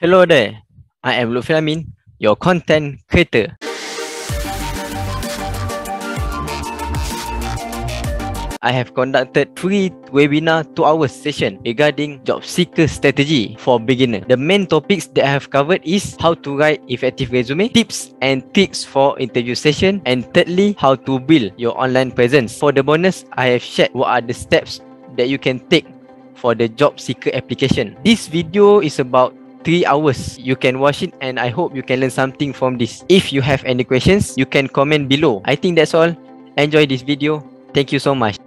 Hello there, I am Luffy Amin, your content creator. I have conducted three webinar two-hour session regarding job seeker strategy for beginner. The main topics that I have covered is how to write effective resume, tips and tricks for interview session, and thirdly, how to build your online presence. For the bonus, I have shared what are the steps that you can take for the job seeker application. This video is about 3 hours you can watch it and i hope you can learn something from this if you have any questions you can comment below i think that's all enjoy this video thank you so much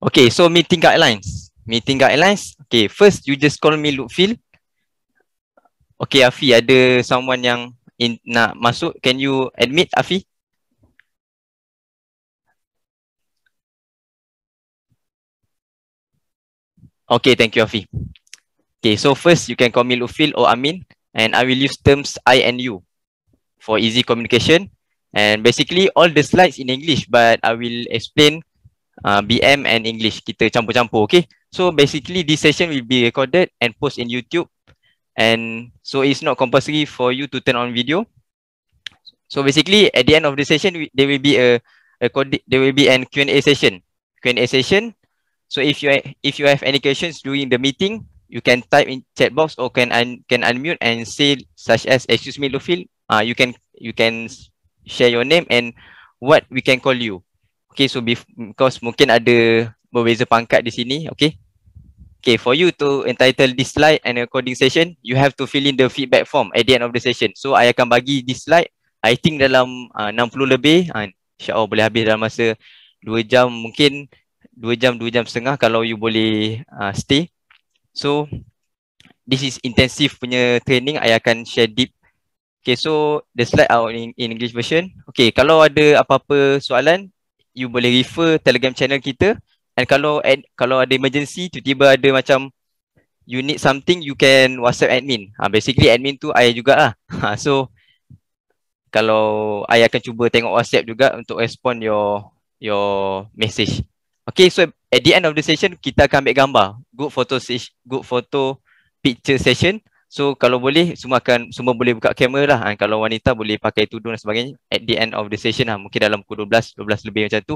okay so meeting guidelines meeting guidelines okay first you just call me lutfil okay afi ada someone yang in, nak masuk can you admit afi Okay, thank you, Afi. Okay, so first you can call me Lufil or Amin and I will use terms I and you for easy communication. And basically all the slides in English but I will explain uh, BM and English. Kita campur-campur, okay? So basically this session will be recorded and post in YouTube. And so it's not compulsory for you to turn on video. So basically at the end of the session, there will be a, a there will be an Q&A session. Q&A session So if you if you have any questions during the meeting, you can type in chat box or can un, can unmute and say such as excuse me Lufil, uh, you can you can share your name and what we can call you. Okay, so be, because mungkin ada berbeza pangkat di sini, okay. Okay, for you to entitle this slide and recording session, you have to fill in the feedback form at the end of the session. So, I akan bagi this slide. I think dalam uh, 60 lebih. Uh, InsyaAllah boleh habis dalam masa 2 jam mungkin dua jam, dua jam setengah kalau you boleh uh, stay. So, this is intensive punya training. I akan share deep. Okay, so the slide out in, in English version. Okay, kalau ada apa-apa soalan, you boleh refer telegram channel kita. And kalau ad, kalau ada emergency, tiba-tiba ada macam you need something, you can WhatsApp admin. Ha, basically, admin tu I jugalah. Ha, ah, so, kalau I akan cuba tengok WhatsApp juga untuk respond your your message. Okay, so at the end of the session, kita akan ambil gambar. Good photo, good photo picture session. So kalau boleh, semua akan semua boleh buka kamera lah. And ha, kalau wanita boleh pakai tudung dan sebagainya. At the end of the session lah. Mungkin dalam pukul 12, 12 lebih macam tu.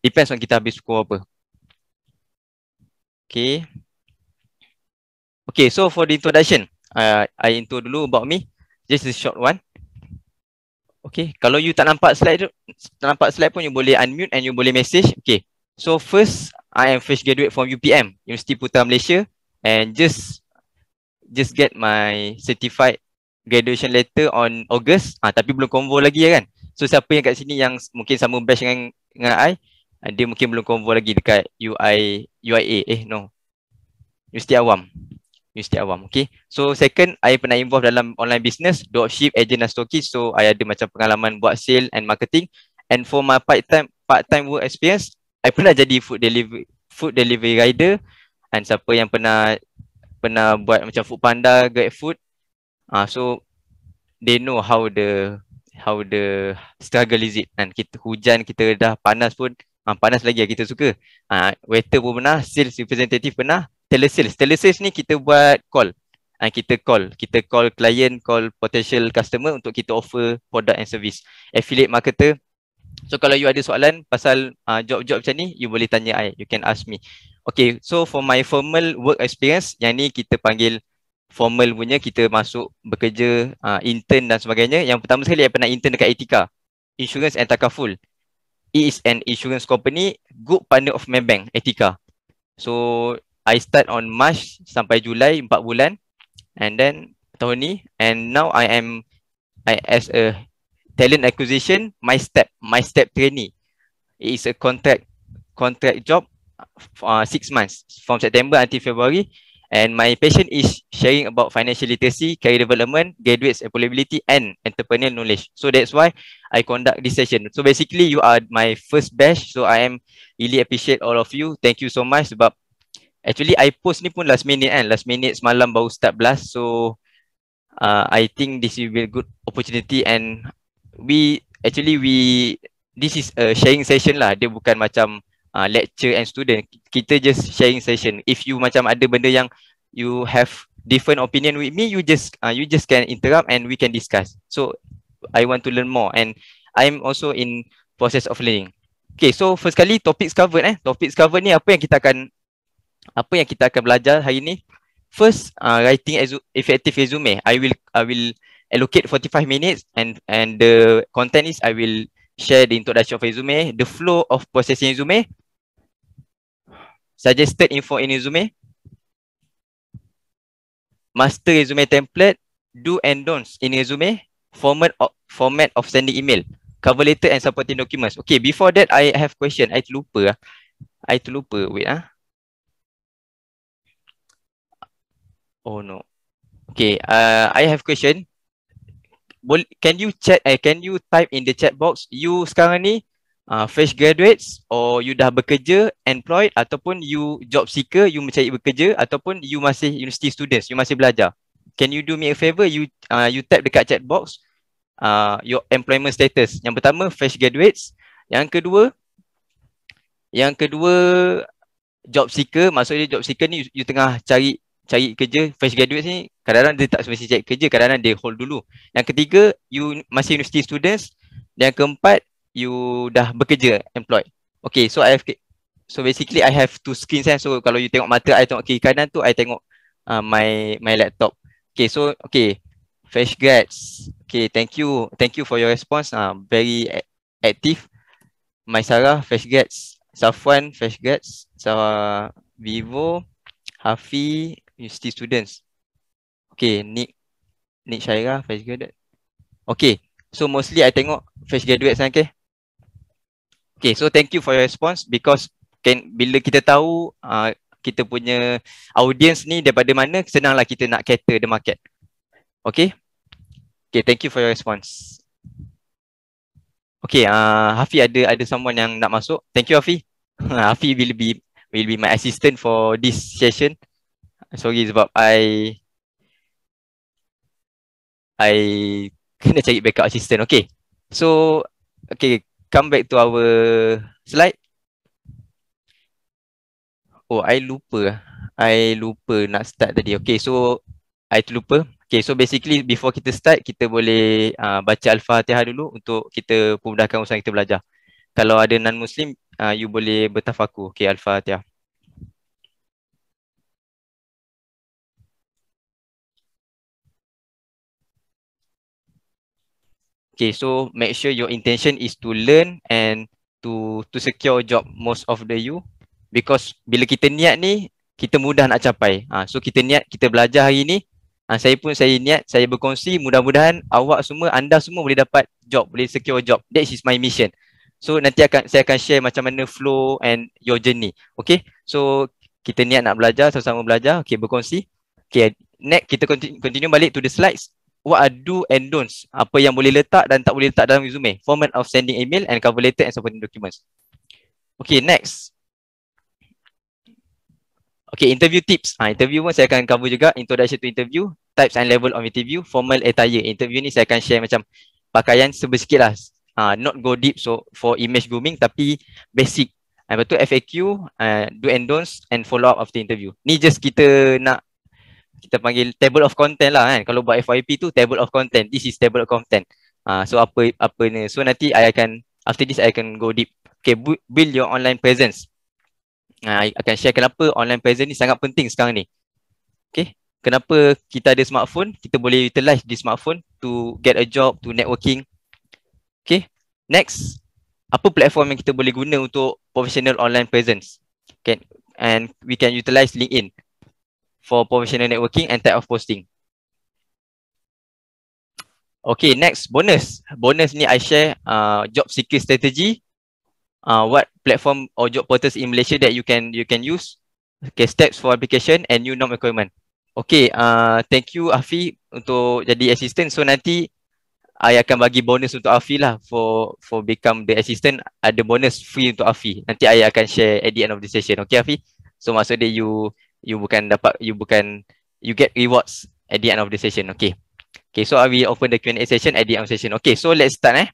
Depends on kita habis pukul apa. Okay. Okay, so for the introduction. Uh, I intro dulu about me. Just a short one. Okay, kalau you tak nampak slide tu, tak nampak slide pun you boleh unmute and you boleh message. Okay, So first, I am fresh graduate from UPM, Universiti Putra Malaysia and just just get my certified graduation letter on August. Ah, tapi belum convo lagi ya kan. So siapa yang kat sini yang mungkin sama batch dengan dengan I, ah, dia mungkin belum convo lagi dekat UI UIA. Eh no. Universiti Awam. Universiti Awam, okay. So second, I pernah involved dalam online business, dropship, agent dan stocky. So I ada macam pengalaman buat sale and marketing. And for my part-time part-time work experience, I pernah jadi food delivery food delivery rider and siapa yang pernah pernah buat macam food panda get food ah uh, so they know how the how the struggle is it kan kita hujan kita dah panas pun uh, panas lagi lah kita suka ah uh, waiter pun pernah sales representative pernah tele sales. Tele sales ni kita buat call and ah, kita call kita call client call potential customer untuk kita offer product and service affiliate marketer So kalau you ada soalan pasal ah, job-job uh, macam ni, you boleh tanya I. You can ask me. Okay, so for my formal work experience, yang ni kita panggil formal punya, kita masuk bekerja, uh, intern dan sebagainya. Yang pertama sekali, I pernah intern dekat Etika. Insurance and Takaful. It is an insurance company, good partner of my bank, Etika. So, I start on March sampai Julai, 4 bulan. And then, tahun ni. And now, I am I as a talent acquisition my step my step trainee is a contract contract job for uh, six months from september until february and my passion is sharing about financial literacy career development graduates employability and entrepreneurial knowledge so that's why i conduct this session so basically you are my first batch so i am really appreciate all of you thank you so much But actually i post ni pun last minute and last minute semalam baru start blast so uh, i think this will be a good opportunity and we actually we this is a sharing session lah dia bukan macam uh, lecture and student kita just sharing session if you macam ada benda yang you have different opinion with me you just uh, you just can interrupt and we can discuss so i want to learn more and i'm also in process of learning Okay, so first kali topics covered eh. Topics covered ni apa yang kita akan apa yang kita akan belajar hari ni? First, uh, writing effective resume. I will I will allocate 45 minutes and and the content is I will share the introduction of resume, the flow of processing resume, suggested info in resume, master resume template, do and don'ts in resume, format of, format of sending email, cover letter and supporting documents. Okay, before that I have question. I terlupa. Ah. I terlupa. Wait ah. Oh no. Okay, uh, I have question boleh can you chat eh can you type in the chat box you sekarang ni uh, fresh graduates or you dah bekerja employed ataupun you job seeker you mencari bekerja ataupun you masih university students you masih belajar can you do me a favor you uh, you type dekat chat box uh, your employment status yang pertama fresh graduates yang kedua yang kedua job seeker maksudnya job seeker ni you, you tengah cari cari kerja fresh graduate ni kadang-kadang dia tak semestinya cari kerja kadang-kadang dia hold dulu yang ketiga you masih university students yang keempat you dah bekerja employed okay so I have so basically I have two screens eh so kalau you tengok mata I tengok kiri kanan tu I tengok uh, my my laptop okay so okay fresh grads okay thank you thank you for your response uh, very active my Maisara fresh grads Safwan fresh grads so, Vivo Hafi university students. Okay, Nick, Nick Syaira, fresh graduate. Okay, so mostly I tengok fresh graduate sana okay? Okay, so thank you for your response because can, bila kita tahu uh, kita punya audience ni daripada mana, senanglah kita nak cater the market. Okay? Okay, thank you for your response. Okay, uh, Hafi ada ada someone yang nak masuk. Thank you, Hafi. Hafi will be will be my assistant for this session. Sorry sebab I I kena cari backup assistant. Okay. So, okay. Come back to our slide. Oh, I lupa. Ah. I lupa nak start tadi. Okay, so I terlupa. Okay, so basically before kita start, kita boleh uh, baca Al-Fatihah dulu untuk kita pemudahkan usaha kita belajar. Kalau ada non-Muslim, uh, you boleh bertafaku. Okay, Al-Fatihah. Okay, so make sure your intention is to learn and to to secure job most of the you because bila kita niat ni kita mudah nak capai. Ha, so kita niat kita belajar hari ni. Ha, saya pun saya niat saya berkongsi mudah-mudahan awak semua anda semua boleh dapat job, boleh secure job. That is my mission. So nanti akan saya akan share macam mana flow and your journey. Okay, so kita niat nak belajar, sama-sama belajar. Okay, berkongsi. Okay, next kita continue, continue balik to the slides what are do and don'ts apa yang boleh letak dan tak boleh letak dalam resume format of sending email and cover letter and supporting documents okay next okay interview tips ha, interview pun saya akan cover juga introduction to interview types and level of interview formal attire interview ni saya akan share macam pakaian sebesar lah ha, not go deep so for image grooming tapi basic ha, Lepas tu FAQ, uh, eh, do and don'ts and follow up after interview. Ni just kita nak kita panggil table of content lah kan kalau buat FYP tu table of content this is table of content uh, so apa apa ni so nanti I akan after this I akan go deep okay build your online presence uh, akan share kenapa online presence ni sangat penting sekarang ni okay kenapa kita ada smartphone kita boleh utilize di smartphone to get a job to networking okay next apa platform yang kita boleh guna untuk professional online presence okay and we can utilize LinkedIn for professional networking and type of posting. Okay, next bonus. Bonus ni I share uh, job seeker strategy. Uh, what platform or job portals in Malaysia that you can you can use? Okay, steps for application and new norm requirement. Okay, uh, thank you Afi untuk jadi assistant. So nanti I akan bagi bonus untuk Afi lah for for become the assistant. Ada bonus free untuk Afi. Nanti I akan share at the end of the session. Okay Afi? So maksudnya you you bukan dapat you bukan you get rewards at the end of the session okay okay so we open the Q&A session at the end of session okay so let's start eh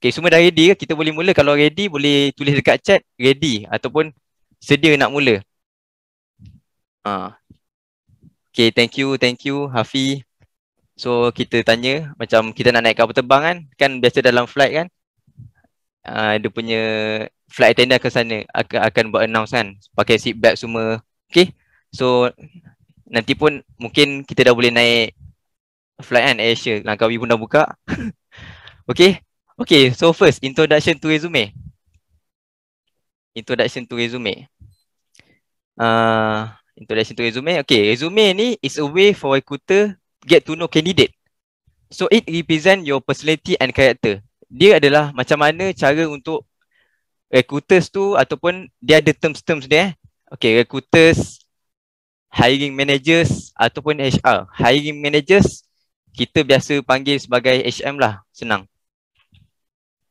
okay semua dah ready kita boleh mula kalau ready boleh tulis dekat chat ready ataupun sedia nak mula ha. okay thank you thank you Hafi so kita tanya macam kita nak naik kapal terbang kan kan biasa dalam flight kan uh, dia punya flight attendant ke sana akan, akan buat announce kan pakai seat belt semua okay So nanti pun mungkin kita dah boleh naik flight kan Asia Langkawi pun dah buka. okay. Okay, so first introduction to resume. Introduction to resume. Uh, introduction to resume. Okay, resume ni is a way for recruiter get to know candidate. So it represent your personality and character. Dia adalah macam mana cara untuk recruiters tu ataupun dia ada terms-terms dia eh. Okay, recruiters hiring managers ataupun HR. Hiring managers kita biasa panggil sebagai HM lah, senang.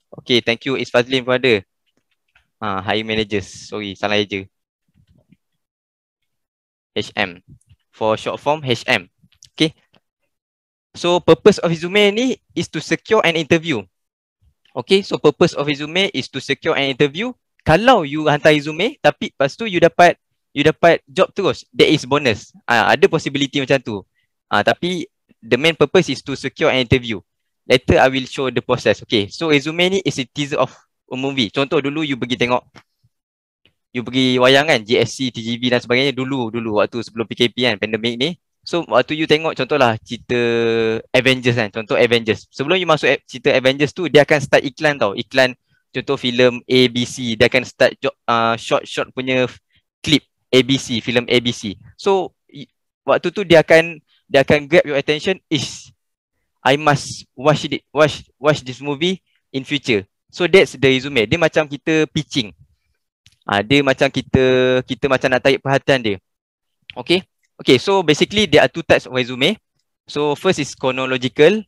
Okay, thank you Isfazlin brother. Ha, hiring managers, sorry, salah aja. HM, for short form HM. Okay. So purpose of resume ni is to secure an interview. Okay, so purpose of resume is to secure an interview. Kalau you hantar resume tapi lepas tu you dapat you dapat job terus that is bonus uh, ada possibility macam tu uh, tapi the main purpose is to secure an interview later i will show the process okay so resume ni is a teaser of a movie contoh dulu you pergi tengok you pergi wayang kan GSC TGV dan sebagainya dulu dulu waktu sebelum PKP kan pandemik ni so waktu you tengok contohlah cerita Avengers kan contoh Avengers sebelum you masuk cerita Avengers tu dia akan start iklan tau iklan contoh filem ABC dia akan start uh, short short punya clip ABC, filem ABC. So waktu tu dia akan dia akan grab your attention is I must watch it, watch watch this movie in future. So that's the resume. Dia macam kita pitching. Ha, dia macam kita kita macam nak tarik perhatian dia. Okay. Okay, so basically there are two types of resume. So first is chronological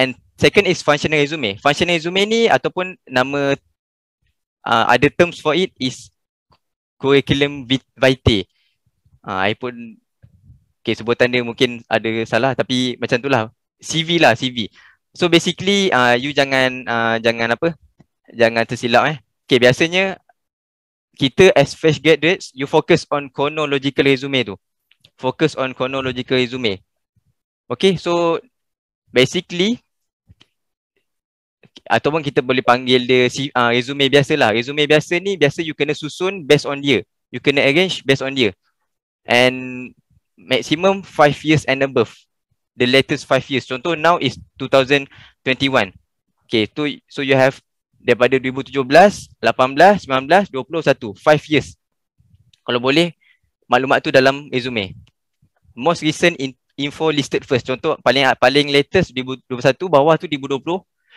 and second is functional resume. Functional resume ni ataupun nama uh, ah, other terms for it is curriculum vitae. Ah, uh, I pun okay, sebutan dia mungkin ada salah tapi macam tu lah. CV lah, CV. So basically uh, you jangan uh, jangan apa? Jangan tersilap eh. Okay, biasanya kita as fresh graduates, you focus on chronological resume tu. Focus on chronological resume. Okay, so basically ataupun kita boleh panggil dia uh, resume biasa lah. Resume biasa ni biasa you kena susun based on dia. You kena arrange based on dia. And maximum 5 years and above. The latest 5 years. Contoh now is 2021. Okay, so so you have daripada 2017, 18, 19, 20, 21. years. Kalau boleh, maklumat tu dalam resume. Most recent in, info listed first. Contoh paling paling latest 2021, bawah tu 2020,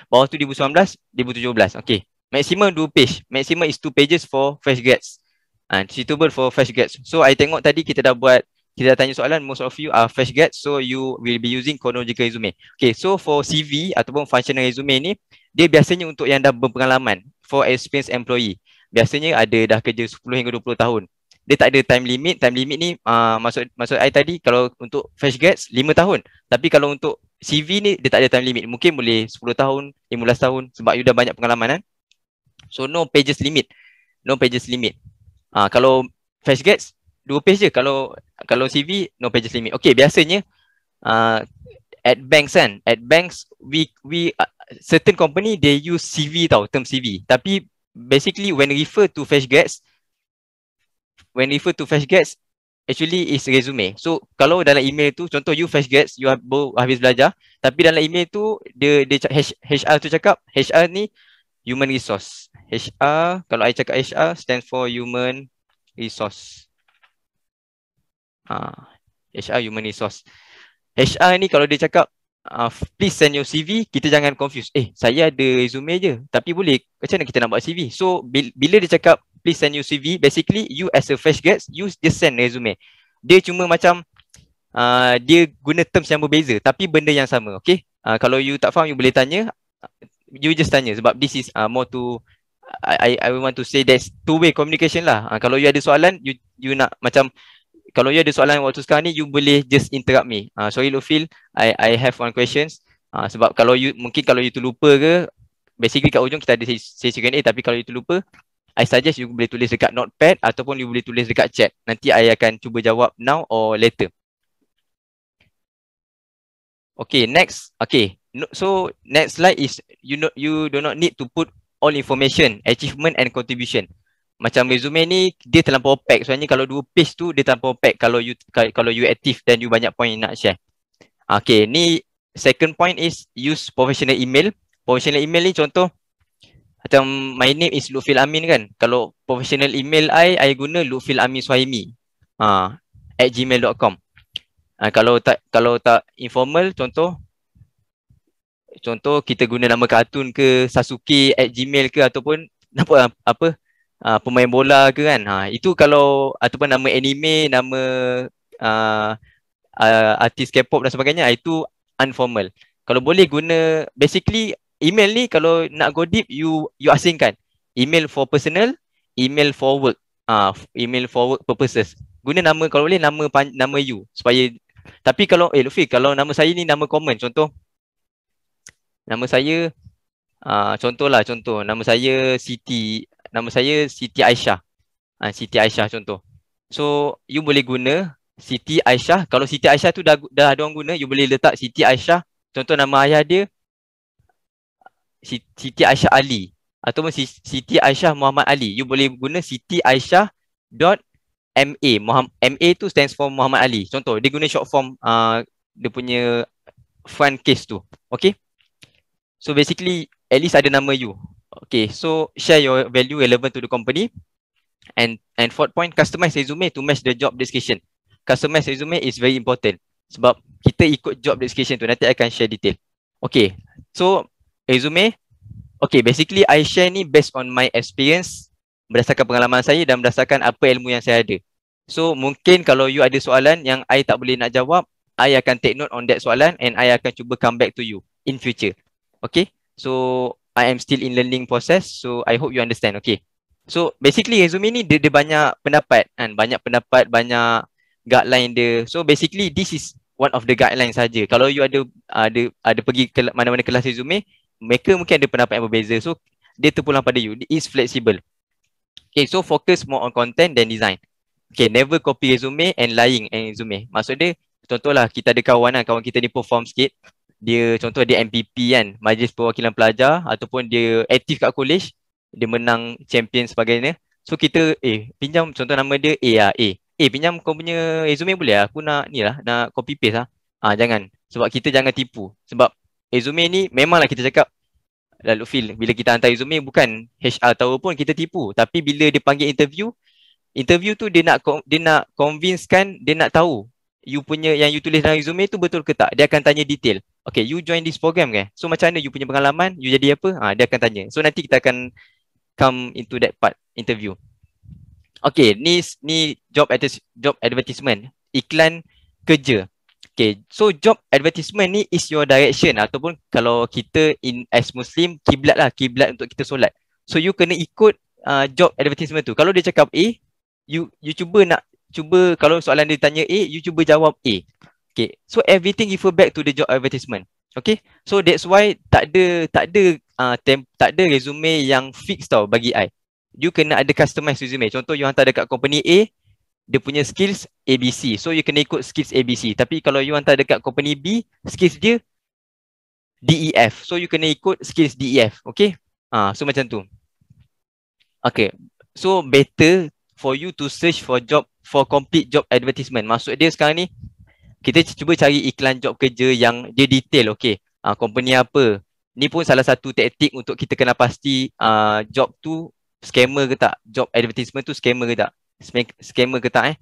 Bawah tu 2019, 2017. Okay. Maximum 2 page. Maximum is 2 pages for fresh grads. Uh, suitable for fresh grads. So, I tengok tadi kita dah buat, kita dah tanya soalan. Most of you are fresh grads. So, you will be using chronological resume. Okay. So, for CV ataupun functional resume ni, dia biasanya untuk yang dah berpengalaman. For experienced employee. Biasanya ada dah kerja 10 hingga 20 tahun. Dia tak ada time limit. Time limit ni uh, maksud, maksud I tadi kalau untuk fresh grads 5 tahun. Tapi kalau untuk CV ni dia tak ada time limit. Mungkin boleh 10 tahun, 15 tahun sebab you dah banyak pengalaman kan. So no pages limit. No pages limit. Ah uh, kalau fresh grads dua page je kalau kalau CV no pages limit. Okay biasanya uh, at banks kan, at banks we we uh, certain company they use CV tau, term CV. Tapi basically when refer to fresh grads when refer to fresh grads actually is resume. So kalau dalam email tu contoh you fresh grads, you have habis belajar, tapi dalam email tu dia dia HR tu cakap HR ni human resource. HR kalau I cakap HR stand for human resource. Ah, ha, HR human resource. HR ni kalau dia cakap uh, please send your CV, kita jangan confuse. Eh, saya ada resume je. Tapi boleh. Macam mana kita nak buat CV? So, bila dia cakap please send you CV. Basically, you as a fresh grad, you just send resume. Dia cuma macam uh, dia guna terms yang berbeza tapi benda yang sama. Okay. Uh, kalau you tak faham, you boleh tanya. Uh, you just tanya sebab this is uh, more to I, I want to say there's two way communication lah. Uh, kalau you ada soalan, you you nak macam kalau you ada soalan waktu sekarang ni, you boleh just interrupt me. Uh, sorry Lufil, I I have one questions. Uh, sebab kalau you mungkin kalau you terlupa ke basically kat ujung kita ada sesi Q&A tapi kalau you terlupa I suggest you boleh tulis dekat notepad ataupun you boleh tulis dekat chat. Nanti I akan cuba jawab now or later. Okay, next. Okay, no, so next slide is you know, you do not need to put all information, achievement and contribution. Macam resume ni, dia terlampau pack. Sebenarnya kalau dua page tu, dia terlampau pack kalau you kalau you active dan you banyak point nak share. Okay, ni second point is use professional email. Professional email ni contoh, macam my name is Lufil Amin kan kalau professional email I I guna Lufil Amin Suhaimi ha, at gmail.com ha, kalau tak kalau tak informal contoh contoh kita guna nama kartun ke Sasuke at gmail ke ataupun apa apa ha, pemain bola ke kan ha, itu kalau ataupun nama anime nama ha, ha artis K-pop dan sebagainya ha, itu informal kalau boleh guna basically email ni kalau nak go deep you you asingkan email for personal email for work ah uh, email for work purposes guna nama kalau boleh nama nama you supaya tapi kalau eh Luffy kalau nama saya ni nama common contoh nama saya ah uh, contohlah contoh nama saya Siti nama saya Siti Aisyah ah uh, Siti Aisyah contoh so you boleh guna Siti Aisyah kalau Siti Aisyah tu dah dah ada orang guna you boleh letak Siti Aisyah contoh nama ayah dia Siti Aisyah Ali atau ataupun Siti Aisyah Muhammad Ali. You boleh guna Siti Aisyah dot MA. MA tu stands for Muhammad Ali. Contoh, dia guna short form uh, dia punya fun case tu. Okay? So basically, at least ada nama you. Okay, so share your value relevant to the company. And and fourth point, customize resume to match the job description. Customize resume is very important. Sebab kita ikut job description tu. Nanti I akan share detail. Okay, so resume okay basically I share ni based on my experience berdasarkan pengalaman saya dan berdasarkan apa ilmu yang saya ada so mungkin kalau you ada soalan yang I tak boleh nak jawab I akan take note on that soalan and I akan cuba come back to you in future okay so I am still in learning process so I hope you understand okay so basically resume ni dia, dia banyak pendapat kan banyak pendapat banyak guideline dia so basically this is one of the guideline saja kalau you ada ada ada pergi ke mana-mana kelas resume mereka mungkin ada pendapat yang berbeza so dia terpulang pada you it's flexible okay so focus more on content than design okay never copy resume and lying and resume maksud dia contohlah kita ada kawan kan kawan kita ni perform sikit dia contoh dia MPP kan majlis perwakilan pelajar ataupun dia aktif kat college dia menang champion sebagainya so kita eh pinjam contoh nama dia A lah A eh pinjam kau punya resume boleh lah aku nak ni lah nak copy paste lah ah jangan sebab kita jangan tipu sebab resume eh, ni memanglah kita cakap lalu feel bila kita hantar resume bukan HR tahu pun kita tipu tapi bila dia panggil interview interview tu dia nak dia nak convincekan dia nak tahu you punya yang you tulis dalam resume tu betul ke tak dia akan tanya detail okay you join this program kan so macam mana you punya pengalaman you jadi apa ha, dia akan tanya so nanti kita akan come into that part interview okay ni ni job ad- job advertisement iklan kerja Okay, so job advertisement ni is your direction ataupun kalau kita in as Muslim, kiblat lah, kiblat untuk kita solat. So you kena ikut uh, job advertisement tu. Kalau dia cakap A, you you cuba nak cuba kalau soalan dia tanya A, you cuba jawab A. Okay, so everything give back to the job advertisement. Okay, so that's why tak ada tak ada uh, temp, tak ada resume yang fix tau bagi I. You kena ada customized resume. Contoh you hantar dekat company A, dia punya skills ABC. So you kena ikut skills ABC. Tapi kalau you hantar dekat company B, skills dia DEF. So you kena ikut skills DEF. Okay? Ah, ha, so macam tu. Okay. So better for you to search for job for complete job advertisement. Maksud dia sekarang ni kita cuba cari iklan job kerja yang dia detail. Okay. Ah, company apa? Ni pun salah satu taktik untuk kita kena pasti ah job tu scammer ke tak? Job advertisement tu scammer ke tak? scammer ke tak eh.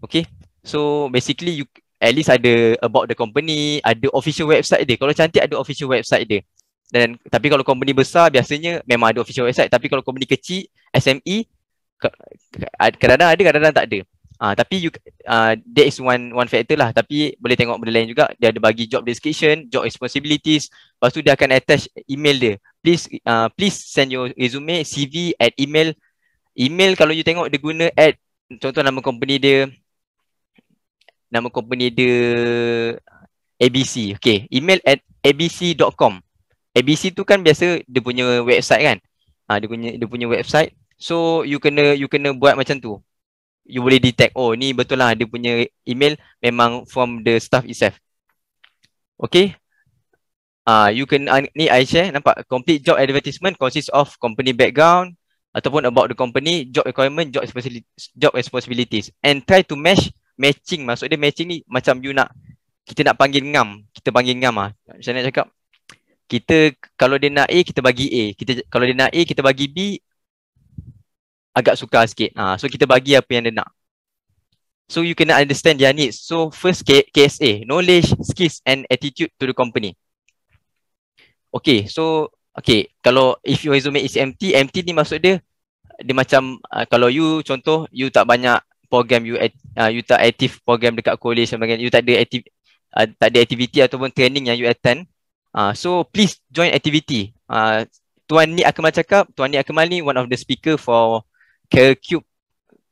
Okay. So basically you at least ada about the company, ada official website dia. Kalau cantik ada official website dia. Dan tapi kalau company besar biasanya memang ada official website. Tapi kalau company kecil, SME, kadang-kadang ada, kadang-kadang tak ada. Ah, uh, tapi you, ah, uh, that is one one factor lah. Tapi boleh tengok benda lain juga. Dia ada bagi job description, job responsibilities. Lepas tu dia akan attach email dia. Please, uh, please send your resume, CV at email Email kalau you tengok dia guna at contoh nama company dia nama company dia ABC. Okay. Email at abc.com. ABC tu kan biasa dia punya website kan. Ha, dia punya dia punya website. So you kena you kena buat macam tu. You boleh detect. Oh ni betul lah dia punya email memang from the staff itself. Okay. Ah, uh, you can uh, ni I share nampak complete job advertisement consists of company background, ataupun about the company job requirement job responsibilities job responsibilities and try to match matching maksud dia matching ni macam you nak kita nak panggil ngam kita panggil ngam ah macam nak cakap kita kalau dia nak A kita bagi A kita kalau dia nak A kita bagi B agak sukar sikit ha, so kita bagi apa yang dia nak so you can understand their ni. so first K- KSA knowledge skills and attitude to the company okay so okay kalau if your resume is empty empty ni maksud dia dia macam uh, kalau you contoh you tak banyak program you uh, you tak aktif program dekat college dan sebagainya you tak ada aktif uh, ah, tak ada aktiviti ataupun training yang you attend uh, so please join aktiviti uh, tuan ni akan macam cakap tuan ni akan ni one of the speaker for Care Cube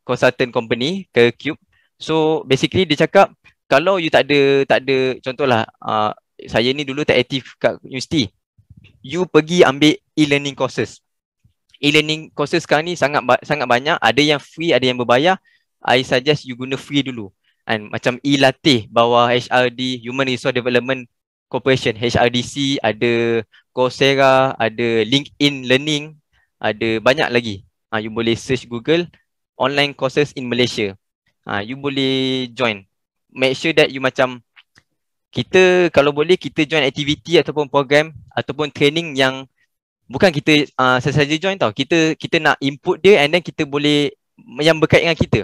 consultant company Care Cube so basically dia cakap kalau you tak ada tak ada contohlah uh, saya ni dulu tak aktif kat universiti you pergi ambil e-learning courses e-learning courses sekarang ni sangat sangat banyak ada yang free ada yang berbayar i suggest you guna free dulu and macam e-latih bawah HRD Human Resource Development Corporation HRDC ada Coursera ada LinkedIn Learning ada banyak lagi ha, you boleh search Google online courses in Malaysia ha, you boleh join make sure that you macam kita kalau boleh kita join aktiviti ataupun program ataupun training yang bukan kita uh, saja join tau kita kita nak input dia and then kita boleh yang berkait dengan kita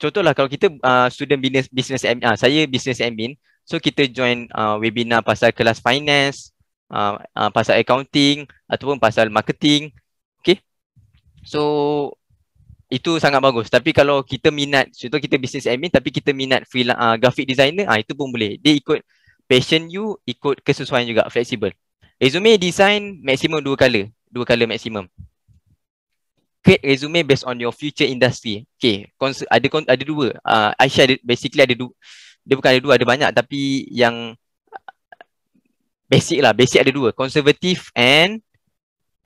contohlah kalau kita uh, student business business admin uh, saya business admin so kita join uh, webinar pasal kelas finance uh, uh, pasal accounting ataupun pasal marketing okay so itu sangat bagus tapi kalau kita minat contoh kita business admin tapi kita minat freelance uh, graphic designer ah uh, itu pun boleh dia ikut passion you ikut kesesuaian juga flexible Resume design maksimum dua color. Dua color maksimum. Create resume based on your future industry. Okay, kons- ada ada dua. Uh, Aisyah ada, basically ada dua. Dia bukan ada dua, ada banyak tapi yang basic lah. Basic ada dua. Conservative and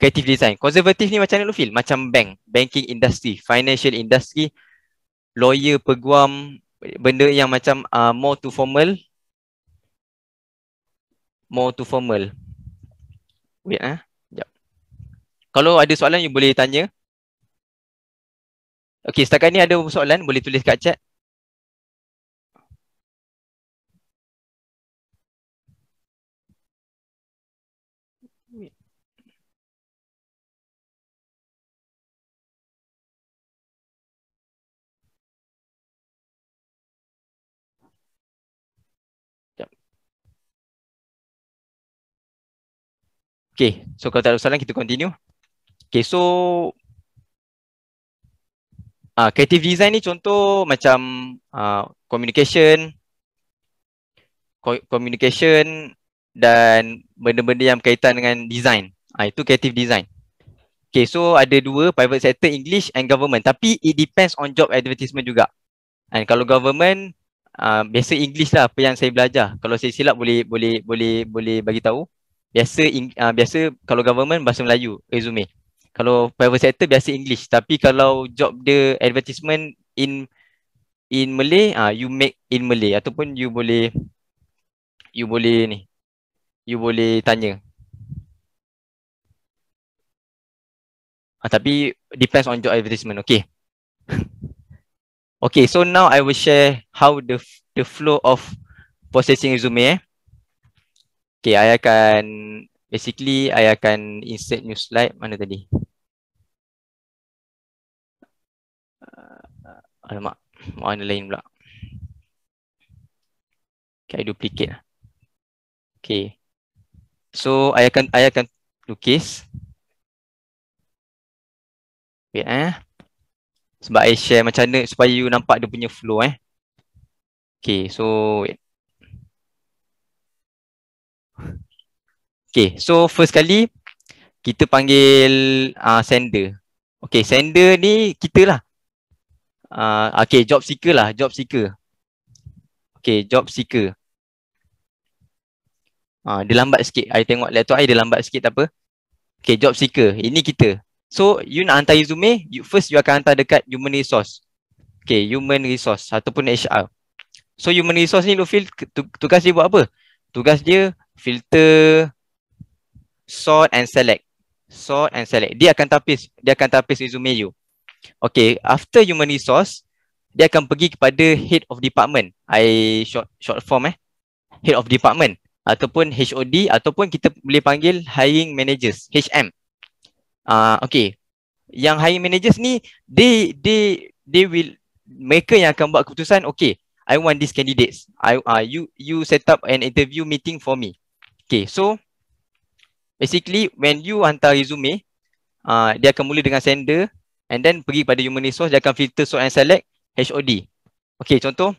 creative design. Conservative ni macam mana lu feel? Macam bank, banking industry, financial industry, lawyer, peguam, benda yang macam uh, more to formal. More to formal. Wait eh. Sekejap. Kalau ada soalan, you boleh tanya. Okay, setakat ni ada soalan, boleh tulis kat chat. Okay, so kalau tak ada soalan kita continue. Okay, so uh, creative design ni contoh macam uh, communication communication dan benda-benda yang berkaitan dengan design. uh, itu creative design. Okay, so ada dua private sector English and government tapi it depends on job advertisement juga. And kalau government uh, biasa English lah apa yang saya belajar. Kalau saya silap boleh boleh boleh boleh bagi tahu biasa uh, biasa kalau government bahasa Melayu resume kalau private sector biasa English tapi kalau job the advertisement in in Malay ah uh, you make in Malay ataupun you boleh you boleh ni you boleh tanya ah uh, tapi depends on job advertisement okay okay so now I will share how the the flow of processing resume eh Okay, saya akan basically saya akan insert new slide mana tadi? Uh, alamak, mana lain pula? Okay, I duplicate. Lah. Okay. So, saya akan saya akan lukis. Okay, eh. Sebab I share macam mana supaya you nampak dia punya flow eh. Okay, so wait. Okay, so first kali kita panggil uh, sender. Okay, sender ni kita lah. Uh, ah, okay, job seeker lah, job seeker. Okay, job seeker. Uh, dia lambat sikit. Saya tengok laptop saya, dia lambat sikit tak apa. Okay, job seeker. Ini kita. So, you nak hantar resume, you, first you akan hantar dekat human resource. Okay, human resource ataupun HR. So, human resource ni, Lufil, tugas dia buat apa? Tugas dia filter sort and select sort and select dia akan tapis dia akan tapis resume you okay after human resource dia akan pergi kepada head of department i short short form eh head of department ataupun HOD ataupun kita boleh panggil hiring managers HM ah uh, okay yang hiring managers ni they they they will mereka yang akan buat keputusan okay I want these candidates. I uh, you you set up an interview meeting for me. Okay, so basically when you hantar resume, uh, dia akan mula dengan sender and then pergi pada human resource, dia akan filter so and select HOD. Okay, contoh.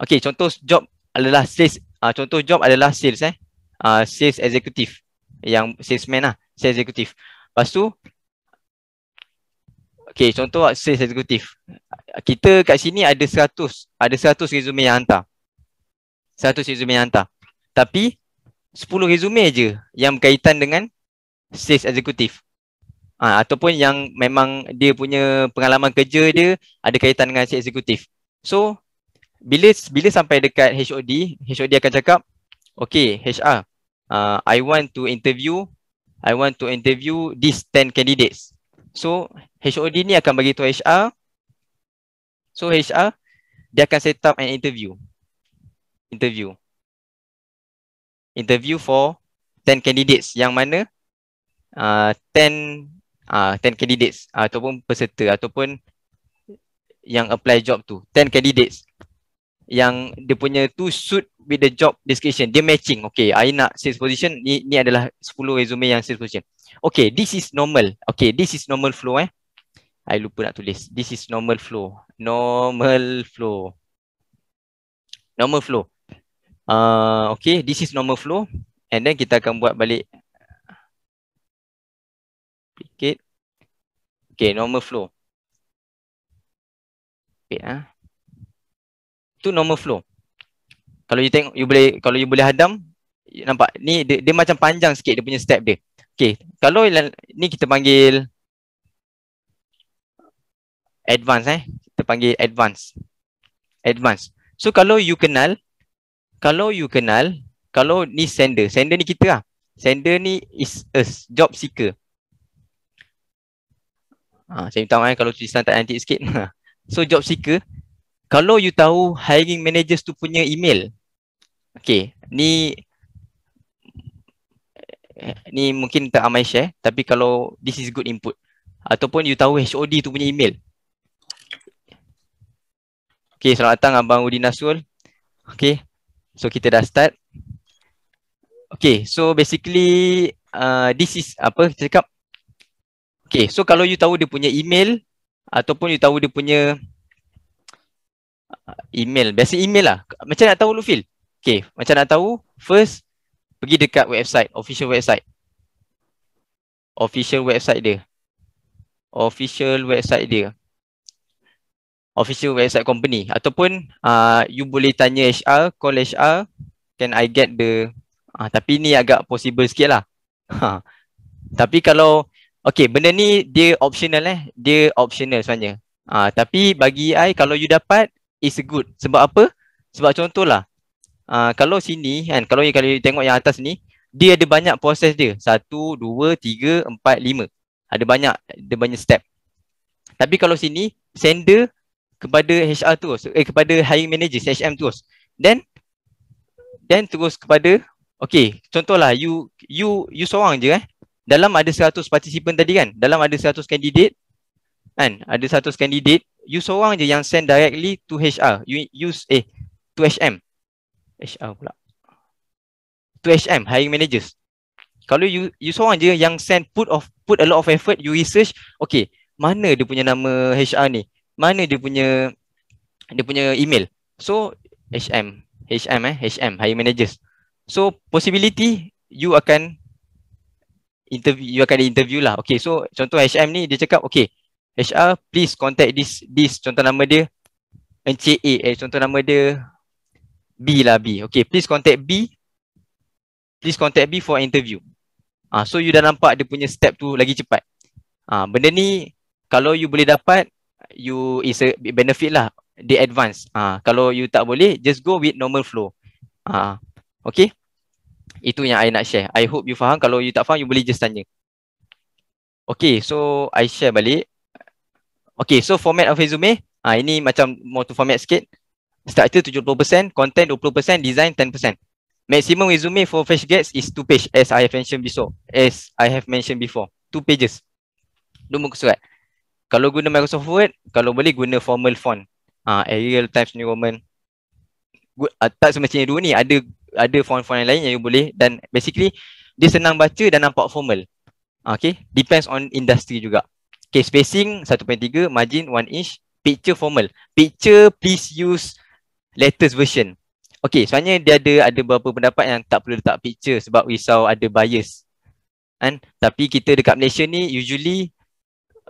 Okay, contoh job adalah sales. Uh, contoh job adalah sales eh. Uh, sales executive. Yang salesman lah. Sales executive. Lepas tu, okay, contoh lah, sales executive. Kita kat sini ada 100. Ada 100 resume yang hantar. 100 resume yang hantar. Tapi 10 resume aje yang berkaitan dengan sales eksekutif, Ha, ataupun yang memang dia punya pengalaman kerja dia ada kaitan dengan sales eksekutif. So bila bila sampai dekat HOD, HOD akan cakap, "Okay, HR, uh, I want to interview I want to interview these 10 candidates." So HOD ni akan bagi tahu HR. So HR dia akan set up an interview. Interview interview for 10 candidates yang mana uh, 10 uh, 10 candidates ataupun peserta ataupun yang apply job tu 10 candidates yang dia punya tu suit with the job description dia matching okay I nak sales position ni, ni adalah 10 resume yang sales position okay this is normal okay this is normal flow eh I lupa nak tulis this is normal flow normal flow normal flow uh, okay this is normal flow and then kita akan buat balik sedikit okay normal flow okay ah huh? tu normal flow kalau you tengok you boleh kalau you boleh hadam nampak ni dia, dia macam panjang sikit dia punya step dia okay kalau ni kita panggil advance eh kita panggil advance advance so kalau you kenal kalau you kenal, kalau ni sender, sender ni kita lah. Sender ni is a job seeker. Ha, saya minta maaf eh kalau tulisan tak cantik sikit. so job seeker, kalau you tahu hiring managers tu punya email, okay, ni ni mungkin tak amai share, tapi kalau this is good input. Ataupun you tahu HOD tu punya email. Okay, selamat datang Abang Udi Nasrul. Okay, So kita dah start. Okay, so basically uh, this is apa kita cakap. Okay, so kalau you tahu dia punya email ataupun you tahu dia punya uh, email. Biasa email lah. Macam nak tahu lu feel? Okay, macam nak tahu, first pergi dekat website, official website. Official website dia. Official website dia official website company ataupun uh, you boleh tanya HR, call HR, can I get the uh, tapi ni agak possible sikit lah. Ha. Tapi kalau okay benda ni dia optional eh, dia optional sebenarnya. Uh, tapi bagi I kalau you dapat is good. Sebab apa? Sebab contohlah uh, kalau sini kan kalau kalau you tengok yang atas ni dia ada banyak proses dia. Satu, dua, tiga, empat, lima. Ada banyak, ada banyak step. Tapi kalau sini, sender kepada HR terus eh kepada hiring manager HM terus then then terus kepada okay contohlah you you you seorang je eh dalam ada 100 participant tadi kan dalam ada 100 candidate kan ada 100 candidate you seorang je yang send directly to HR you use eh to HM HR pula to HM hiring managers kalau you you seorang je yang send put of put a lot of effort you research okay mana dia punya nama HR ni mana dia punya dia punya email. So HM, HM eh, HM, hiring managers. So possibility you akan interview, you akan interview lah. Okay, so contoh HM ni dia cakap, okay, HR please contact this, this contoh nama dia Encik A, eh, contoh nama dia B lah B. Okay, please contact B. Please contact B for interview. Ah, so you dah nampak dia punya step tu lagi cepat. Ah, uh, benda ni kalau you boleh dapat, you is a benefit lah the advance ah uh, kalau you tak boleh just go with normal flow ah uh, okey itu yang I nak share. I hope you faham. Kalau you tak faham, you boleh just tanya. Okay, so I share balik. Okay, so format of resume. Ha, ini macam more to format sikit. Structure 70%, content 20%, design 10%. Maximum resume for fresh grads is two page as I have mentioned before. As I have mentioned before. two pages. Dua muka surat. Kalau guna Microsoft Word, kalau boleh guna formal font. Ha, ah uh, Arial, Times New Roman. Good uh, tak semestinya dua ni ada ada font-font yang lain yang you boleh dan basically dia senang baca dan nampak formal. Okay, depends on industry juga. Okay, spacing 1.3, margin 1 inch, picture formal. Picture please use latest version. Okay, sebenarnya dia ada ada beberapa pendapat yang tak perlu letak picture sebab risau ada bias. Kan? Tapi kita dekat Malaysia ni usually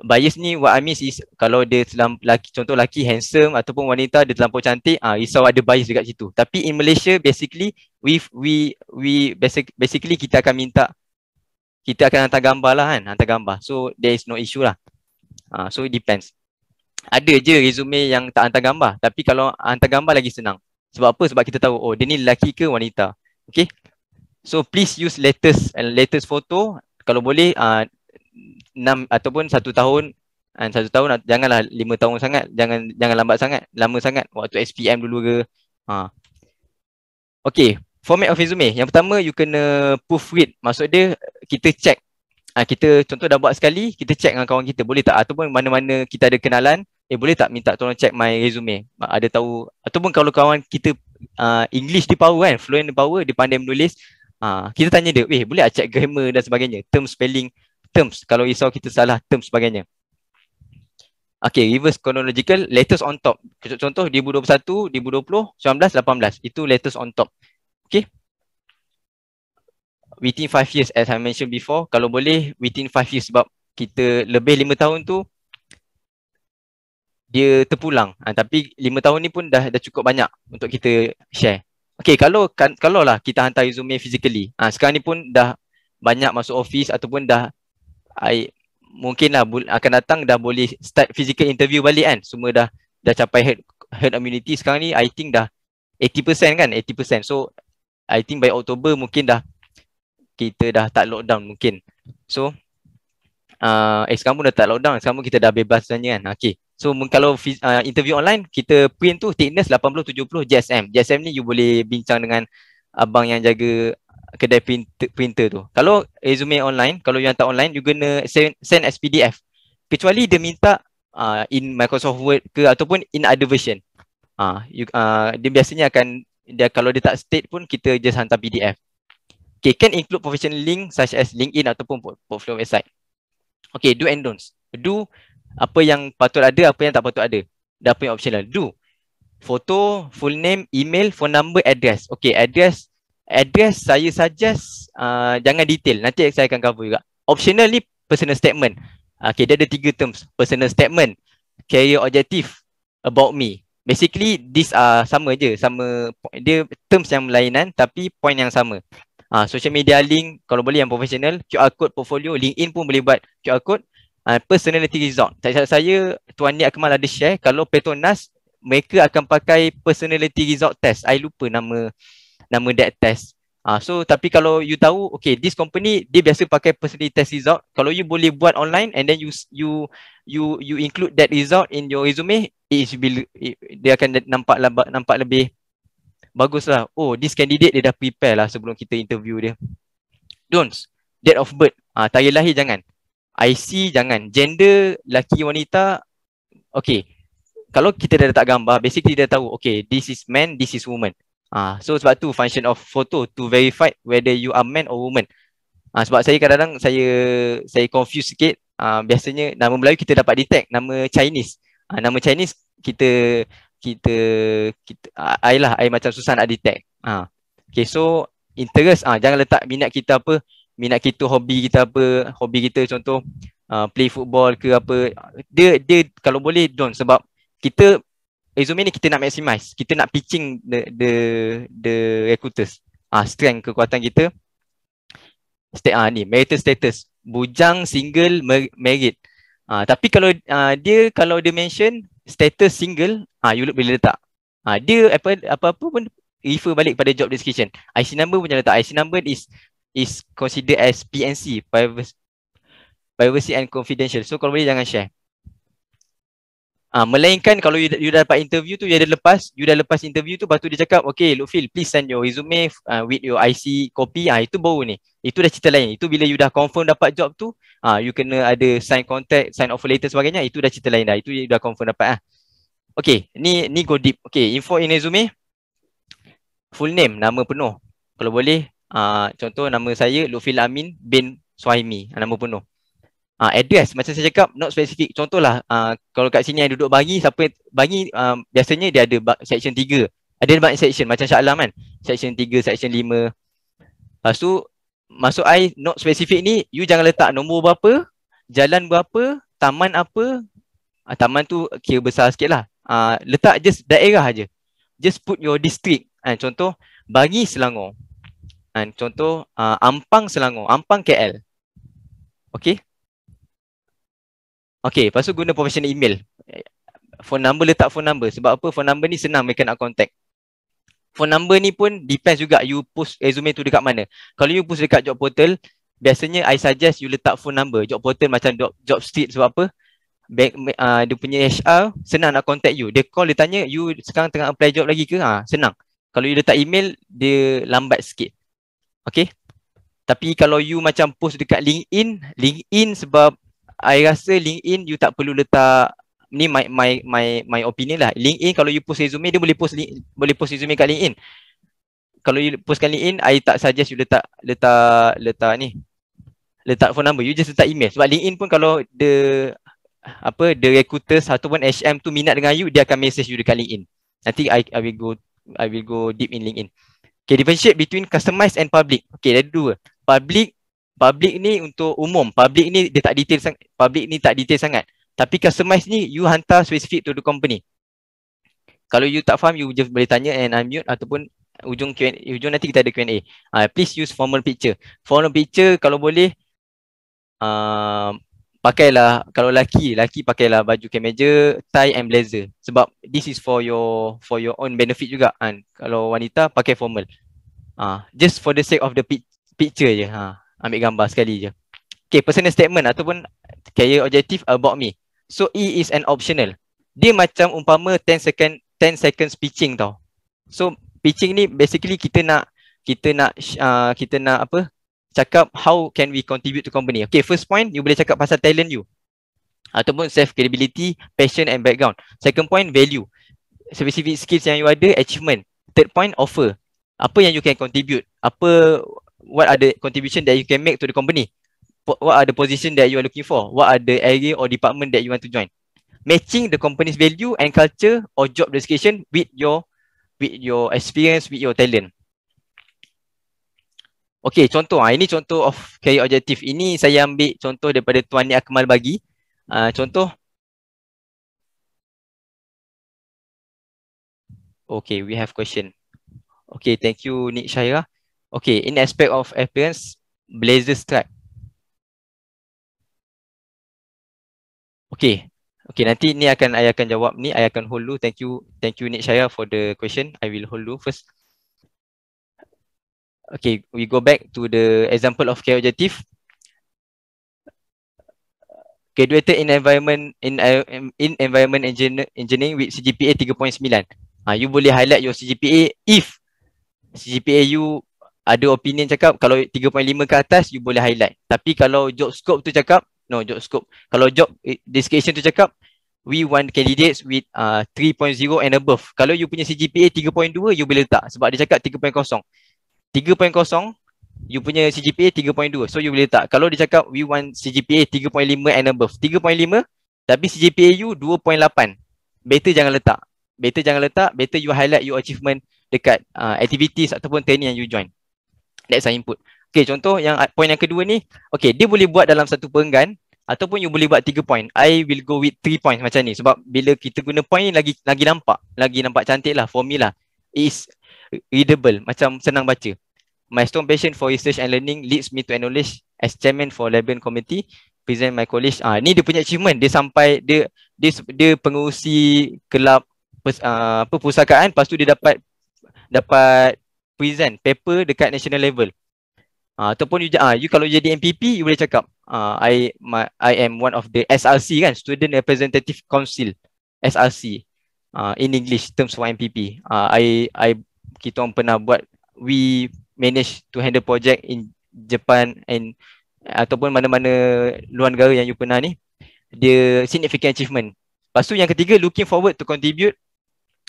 bias ni what I miss is kalau dia terlampau laki contoh laki handsome ataupun wanita dia terlampau cantik ah uh, risau ada bias dekat situ. Tapi in Malaysia basically we we we basic, basically kita akan minta kita akan hantar gambar lah kan, hantar gambar. So there is no issue lah. Ah uh, so it depends. Ada je resume yang tak hantar gambar, tapi kalau hantar gambar lagi senang. Sebab apa? Sebab kita tahu oh dia ni lelaki ke wanita. Okay So please use latest and latest photo kalau boleh uh, enam ataupun satu tahun dan satu tahun janganlah lima tahun sangat jangan jangan lambat sangat lama sangat waktu SPM dulu ke ha. Okay, format of resume. Yang pertama, you kena proofread. Maksud dia, kita check. Ha, kita contoh dah buat sekali, kita check dengan kawan kita. Boleh tak? Ataupun mana-mana kita ada kenalan, eh boleh tak minta tolong check my resume? Ada tahu. Ataupun kalau kawan kita uh, English dia power kan, fluent dia power, dia pandai menulis. Uh, kita tanya dia, eh boleh tak check grammar dan sebagainya? Term spelling terms kalau risau kita salah term sebagainya. Okay, reverse chronological, latest on top. Contoh, 2021, 2020, 19, 18, Itu latest on top. Okay. Within 5 years, as I mentioned before, kalau boleh within 5 years sebab kita lebih 5 tahun tu, dia terpulang. Ha, tapi 5 tahun ni pun dah dah cukup banyak untuk kita share. Okay, kalau kan, kalau lah kita hantar resume physically. Ha, sekarang ni pun dah banyak masuk office ataupun dah I, mungkin lah akan datang dah boleh start physical interview balik kan semua dah dah capai herd, herd immunity sekarang ni I think dah 80% kan 80% so I think by October mungkin dah kita dah tak lockdown mungkin so uh, eh sekarang pun dah tak lockdown sekarang kita dah bebas sebenarnya kan okay so kalau uh, interview online kita print tu thickness 80-70 GSM GSM ni you boleh bincang dengan abang yang jaga kedai printer, printer tu. Kalau resume online, kalau you hantar online, you kena send, send as PDF. Kecuali dia minta uh, in Microsoft Word ke ataupun in other version. Uh, you, uh, dia biasanya akan, dia kalau dia tak state pun, kita just hantar PDF. Okay, can include professional link such as LinkedIn ataupun portfolio website. Okay, do and don'ts. Do, apa yang patut ada, apa yang tak patut ada. Dan apa yang optional. Do, foto, full name, email, phone number, address. Okay, address, address saya suggest uh, jangan detail nanti saya akan cover juga optional ni personal statement okay dia ada tiga terms personal statement career objective about me basically this are sama je sama dia terms yang lainan, tapi point yang sama uh, social media link kalau boleh yang professional QR code portfolio link in pun boleh buat QR code uh, personality result saya, saya Tuan Niat Kemal ada share kalau Petronas mereka akan pakai personality result test I lupa nama nama that test. Uh, so tapi kalau you tahu okay this company dia biasa pakai personal test result kalau you boleh buat online and then you you you you include that result in your resume it is be, dia akan nampak nampak lebih lah. oh this candidate dia dah prepare lah sebelum kita interview dia don't date of birth ah uh, tarikh lahir jangan IC jangan gender laki wanita okay kalau kita dah letak gambar basically dia tahu okay this is man this is woman Ah, so sebab tu function of photo to verify whether you are man or woman. Ah, sebab saya kadang-kadang saya saya confuse sikit. Ah, biasanya nama Melayu kita dapat detect nama Chinese. Ah, nama Chinese kita kita kita ailah ah, ai lah, macam susah nak detect. Ah. Okay, so interest ah jangan letak minat kita apa minat kita hobi kita apa hobi kita contoh uh, play football ke apa dia dia kalau boleh don sebab kita Exome eh, ni kita nak maximize. Kita nak pitching the the, the recruiters. Ah uh, strength kekuatan kita. State uh, ah, ni marital status bujang single married. Ah uh, tapi kalau uh, dia kalau dia mention status single, ah uh, you look boleh letak. Ah uh, dia apa apa-apa pun refer balik pada job description. IC number punya letak. IC number is is considered as PNC, privacy privacy and confidential. So kalau boleh jangan share. Uh, melainkan kalau you, you dah dapat interview tu, you dah lepas, you dah lepas interview tu, lepas tu dia cakap, okay, look feel, please send your resume uh, with your IC copy. Ah uh, itu baru ni. Itu dah cerita lain. Itu bila you dah confirm dapat job tu, ah uh, you kena ada sign contact, sign offer letter sebagainya, itu dah cerita lain dah. Itu you dah confirm dapat ah. Okay, ni ni go deep. Okay, info in resume. Full name, nama penuh. Kalau boleh, ah uh, contoh nama saya Lufil Amin bin Suhaimi, nama penuh uh, address macam saya cakap not specific contohlah uh, kalau kat sini yang duduk bangi siapa bangi uh, biasanya dia ada section 3 ada banyak section macam Syaklam kan section 3 section 5 lepas tu masuk I not specific ni you jangan letak nombor berapa jalan berapa taman apa uh, taman tu kira besar sikit lah uh, letak just daerah aja just put your district uh, contoh bangi Selangor And contoh uh, Ampang Selangor, Ampang KL. Okay. Okay, lepas tu guna professional email. Phone number letak phone number. Sebab apa? Phone number ni senang mereka nak contact. Phone number ni pun depends juga you post resume tu dekat mana. Kalau you post dekat job portal, biasanya I suggest you letak phone number. Job portal macam job, job street sebab apa? Back, uh, ah, dia punya HR senang nak contact you. Dia call, dia tanya you sekarang tengah apply job lagi ke? Ha, senang. Kalau you letak email, dia lambat sikit. Okay? Tapi kalau you macam post dekat LinkedIn, LinkedIn sebab I rasa LinkedIn you tak perlu letak ni my my my my opinion lah. LinkedIn kalau you post resume dia boleh post link, boleh post resume kat LinkedIn. Kalau you post kat LinkedIn I tak suggest you letak letak letak ni. Letak phone number. You just letak email sebab LinkedIn pun kalau the apa the recruiter pun HM tu minat dengan you dia akan message you dekat LinkedIn. Nanti I, I will go I will go deep in LinkedIn. Okay, differentiate between customized and public. Okay, ada dua. Public public ni untuk umum public ni dia tak detail sangat public ni tak detail sangat tapi customize ni you hantar specific to the company kalau you tak faham you just boleh tanya and unmute ataupun ujung Q&A, ujung nanti kita ada Q&A uh, ah, please use formal picture formal picture kalau boleh uh, pakailah kalau laki laki pakailah baju kemeja tie and blazer sebab this is for your for your own benefit juga kan kalau wanita pakai formal ah uh, just for the sake of the picture je ha uh ambil gambar sekali je. Okay, personal statement ataupun career objective about me. So E is an optional. Dia macam umpama 10 second 10 seconds pitching tau. So pitching ni basically kita nak kita nak uh, kita nak apa? Cakap how can we contribute to company. Okay, first point you boleh cakap pasal talent you. Ataupun self credibility, passion and background. Second point value. Specific skills yang you ada, achievement. Third point offer. Apa yang you can contribute? Apa what are the contribution that you can make to the company what are the position that you are looking for what are the area or department that you want to join matching the company's value and culture or job description with your with your experience with your talent Okay, contoh. ah ini contoh of key objective. Ini saya ambil contoh daripada Tuan Ni Akmal bagi. Ha, contoh. Okay, we have question. Okay, thank you Nik Syairah. Okay, in aspect of appearance, blazer stripe. Okay, okay nanti ni akan saya akan jawab ni, saya akan hold you. Thank you, thank you Nik Syaya for the question. I will hold you first. Okay, we go back to the example of care objective. Graduated in environment in um, in environment engineering with CGPA 3.9. Ah, you boleh highlight your CGPA if CGPA you ada opinion cakap kalau 3.5 ke atas you boleh highlight tapi kalau job scope tu cakap no job scope kalau job description tu cakap we want candidates with uh, 3.0 and above kalau you punya CGPA 3.2 you boleh letak sebab dia cakap 3.0 3.0 you punya CGPA 3.2 so you boleh letak kalau dia cakap we want CGPA 3.5 and above 3.5 tapi CGPA you 2.8 better jangan letak better jangan letak better you highlight your achievement dekat uh, activities ataupun training yang you join That's our input. Okay, contoh yang uh, point yang kedua ni, okay, dia boleh buat dalam satu perenggan ataupun you boleh buat tiga point. I will go with three points macam ni sebab bila kita guna point ni lagi lagi nampak, lagi nampak cantik lah formula me lah. is readable, macam senang baca. My strong passion for research and learning leads me to acknowledge as chairman for Lebanon Committee present my college. Ah, ni dia punya achievement. Dia sampai dia dia dia pengurusi kelab pers, uh, ah, apa pusakaan lepas tu dia dapat dapat present paper dekat national level. Uh, ataupun you, uh, you kalau jadi MPP, you boleh cakap uh, I my, I am one of the SRC kan, Student Representative Council SRC uh, in English terms for MPP. Uh, I I kita orang pernah buat we manage to handle project in Japan and ataupun mana-mana luar negara yang you pernah ni dia significant achievement. Lepas tu yang ketiga looking forward to contribute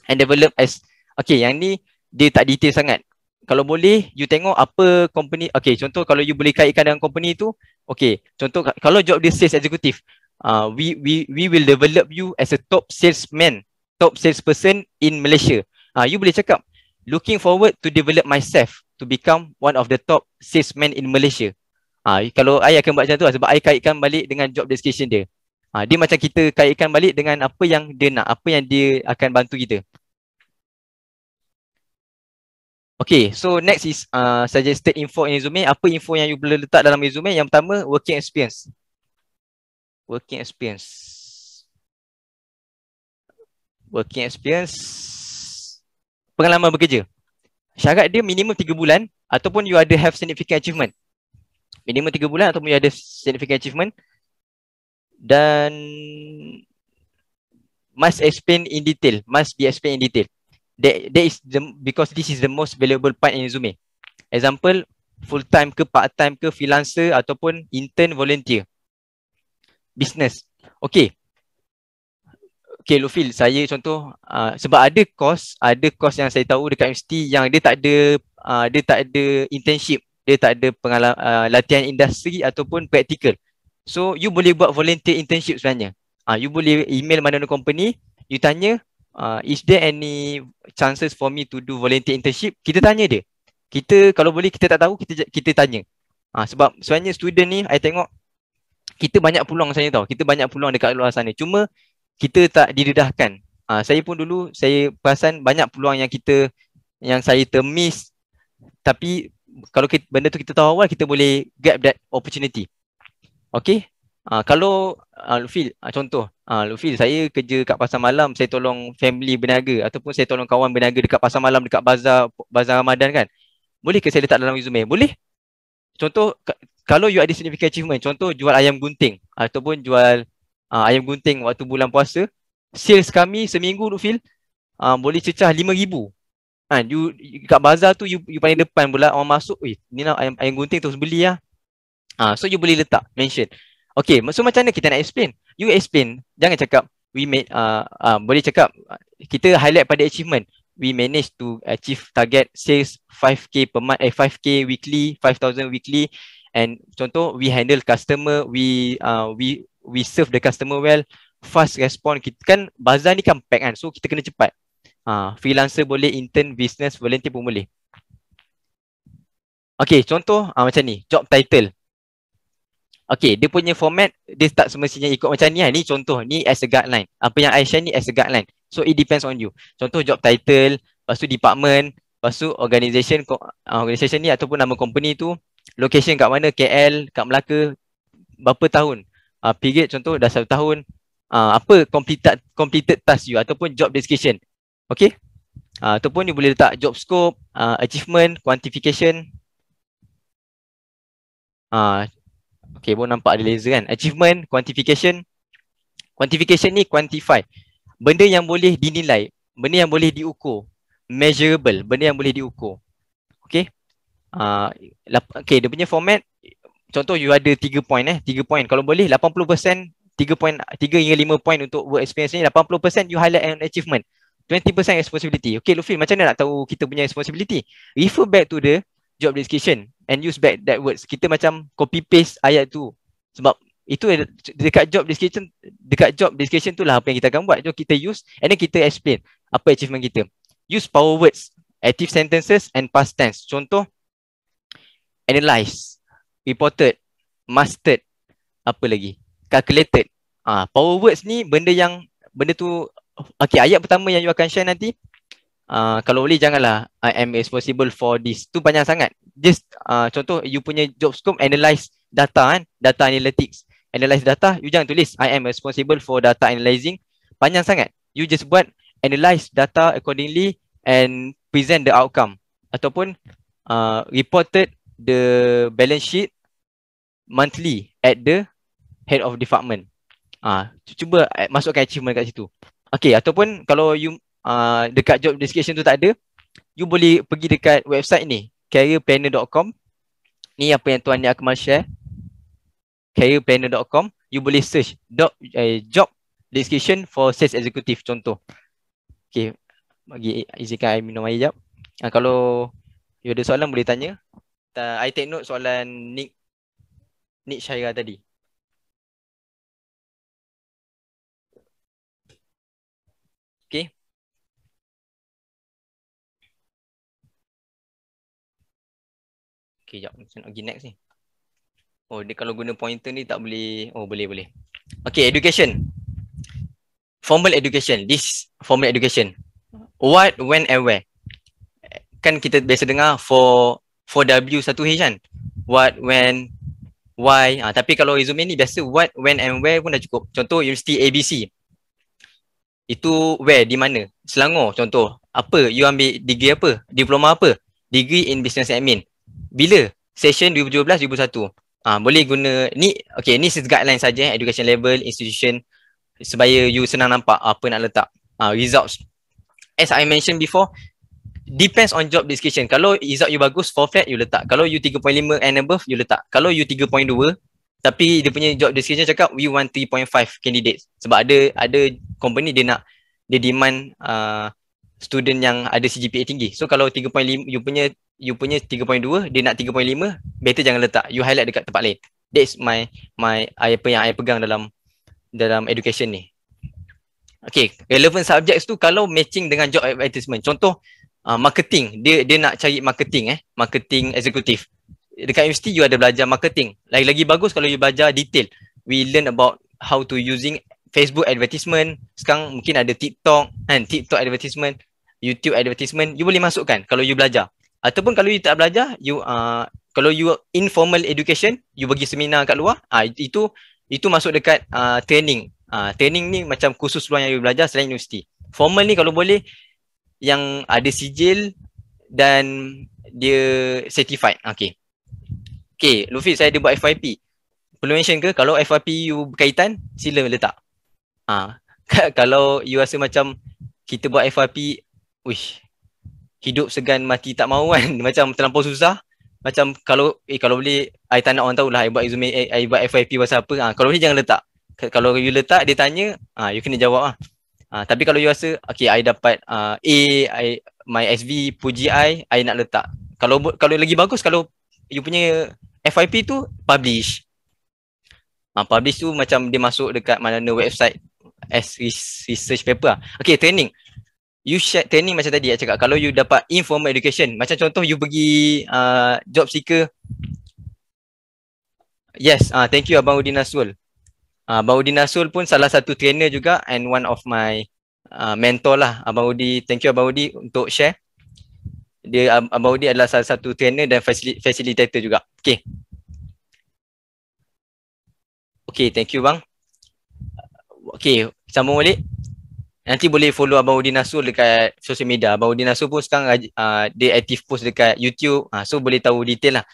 and develop as okay yang ni dia tak detail sangat kalau boleh you tengok apa company okay contoh kalau you boleh kaitkan dengan company tu okay contoh kalau job dia sales executive uh, we we we will develop you as a top salesman top salesperson in Malaysia uh, you boleh cakap looking forward to develop myself to become one of the top salesman in Malaysia Ah, uh, kalau saya akan buat macam tu lah, sebab saya kaitkan balik dengan job description dia Ha, dia macam kita kaitkan balik dengan apa yang dia nak, apa yang dia akan bantu kita. Okay, so next is uh, suggested info in resume. Apa info yang you boleh letak dalam resume? Yang pertama, working experience. Working experience. Working experience. Pengalaman bekerja. Syarat dia minimum 3 bulan ataupun you ada have significant achievement. Minimum 3 bulan ataupun you ada significant achievement. Dan must explain in detail. Must be explained in detail that that is the because this is the most valuable part in resume. Example, full time ke part time ke freelancer ataupun intern volunteer. Business. Okay. Okay, Luffy, saya contoh uh, sebab ada course, ada course yang saya tahu dekat universiti yang dia tak ada uh, dia tak ada internship, dia tak ada pengalaman uh, latihan industri ataupun practical. So you boleh buat volunteer internship sebenarnya. Ah uh, you boleh email mana-mana company, you tanya uh, is there any chances for me to do volunteer internship kita tanya dia kita kalau boleh kita tak tahu kita kita tanya uh, sebab sebenarnya student ni saya tengok kita banyak peluang saya tahu kita banyak peluang dekat luar sana cuma kita tak didedahkan uh, saya pun dulu saya perasan banyak peluang yang kita yang saya termiss tapi kalau kita, benda tu kita tahu awal kita boleh grab that opportunity Okay, Uh, kalau uh, ah, Luffy, uh, ah, contoh uh, Luffy saya kerja kat pasar malam Saya tolong family berniaga Ataupun saya tolong kawan berniaga dekat pasar malam Dekat bazar bazar Ramadan kan Boleh ke saya letak dalam resume? Boleh Contoh kalau you ada significant achievement Contoh jual ayam gunting Ataupun jual uh, ayam gunting waktu bulan puasa Sales kami seminggu Luffy uh, Boleh cecah RM5,000 uh, you, you, bazar tu you, you paling depan pula Orang masuk Ni lah ayam, ayam gunting terus beli lah uh, So you boleh letak mention Okay, so macam mana kita nak explain? You explain. Jangan cakap we made, uh, uh, boleh cakap kita highlight pada achievement. We managed to achieve target sales 5K per month, eh, 5K weekly, 5,000 weekly. And contoh, we handle customer, we uh, we we serve the customer well, fast respond. Kita kan bazar ni kan pack kan, so kita kena cepat. Uh, freelancer boleh, intern, business, volunteer pun boleh. Okay, contoh uh, macam ni, job title. Okay, dia punya format, dia start semestinya ikut macam ni lah. Ni contoh, ni as a guideline. Apa yang I share ni as a guideline. So, it depends on you. Contoh job title, lepas tu department, lepas tu organisation ah, organisation ni ataupun nama company tu, location kat mana, KL, kat Melaka, berapa tahun. Uh, period contoh dah satu tahun. Uh, apa completed, completed task you ataupun job description. Okay? Uh, ataupun you boleh letak job scope, uh, achievement, quantification. Uh, Okay pun nampak ada laser kan Achievement, quantification Quantification ni quantify Benda yang boleh dinilai Benda yang boleh diukur Measurable, benda yang boleh diukur Okay uh, Okay dia punya format Contoh you ada 3 point eh 3 point kalau boleh 80% 3 point 3 hingga 5 point untuk work experience ni 80% you highlight an achievement 20% responsibility. Okay Luffy, macam mana nak tahu kita punya responsibility? Refer back to the job description and use back that words. Kita macam copy paste ayat tu. Sebab itu dekat job description dekat job description tu lah apa yang kita akan buat. Jadi kita use and then kita explain apa achievement kita. Use power words, active sentences and past tense. Contoh analyze, reported, mastered, apa lagi? calculated. Ah, ha, power words ni benda yang benda tu okey ayat pertama yang you akan share nanti Uh, kalau boleh janganlah I am responsible for this Tu panjang sangat just uh, contoh you punya job scope analyze data kan data analytics analyze data you jangan tulis i am responsible for data analyzing panjang sangat you just buat analyze data accordingly and present the outcome ataupun uh, reported the balance sheet monthly at the head of department ah uh, cuba eh, masukkan achievement kat situ okey ataupun kalau you uh, dekat job description tu tak ada you boleh pergi dekat website ni careerplanner.com ni apa yang tuan ni Akmal share careerplanner.com you boleh search do, eh, job description for sales executive contoh okay bagi izinkan saya minum air jap ha, kalau you ada soalan boleh tanya Ta, I take note soalan Nick Nick Syairah tadi okay jap macam nak pergi next ni oh dia kalau guna pointer ni tak boleh oh boleh boleh okay education formal education this formal education what when and where kan kita biasa dengar for for w 1 h kan what when why ah tapi kalau resume ni biasa what when and where pun dah cukup contoh university abc itu where di mana selangor contoh apa you ambil degree apa diploma apa degree in business admin bila session 2017 2001 ah boleh guna ni okey ni sis guideline saja eh, education level institution supaya you senang nampak apa nak letak ah results as i mentioned before depends on job description kalau result you bagus for flat you letak kalau you 3.5 and above you letak kalau you 3.2 tapi dia punya job description cakap we want 3.5 candidates sebab ada ada company dia nak dia demand uh, student yang ada CGPA tinggi so kalau 3.5 you punya you punya 3.2 dia nak 3.5 better jangan letak you highlight dekat tempat lain that's my my apa yang I pegang dalam dalam education ni Okay, relevant subjects tu kalau matching dengan job advertisement. Contoh, uh, marketing. Dia dia nak cari marketing eh. Marketing eksekutif. Dekat universiti, you ada belajar marketing. Lagi-lagi bagus kalau you belajar detail. We learn about how to using Facebook advertisement. Sekarang mungkin ada TikTok. Kan? TikTok advertisement. YouTube advertisement. You boleh masukkan kalau you belajar ataupun kalau you tak belajar you uh, kalau you informal education you bagi seminar kat luar ah uh, itu itu masuk dekat uh, training uh, training ni macam khusus luar yang you belajar selain universiti formal ni kalau boleh yang ada sijil dan dia certified Okay. Okay, Luffy saya ada buat FYP perlu mention ke kalau FYP you berkaitan sila letak ah uh, kalau you rasa macam kita buat FYP wish hidup segan mati tak mahu kan macam terlampau susah macam kalau eh kalau boleh ai tanya orang tahu lah ai buat resume ai eh, buat FYP pasal apa ah ha, kalau ni jangan letak kalau you letak dia tanya ah ha, you kena jawab ah ha. tapi kalau you rasa okey ai dapat uh, A ai my SV puji ai ai nak letak kalau kalau lagi bagus kalau you punya FYP tu publish ah ha, publish tu macam dia masuk dekat mana-mana website as research paper ah okey training you share training macam tadi saya cakap kalau you dapat informal education macam contoh you pergi uh, job seeker yes uh, thank you Abang Udin Nasrul uh, Abang Udin Nasrul pun salah satu trainer juga and one of my uh, mentor lah Abang Udi thank you Abang Udi untuk share dia Abang Udi adalah salah satu trainer dan facilitator juga okay okay thank you bang okay sambung balik Nanti boleh follow Abang Udin Nasu dekat sosial media. Abang Udin Nasu pun sekarang uh, dia aktif post dekat YouTube. Uh, so boleh tahu detail lah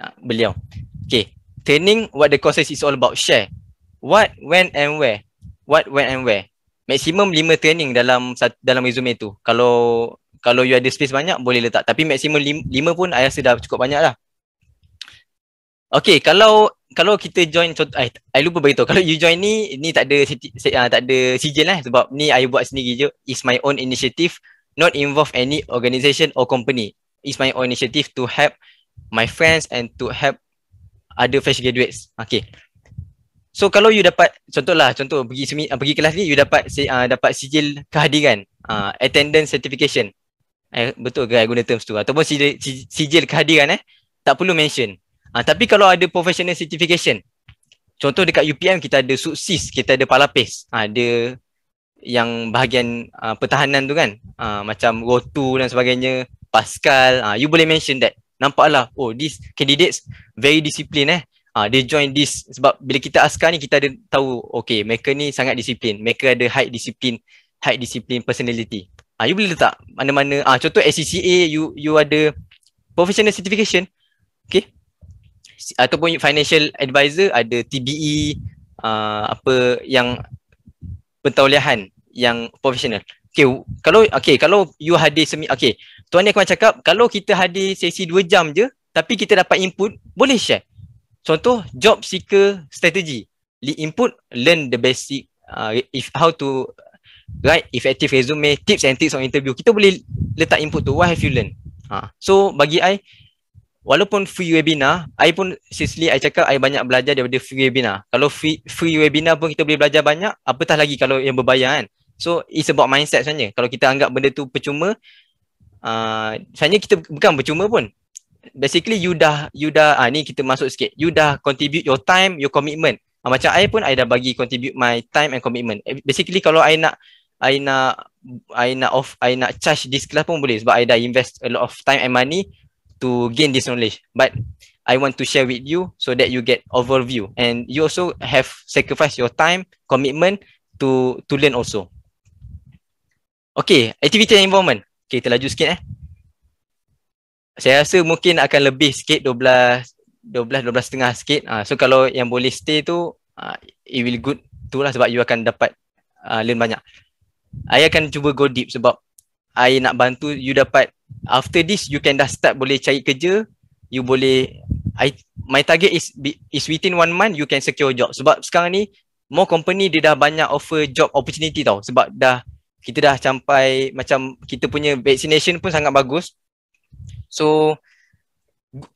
uh, beliau. Okay. Training, what the courses is all about. Share. What, when and where. What, when and where. Maximum lima training dalam dalam resume tu. Kalau kalau you ada space banyak, boleh letak. Tapi maksimum lima pun saya rasa dah cukup banyak lah. Okay, kalau kalau kita join contoh, I, I lupa beritahu. Kalau you join ni, ni tak ada, uh, tak ada sijil lah sebab ni I buat sendiri je. Is my own initiative, not involve any organisation or company. Is my own initiative to help my friends and to help other fresh graduates. Okay. So kalau you dapat, contohlah, contoh pergi, sumi, uh, ah, pergi kelas ni, you dapat uh, dapat sijil kehadiran, uh, attendance certification. I, eh, betul ke guna terms tu? Ataupun sijil, sijil kehadiran eh, tak perlu mention. Uh, tapi kalau ada professional certification, contoh dekat UPM kita ada SUSIS, kita ada Palapes, ada ha, yang bahagian uh, pertahanan tu kan, uh, macam ROTU dan sebagainya, Pascal, uh, you boleh mention that. Nampaklah, oh this candidates very disciplined eh. Uh, they join this sebab bila kita askar ni kita ada tahu, okay mereka ni sangat disiplin, mereka ada high discipline, high discipline personality. Ah, you boleh letak mana-mana, ah, contoh SCCA, you you ada professional certification, okay, ataupun financial advisor ada TBE uh, apa yang pentauliahan yang profesional. Okay, kalau okay, kalau you hadir semi okay, tuan ni akan cakap kalau kita hadir sesi 2 jam je tapi kita dapat input, boleh share. Contoh job seeker strategy. Lead input learn the basic uh, if how to write effective resume, tips and tricks on interview. Kita boleh letak input tu what have you learn? Ha. So bagi I walaupun free webinar, I pun seriously I cakap I banyak belajar daripada free webinar. Kalau free, free webinar pun kita boleh belajar banyak, apatah lagi kalau yang berbayar kan. So it's about mindset sebenarnya. Kalau kita anggap benda tu percuma, uh, sebenarnya kita bukan percuma pun. Basically you dah, you dah, uh, ni kita masuk sikit. You dah contribute your time, your commitment. Uh, macam I pun, I dah bagi contribute my time and commitment. Eh, basically kalau I nak I nak I nak off I nak charge this class pun boleh sebab I dah invest a lot of time and money to gain this knowledge but i want to share with you so that you get overview and you also have sacrifice your time commitment to to learn also okay activity and involvement okay kita laju sikit eh saya rasa mungkin akan lebih sikit 12 12 12 setengah sikit uh, so kalau yang boleh stay tu uh, it will good tu lah sebab you akan dapat uh, learn banyak saya akan cuba go deep sebab I nak bantu you dapat after this you can dah start boleh cari kerja you boleh I my target is is within one month you can secure job sebab sekarang ni more company dia dah banyak offer job opportunity tau sebab dah kita dah sampai macam kita punya vaccination pun sangat bagus so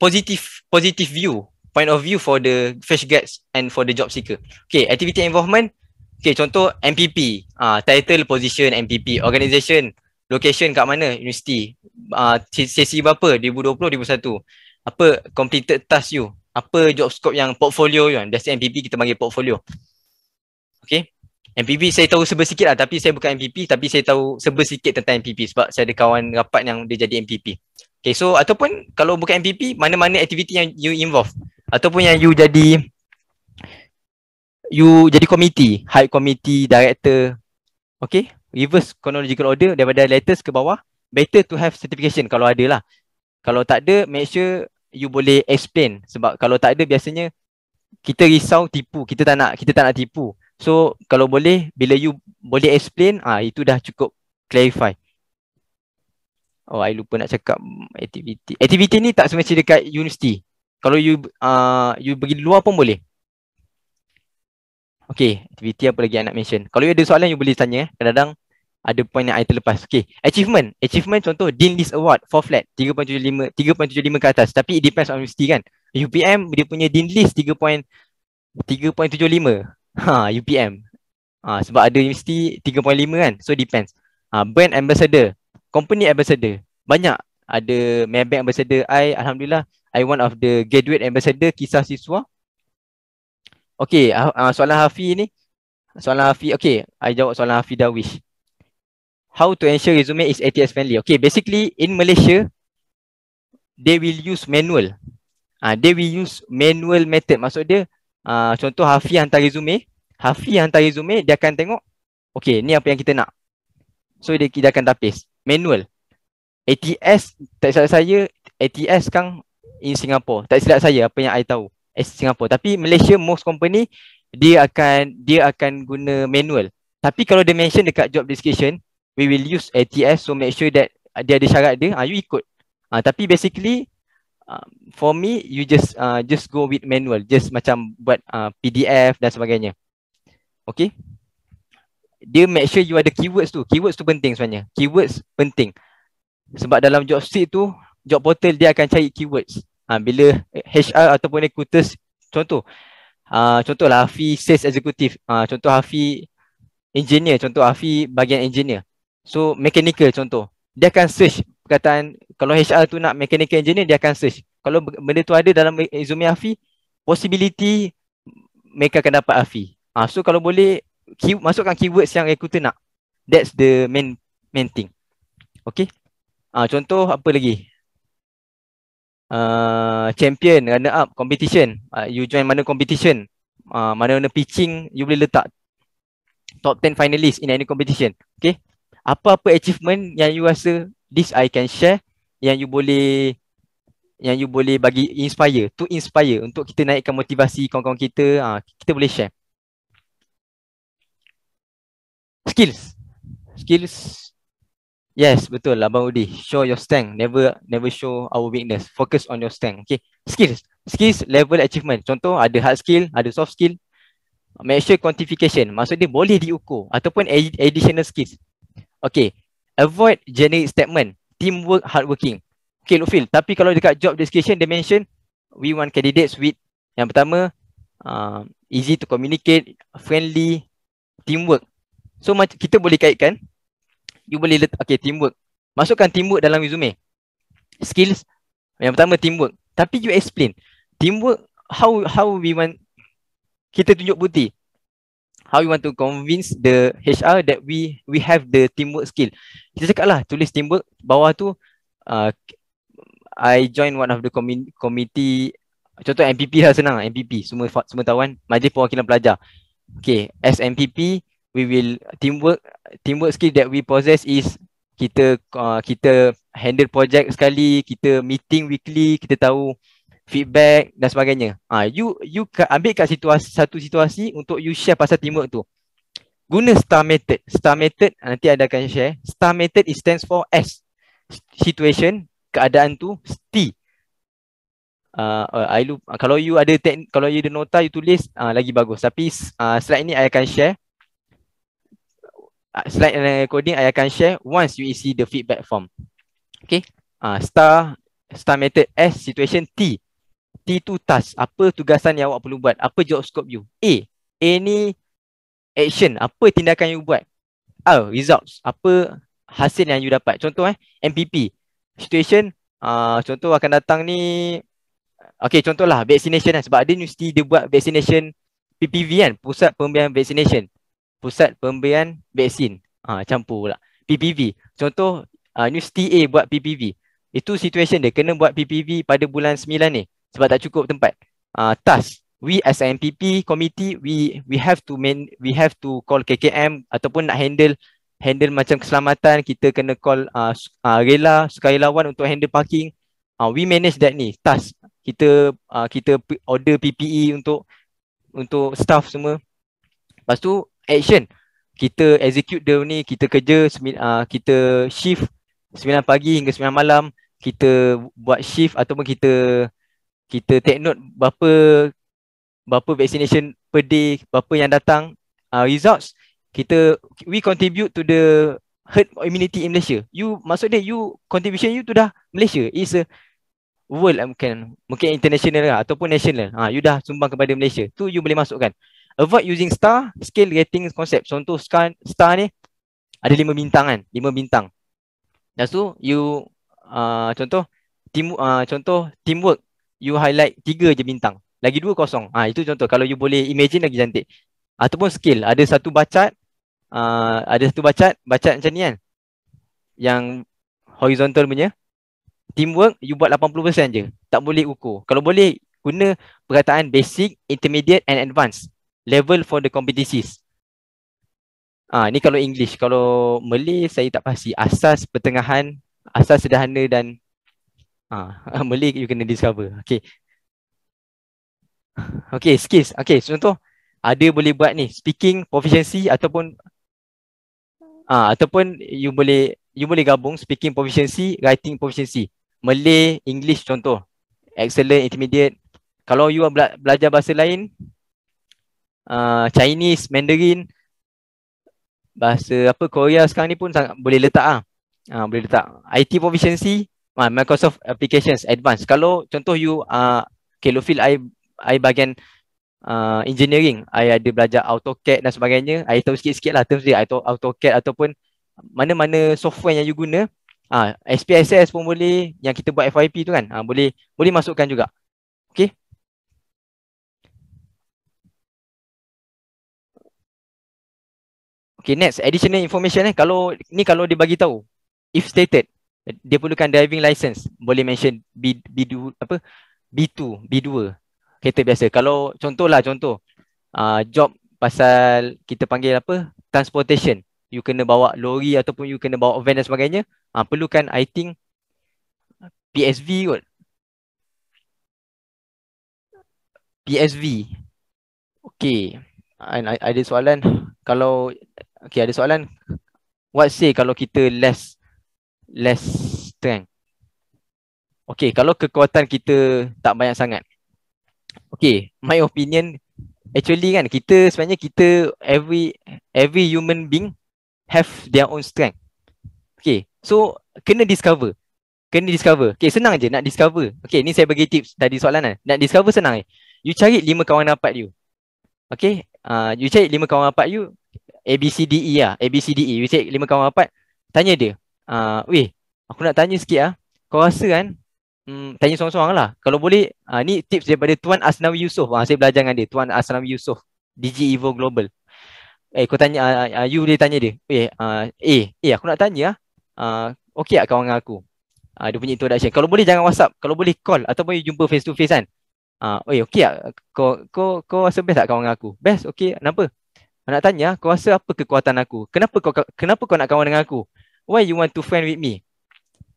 positive positive view point of view for the fresh grads and for the job seeker okay activity involvement okay contoh MPP ah uh, title position MPP organisation location kat mana universiti uh, sesi berapa 2020 2021 apa completed task you apa job scope yang portfolio you kan biasa MPP kita panggil portfolio okey MPP saya tahu seber sikit lah tapi saya bukan MPP tapi saya tahu seber sikit tentang MPP sebab saya ada kawan rapat yang dia jadi MPP okey so ataupun kalau bukan MPP mana-mana aktiviti yang you involve ataupun yang you jadi you jadi komiti high committee director okey reverse chronological order daripada latest ke bawah better to have certification kalau ada lah kalau tak ada make sure you boleh explain sebab kalau tak ada biasanya kita risau tipu kita tak nak kita tak nak tipu so kalau boleh bila you boleh explain ah itu dah cukup clarify oh i lupa nak cakap activity activity ni tak semestinya dekat universiti kalau you uh, you pergi luar pun boleh Okay, aktiviti apa lagi yang nak mention? Kalau you ada soalan, you boleh tanya. Kadang-kadang ada point yang I terlepas. Okay, achievement. Achievement contoh, Dean List Award for flat. 3.75, 3.75 ke atas. Tapi it depends on university kan. UPM, dia punya Dean List 3.75. Ha, UPM. Ha, sebab ada university 3.5 kan. So, depends. Ha, brand ambassador. Company ambassador. Banyak. Ada Maybank ambassador. I, Alhamdulillah, I one of the graduate ambassador kisah siswa Okey, uh, soalan Hafi ni. Soalan Hafi, okey. I jawab soalan Hafi Dawish. How to ensure resume is ATS friendly? Okey, basically in Malaysia, they will use manual. Ah, uh, they will use manual method. Maksud dia, ah, uh, contoh Hafi hantar resume. Hafi hantar resume, dia akan tengok. Okey, ni apa yang kita nak. So, dia, kita akan tapis. Manual. ATS, tak silap saya, ATS kang in Singapore. Tak silap saya apa yang I tahu as Singapore. Tapi Malaysia most company dia akan dia akan guna manual. Tapi kalau dia mention dekat job description, we will use ATS so make sure that dia ada syarat dia, ah you ikut. Ah tapi basically um, for me you just uh, just go with manual, just macam buat uh, ah, PDF dan sebagainya. Okay dia make sure you ada keywords tu. Keywords tu penting sebenarnya. Keywords penting. Sebab dalam job seat tu, job portal dia akan cari keywords ha, bila HR ataupun recruiters contoh uh, ha, contoh lah Hafi sales executive uh, contoh Hafi engineer contoh Hafi bahagian engineer so mechanical contoh dia akan search perkataan kalau HR tu nak mechanical engineer dia akan search kalau benda tu ada dalam resume Hafi possibility mereka akan dapat Hafi ha, so kalau boleh key, masukkan keywords yang recruiter nak that's the main main thing okay ha, contoh apa lagi uh, champion runner up competition uh, you join mana competition uh, mana mana pitching you boleh letak top 10 finalist in any competition okay apa-apa achievement yang you rasa this i can share yang you boleh yang you boleh bagi inspire to inspire untuk kita naikkan motivasi kawan-kawan kita uh, kita boleh share skills skills Yes, betul Abang Udi. Show your strength. Never never show our weakness. Focus on your strength. Okay. Skills. Skills level achievement. Contoh ada hard skill, ada soft skill. Make sure quantification. Maksud dia boleh diukur ataupun additional skills. Okay. Avoid generic statement. Teamwork hardworking. Okay, feel Tapi kalau dekat job description, dia mention we want candidates with yang pertama, uh, easy to communicate, friendly, teamwork. So, kita boleh kaitkan you boleh letak okay teamwork. Masukkan teamwork dalam resume. Skills yang pertama teamwork. Tapi you explain teamwork how how we want kita tunjuk bukti. How we want to convince the HR that we we have the teamwork skill. Kita cakap lah tulis teamwork bawah tu uh, I join one of the committee contoh MPP lah senang MPP semua semua tawan. majlis perwakilan pelajar. Okay, as MPP, we will teamwork teamwork skill that we possess is kita uh, kita handle project sekali kita meeting weekly kita tahu feedback dan sebagainya ah uh, you you ambil kat situasi satu situasi untuk you share pasal teamwork tu guna star method star method ah, nanti ada akan share star method is stands for s situation keadaan tu st Uh, ah, ah, I loop, kalau you ada kalau you ada nota you tulis uh, lagi bagus tapi uh, slide ni I akan share Ah, slide and eh, coding I akan share once you see the feedback form. Okay. uh, star star method S situation T. T to task. Apa tugasan yang awak perlu buat? Apa job scope you? A. any action. Apa tindakan you buat? R. Results. Apa hasil yang you dapat? Contoh eh. MPP. Situation. ah uh, contoh akan datang ni. Okay contohlah vaccination lah. Sebab ada universiti dia buat vaccination PPV kan. Pusat pemberian vaccination pusat pemberian vaksin ha, campur pula PPV contoh uh, ha, universiti A buat PPV itu situation dia kena buat PPV pada bulan 9 ni sebab tak cukup tempat uh, task we as an MPP committee we we have to main we have to call KKM ataupun nak handle handle macam keselamatan kita kena call uh, uh, rela sukarelawan untuk handle parking uh, we manage that ni task kita uh, kita order PPE untuk untuk staff semua lepas tu action kita execute dia ni kita kerja uh, kita shift 9 pagi hingga 9 malam kita buat shift ataupun kita kita take note berapa berapa vaccination per day berapa yang datang uh, results kita we contribute to the herd immunity in Malaysia you maksud dia you contribution you tu dah Malaysia is a world mungkin mungkin international lah, ataupun national ha, you dah sumbang kepada Malaysia tu you boleh masukkan avoid using star scale rating concept. Contoh star, star ni ada lima bintang kan, lima bintang. Lepas tu you uh, contoh team uh, contoh teamwork you highlight tiga je bintang. Lagi dua kosong. Ah ha, itu contoh kalau you boleh imagine lagi cantik. Ataupun skill ada satu bacat uh, ada satu bacat bacat macam ni kan. Yang horizontal punya teamwork you buat 80% je. Tak boleh ukur. Kalau boleh guna perkataan basic, intermediate and advanced level for the competencies. Ah, ini kalau English. Kalau Malay, saya tak pasti. Asas pertengahan, asas sederhana dan ah, Malay, you kena discover. Okay. Okay, skills. Okay, contoh. Ada boleh buat ni. Speaking, proficiency ataupun ah, ataupun you boleh you boleh gabung speaking proficiency, writing proficiency. Malay, English contoh. Excellent, intermediate. Kalau you bela- belajar bahasa lain, uh, Chinese, Mandarin Bahasa apa Korea sekarang ni pun sangat, boleh letak lah uh, Boleh letak IT proficiency uh, Microsoft Applications advance. Kalau contoh you uh, Okay, lo I, I bagian uh, engineering I ada belajar AutoCAD dan sebagainya I tahu sikit-sikit lah terms dia AutoCAD ataupun mana-mana software yang you guna ah uh, SPSS pun boleh yang kita buat FYP tu kan uh, boleh boleh masukkan juga okay? Okay next additional information eh kalau ni kalau dia bagi tahu if stated dia perlukan driving license boleh mention B B2 apa B2 B2 kereta biasa kalau contohlah contoh uh, job pasal kita panggil apa transportation you kena bawa lori ataupun you kena bawa van dan sebagainya uh, perlukan I think PSV kot PSV Okay ada soalan Kalau Okay ada soalan What say kalau kita less Less strength Okay kalau kekuatan kita Tak banyak sangat Okay my opinion Actually kan kita sebenarnya kita Every every human being Have their own strength Okay so kena discover Kena discover Okay senang je nak discover Okay ni saya bagi tips tadi soalan kan Nak discover senang eh You cari lima kawan rapat you Okay uh, You cari lima kawan rapat you A B C D E lah A B C D E We say lima kawan rapat Tanya dia Ah, uh, Weh Aku nak tanya sikit lah Kau rasa kan hmm, Tanya seorang-seorang lah Kalau boleh uh, Ni tips daripada Tuan Asnawi Yusof uh, Saya belajar dengan dia Tuan Asnawi Yusof DG Evo Global Eh kau tanya uh, uh, You boleh tanya dia Weh uh, Eh Eh aku nak tanya lah uh, Okay tak kawan dengan aku uh, Dia punya introduction Kalau boleh jangan whatsapp Kalau boleh call atau boleh jumpa face to face kan Ah, uh, okay tak Kau, kau, kau rasa best tak kawan dengan aku Best okay Kenapa Aku nak tanya, kau rasa apa kekuatan aku? Kenapa kau kenapa kau nak kawan dengan aku? Why you want to friend with me?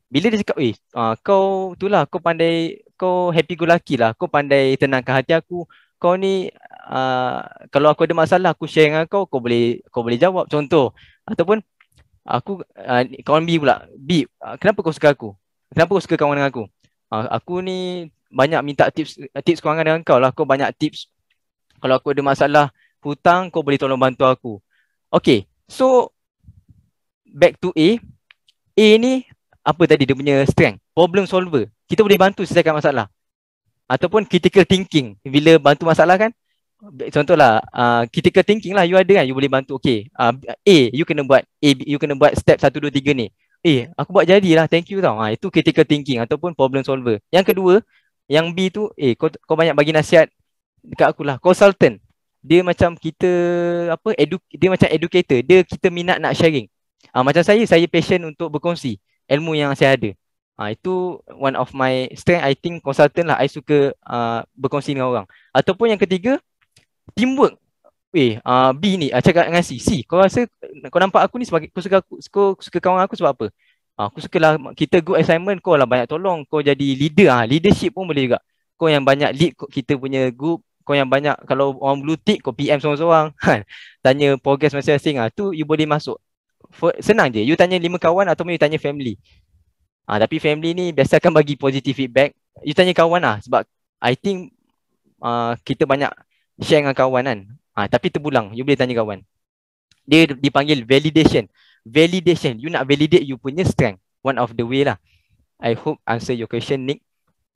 Bila dia cakap, eh, uh, kau itulah, kau pandai, kau happy go lucky lah. Kau pandai tenangkan hati aku. Kau ni, uh, kalau aku ada masalah, aku share dengan kau, kau boleh kau boleh jawab. Contoh, ataupun aku, uh, kawan B pula. B, uh, kenapa kau suka aku? Kenapa kau suka kawan dengan aku? Uh, aku ni banyak minta tips tips kawan dengan kau lah. Kau banyak tips. Kalau aku ada masalah, hutang kau boleh tolong bantu aku. Okay, so back to A. A ni apa tadi dia punya strength, problem solver. Kita boleh bantu selesaikan masalah. Ataupun critical thinking bila bantu masalah kan. Contohlah, uh, critical thinking lah you ada kan, you boleh bantu. Okay, uh, ah, A, you kena buat A, you kena buat step 1, 2, 3 ni. Eh, aku buat jadilah, thank you tau. Ha, itu critical thinking ataupun problem solver. Yang kedua, yang B tu, eh, kau, kau banyak bagi nasihat dekat aku lah. Consultant, dia macam kita apa edu, dia macam educator dia kita minat nak sharing ha, macam saya saya passion untuk berkongsi ilmu yang saya ada ha, itu one of my strength I think consultant lah I suka uh, berkongsi dengan orang ataupun yang ketiga teamwork Weh, uh, B ni, uh, cakap dengan C. C, kau rasa, kau nampak aku ni sebagai, kau suka, aku, kau suka kawan aku sebab apa? Uh, aku suka lah, kita good assignment, kau lah banyak tolong, kau jadi leader, uh, leadership pun boleh juga. Kau yang banyak lead kita punya group, kau yang banyak kalau orang blue tick kau PM seorang-seorang kan tanya progress masing-masing ah tu you boleh masuk For, senang je you tanya lima kawan atau you tanya family ah tapi family ni biasa akan bagi positive feedback you tanya kawan lah sebab i think ah kita banyak share dengan kawan kan ah tapi terbulang you boleh tanya kawan dia dipanggil validation validation you nak validate you punya strength one of the way lah i hope answer your question nick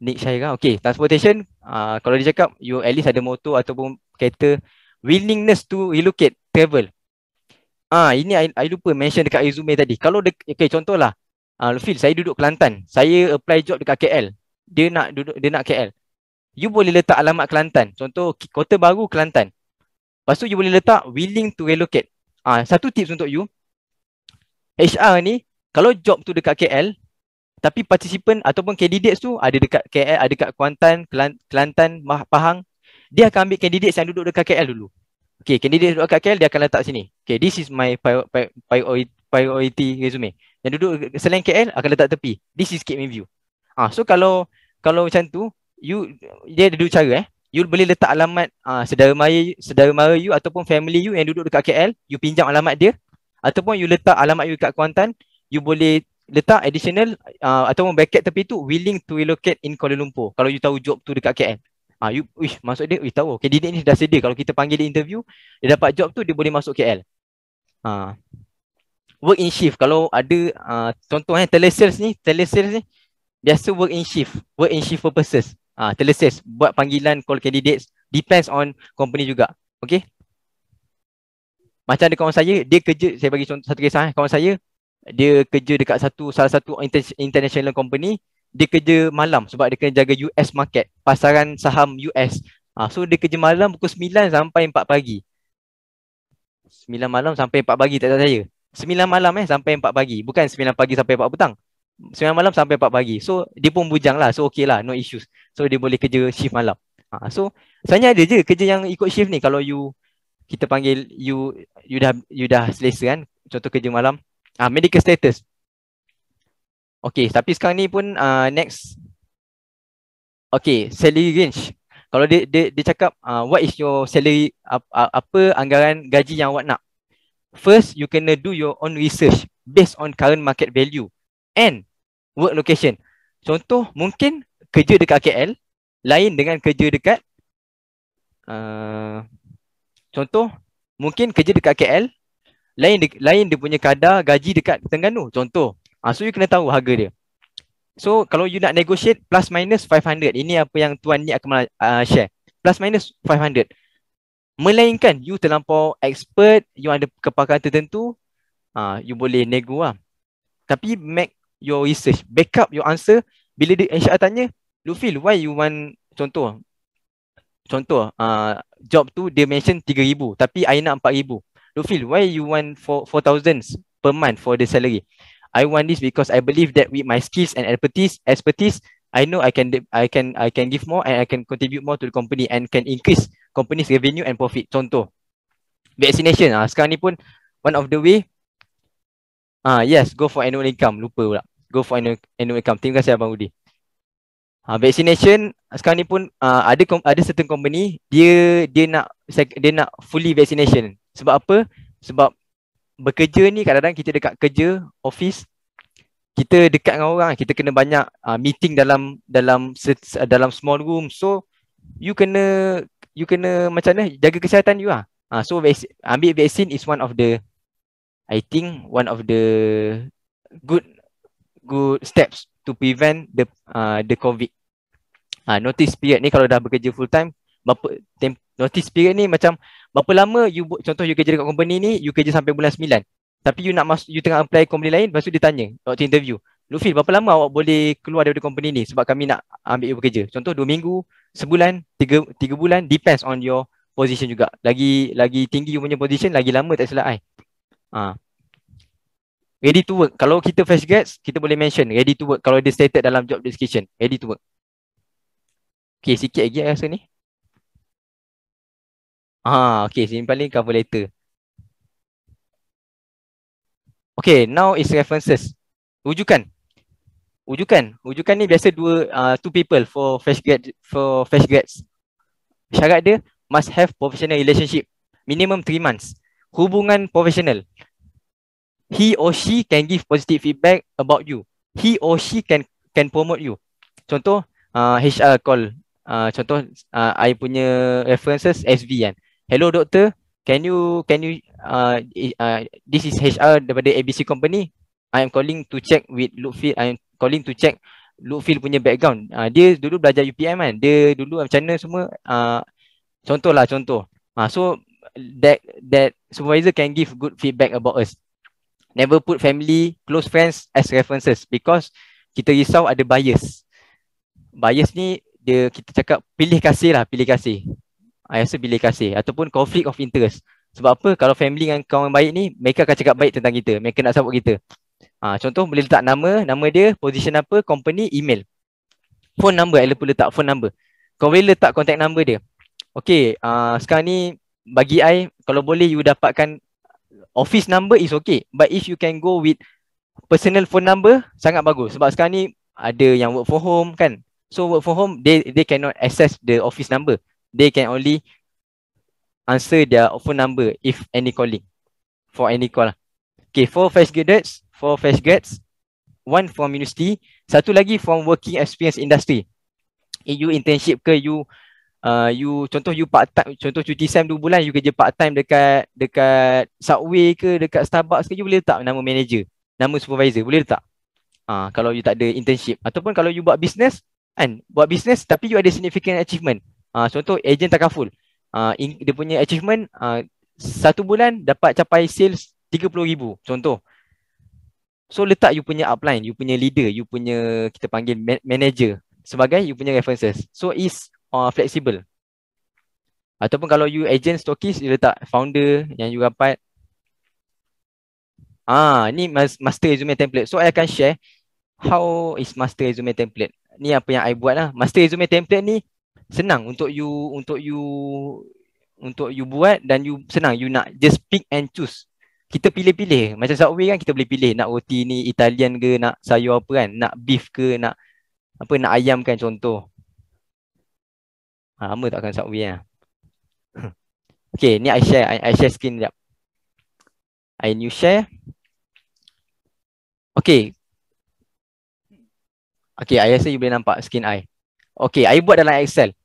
Nick Syairah. Okay, transportation. Uh, kalau dia cakap, you at least ada motor ataupun kereta. Willingness to relocate, travel. Ah, uh, ini I, I, lupa mention dekat resume tadi. Kalau dek, okay, contohlah. Ah, uh, Lufil, saya duduk Kelantan. Saya apply job dekat KL. Dia nak duduk, dia nak KL. You boleh letak alamat Kelantan. Contoh, kota baru Kelantan. Lepas tu, you boleh letak willing to relocate. Ah, uh, satu tips untuk you. HR ni, kalau job tu dekat KL, tapi participant ataupun candidates tu ada dekat KL, ada dekat Kuantan, Kelantan, Pahang, dia akan ambil candidates yang duduk dekat KL dulu. Okay, candidate duduk dekat KL, dia akan letak sini. Okay, this is my priority resume. Yang duduk selain KL, akan letak tepi. This is KM view. Ah, so kalau kalau macam tu, you dia ada dua cara eh. You boleh letak alamat uh, ah, sedara mara, sedara mara you ataupun family you yang duduk dekat KL, you pinjam alamat dia ataupun you letak alamat you dekat Kuantan, you boleh letak additional uh, ataupun backup tepi tu willing to relocate in Kuala Lumpur kalau you tahu job tu dekat KL. Ah uh, you wish masuk dia, you tahu. Kandidat okay, ni dah sedia kalau kita panggil dia interview, dia dapat job tu dia boleh masuk KL. Uh, ah. work in shift. Kalau ada uh, contoh eh telesales ni, telesales ni biasa work in shift, work in shift purposes. Ah uh, telesales buat panggilan call candidates depends on company juga. Okay Macam ada kawan saya, dia kerja, saya bagi contoh satu kisah eh. Kawan saya, dia kerja dekat satu salah satu international company dia kerja malam sebab dia kena jaga US market pasaran saham US ha, so dia kerja malam pukul 9 sampai 4 pagi 9 malam sampai 4 pagi tak tahu saya 9 malam eh sampai 4 pagi bukan 9 pagi sampai 4 petang 9 malam sampai 4 pagi so dia pun bujang lah so ok lah no issues so dia boleh kerja shift malam ha, so sebenarnya ada je kerja yang ikut shift ni kalau you kita panggil you you dah you dah selesa kan contoh kerja malam uh, medical status. Okay, tapi sekarang ni pun uh, next. Okay, salary range. Kalau dia dia, dia cakap uh, what is your salary apa, apa anggaran gaji yang awak nak. First, you can do your own research based on current market value and work location. Contoh, mungkin kerja dekat KL lain dengan kerja dekat uh, contoh, mungkin kerja dekat KL lain dia, lain dia punya kadar gaji dekat Terengganu contoh ha, so you kena tahu harga dia so kalau you nak negotiate plus minus 500 ini apa yang tuan ni akan uh, share plus minus 500 melainkan you terlampau expert you ada kepakaran tertentu ah you boleh nego lah tapi make your research backup your answer bila dia insya allah tanya you feel why you want contoh contoh uh, job tu dia mention 3000 tapi i nak 4000 Luffy, why you want for four thousands per month for the salary? I want this because I believe that with my skills and expertise, expertise, I know I can I can I can give more and I can contribute more to the company and can increase company's revenue and profit. Contoh, vaccination. Ah, sekarang ni pun one of the way. Ah, yes, go for annual income. Lupa pula. Go for annual, annual income. Terima kasih Abang Udi. Ha, vaccination sekarang ni pun uh, ada ada certain company dia dia nak dia nak fully vaccination. Sebab apa? Sebab bekerja ni kadang-kadang kita dekat kerja office kita dekat dengan orang kita kena banyak uh, meeting dalam dalam dalam small room. So you kena you kena macam mana jaga kesihatan you ah. Uh, so vaksin, ambil vaksin is one of the I think one of the good good steps to prevent the uh, the COVID. Uh, notice period ni kalau dah bekerja full time, berapa tem. notice period ni macam berapa lama you contoh you kerja dekat company ni, you kerja sampai bulan sembilan. Tapi you nak masuk you tengah apply company lain, lepas tu dia tanya waktu interview. Lutfi, berapa lama awak boleh keluar daripada company ni sebab kami nak ambil you bekerja? Contoh dua minggu, sebulan, tiga tiga bulan depends on your position juga. Lagi lagi tinggi you punya position, lagi lama tak salah ai. Uh. Ready to work. Kalau kita fresh grads, kita boleh mention ready to work. Kalau dia stated dalam job description, ready to work. Okay, sikit lagi rasa ni. Ah, okay, simpan link cover letter. Okay, now is references. Ujukan. Ujukan. Ujukan ni biasa dua, uh, two people for fresh grad, for fresh grads. Syarat dia, must have professional relationship. Minimum three months. Hubungan profesional he or she can give positive feedback about you. He or she can can promote you. Contoh uh, HR call. Uh, contoh uh, I punya references SV kan. Hello doctor, can you can you uh, uh, this is HR daripada ABC company. I am calling to check with Lutfi. I am calling to check Lutfi punya background. Uh, dia dulu belajar UPM kan. Dia dulu macam mana semua uh, lah, contoh. Uh, so that that supervisor can give good feedback about us never put family, close friends as references because kita risau ada bias. Bias ni dia kita cakap pilih kasih lah, pilih kasih. I rasa pilih kasih ataupun conflict of interest. Sebab apa? Kalau family dengan kawan baik ni, mereka akan cakap baik tentang kita. Mereka nak support kita. Ha, contoh boleh letak nama, nama dia, position apa, company, email. Phone number, I lupa letak phone number. Kau boleh letak contact number dia. Okay, uh, ah, sekarang ni bagi I, kalau boleh you dapatkan office number is okay but if you can go with personal phone number sangat bagus sebab sekarang ni ada yang work from home kan so work from home they they cannot access the office number they can only answer their phone number if any calling for any call lah. Okay, four fresh graduates, four fresh grads, one from university, satu lagi from working experience industry. Eh, you internship ke, you uh, you contoh you part time contoh cuti sem 2 bulan you kerja part time dekat dekat subway ke dekat Starbucks ke you boleh letak nama manager nama supervisor boleh letak ah uh, kalau you tak ada internship ataupun kalau you buat business kan buat business tapi you ada significant achievement ah uh, contoh agent takaful ah uh, dia punya achievement ah uh, satu bulan dapat capai sales 30000 contoh so letak you punya upline you punya leader you punya kita panggil manager sebagai you punya references so is uh, flexible. Ataupun kalau you agent stokis, you letak founder yang you dapat. Ah, ni master resume template. So, I akan share how is master resume template. Ni apa yang I buat lah. Master resume template ni senang untuk you, untuk you, untuk you buat dan you senang. You nak just pick and choose. Kita pilih-pilih. Macam Subway kan, kita boleh pilih nak roti ni Italian ke, nak sayur apa kan, nak beef ke, nak apa nak ayam kan contoh. Ha, lama tak akan subway lah. okay, ni I share. I, I share screen sekejap. I new share. Okay. Okay, I rasa you boleh nampak skin I. Okay, I buat dalam Excel.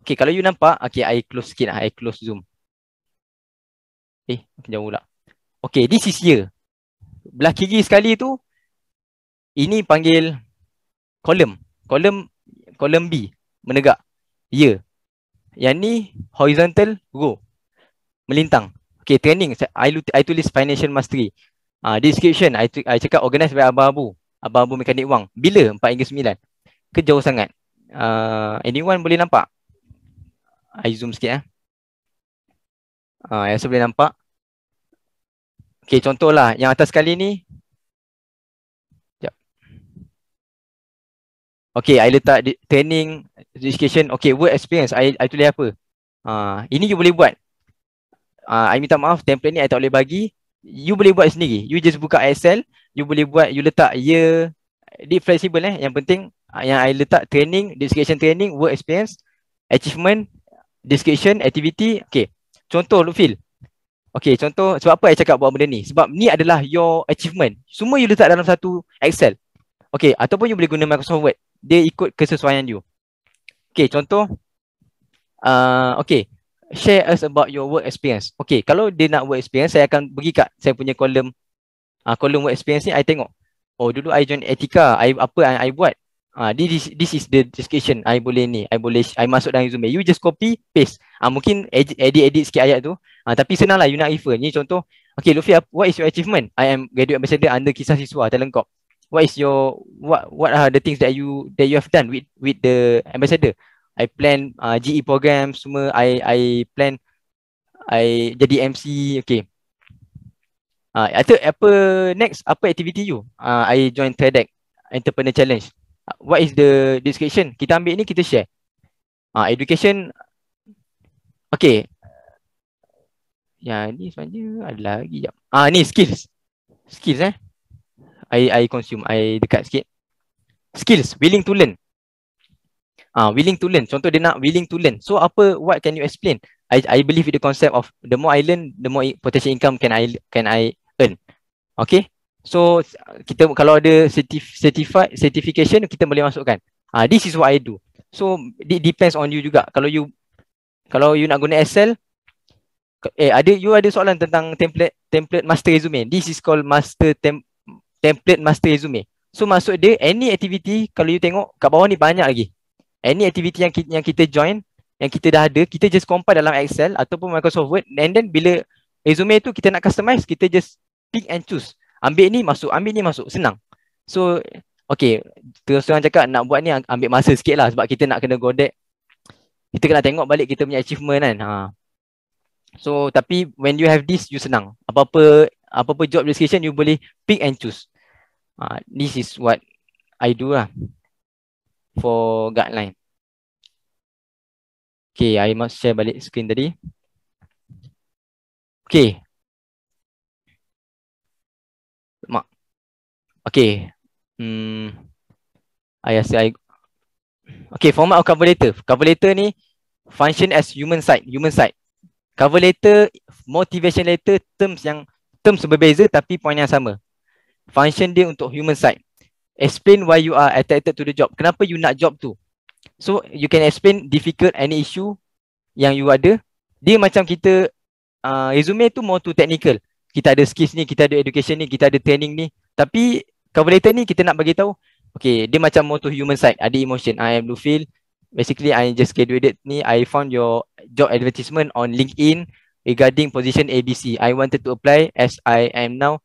Okay, kalau you nampak, okay, I close skin, I close zoom. Eh, makin jauh pula. Okay, this is here. Belah kiri sekali tu, ini panggil column. Column column B, menegak. Year. Yang ni horizontal row melintang. Okay, training. I, I tulis financial mastery. Uh, description, I, I cakap organize by Abu-Abu. Abu-Abu mekanik wang. Bila? 4 hingga 9. ke jauh sangat. Uh, anyone boleh nampak? I zoom sikit. Eh. Uh, yang saya boleh nampak. Okay, contohlah. Yang atas sekali ni, Okay, I letak training, education, okay, work experience, I, I tulis apa? Uh, ini you boleh buat. Uh, I minta maaf, template ni I tak boleh bagi. You boleh buat sendiri. You just buka Excel, you boleh buat, you letak year, di flexible eh. Yang penting, uh, yang I letak training, description training, work experience, achievement, description, activity. Okay, contoh lu feel. Okay, contoh sebab apa I cakap buat benda ni? Sebab ni adalah your achievement. Semua you letak dalam satu Excel. Okay, ataupun you boleh guna Microsoft Word dia ikut kesesuaian you. Okay, contoh. Uh, okay, share us about your work experience. Okay, kalau dia nak work experience, saya akan bagi kat saya punya kolom uh, kolom work experience ni, I tengok. Oh, dulu I join Etika, I, apa yang I, buat? Ah, uh, this, this is the description, I boleh ni, I boleh, I masuk dalam resume. You just copy, paste. Ah, uh, mungkin edit-edit sikit ayat tu. Ah, uh, tapi senang lah, you nak refer. Ni contoh, okay, Luffy, what is your achievement? I am graduate ambassador under kisah siswa, talent corp what is your what what are the things that you that you have done with with the ambassador i plan uh, ge program semua i i plan i jadi mc okay ah uh, atau apa next apa activity you ah uh, i join tedx entrepreneur challenge uh, what is the description kita ambil ni kita share ah uh, education okay ya ni sebenarnya ada lagi jap ah uh, ni skills skills eh I I consume I dekat sikit skills willing to learn ah uh, willing to learn contoh dia nak willing to learn so apa what can you explain I I believe in the concept of the more I learn the more potential income can I can I earn okay so kita kalau ada certif- certified certification kita boleh masukkan ah uh, this is what I do so it depends on you juga kalau you kalau you nak guna Excel eh ada you ada soalan tentang template template master resume this is called master temp template master resume. So maksud dia any activity kalau you tengok kat bawah ni banyak lagi. Any activity yang kita, yang kita join, yang kita dah ada, kita just compile dalam Excel ataupun Microsoft Word and then bila resume tu kita nak customize, kita just pick and choose. Ambil ni masuk, ambil ni masuk. Senang. So, okay. Terus orang cakap nak buat ni ambil masa sikit lah sebab kita nak kena godek. Kita kena tengok balik kita punya achievement kan. Ha. So, tapi when you have this, you senang. Apa-apa apa-apa job description, you boleh pick and choose uh, this is what I do lah for guideline. Okay, I must share balik screen tadi. Okay. Mak. Okay. Hmm. I rasa I... Okay, format of cover letter. Cover letter ni function as human side. Human side. Cover letter, motivation letter, terms yang terms berbeza tapi point yang sama function dia untuk human side explain why you are attracted to the job kenapa you nak job tu so you can explain difficult any issue yang you ada dia macam kita uh, resume tu more to technical kita ada skills ni kita ada education ni kita ada training ni tapi cover letter ni kita nak bagi tahu okay dia macam more to human side ada emotion i am feel basically i just graduated ni i found your job advertisement on linkedin regarding position abc i wanted to apply as i am now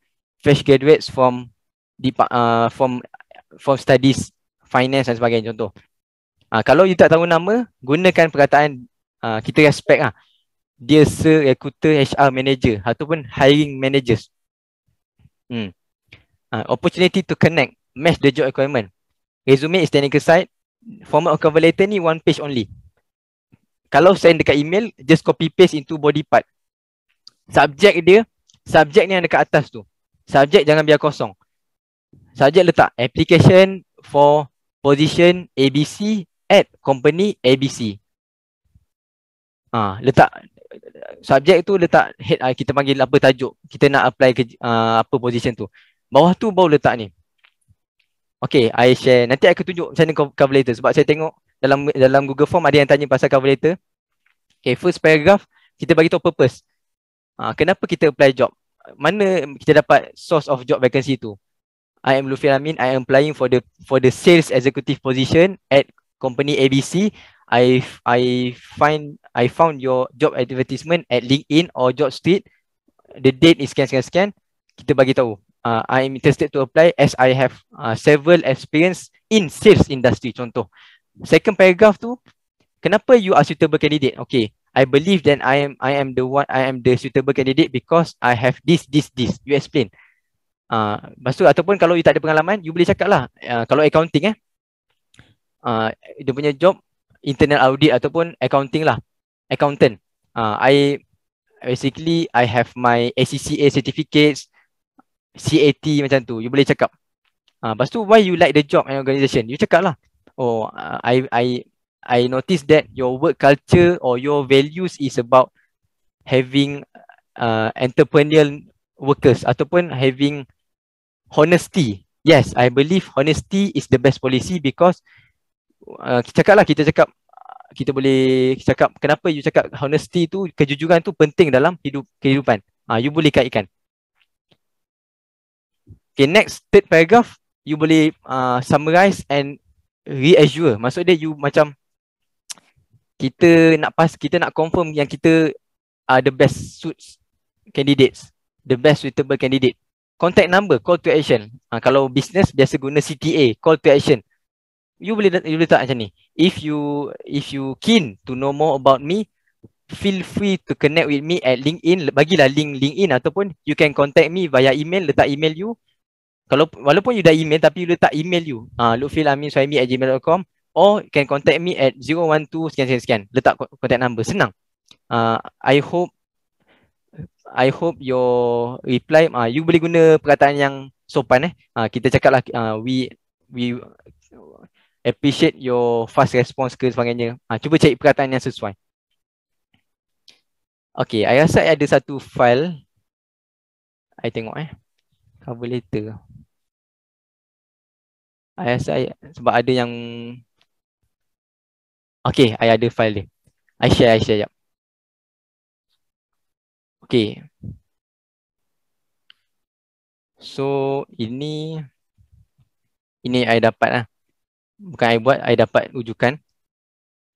fresh graduates from dipa- uh, from from studies finance dan sebagainya contoh. Uh, kalau you tak tahu nama, gunakan perkataan uh, kita respect ah. Dia se recruiter HR manager ataupun hiring managers. Hmm. Uh, opportunity to connect, match the job requirement. Resume is technical side. Format of cover letter ni one page only. Kalau send dekat email, just copy paste into body part. Subject dia, subject ni yang dekat atas tu. Subject jangan biar kosong Subject letak application for position ABC at company ABC ha, letak subject tu letak head ah, kita panggil apa tajuk kita nak apply ke uh, apa position tu bawah tu baru letak ni Okay, I share. Nanti aku tunjuk macam mana cover letter sebab saya tengok dalam dalam Google Form ada yang tanya pasal cover letter. Okay, first paragraph kita bagi tahu purpose. Uh, kenapa kita apply job? mana kita dapat source of job vacancy tu I am Lufi Amin I am applying for the for the sales executive position at company ABC I I find I found your job advertisement at LinkedIn or Job Street. the date is scan scan scan kita bagi tahu uh, I am interested to apply as I have uh, several experience in sales industry contoh second paragraph tu kenapa you are suitable candidate okay I believe that I am I am the one I am the suitable candidate because I have this this this. You explain. Ah, uh, tu ataupun kalau you tak ada pengalaman, you boleh cakap lah. Uh, kalau accounting eh, ah, uh, dia punya job internal audit ataupun accounting lah, accountant. Ah, uh, I basically I have my ACCA certificates, CAT macam tu. You boleh cakap. Ah, uh, tu why you like the job and organisation? You cakap lah. Oh, uh, I I I notice that your work culture or your values is about having uh, entrepreneurial workers ataupun having honesty. Yes, I believe honesty is the best policy because uh, cakap lah kita cakap kita boleh cakap kenapa you cakap honesty tu kejujuran tu penting dalam hidup kehidupan. Ah uh, you boleh kaitkan. Okay, next third paragraph you boleh uh, summarize and reassure. Maksud dia you macam kita nak pas kita nak confirm yang kita are the best suit candidates the best suitable candidate contact number call to action ha, kalau business biasa guna CTA call to action you boleh you boleh tak macam ni if you if you keen to know more about me feel free to connect with me at LinkedIn bagilah link LinkedIn ataupun you can contact me via email letak email you kalau walaupun you dah email tapi you letak email you ah ha, uh, lutfilaminsuhaimi@gmail.com or can contact me at 012 scan scan scan. letak contact number senang uh, i hope i hope your reply uh, you boleh guna perkataan yang sopan eh uh, kita cakaplah uh, we we appreciate your fast response ke sebagainya uh, cuba cari perkataan yang sesuai Okay, I rasa ada satu file I tengok eh Cover letter I rasa I, sebab ada yang Okay, I ada file dia. I share, I share jap. Okay. So, ini ini I dapat lah. Bukan I buat, I dapat ujukan.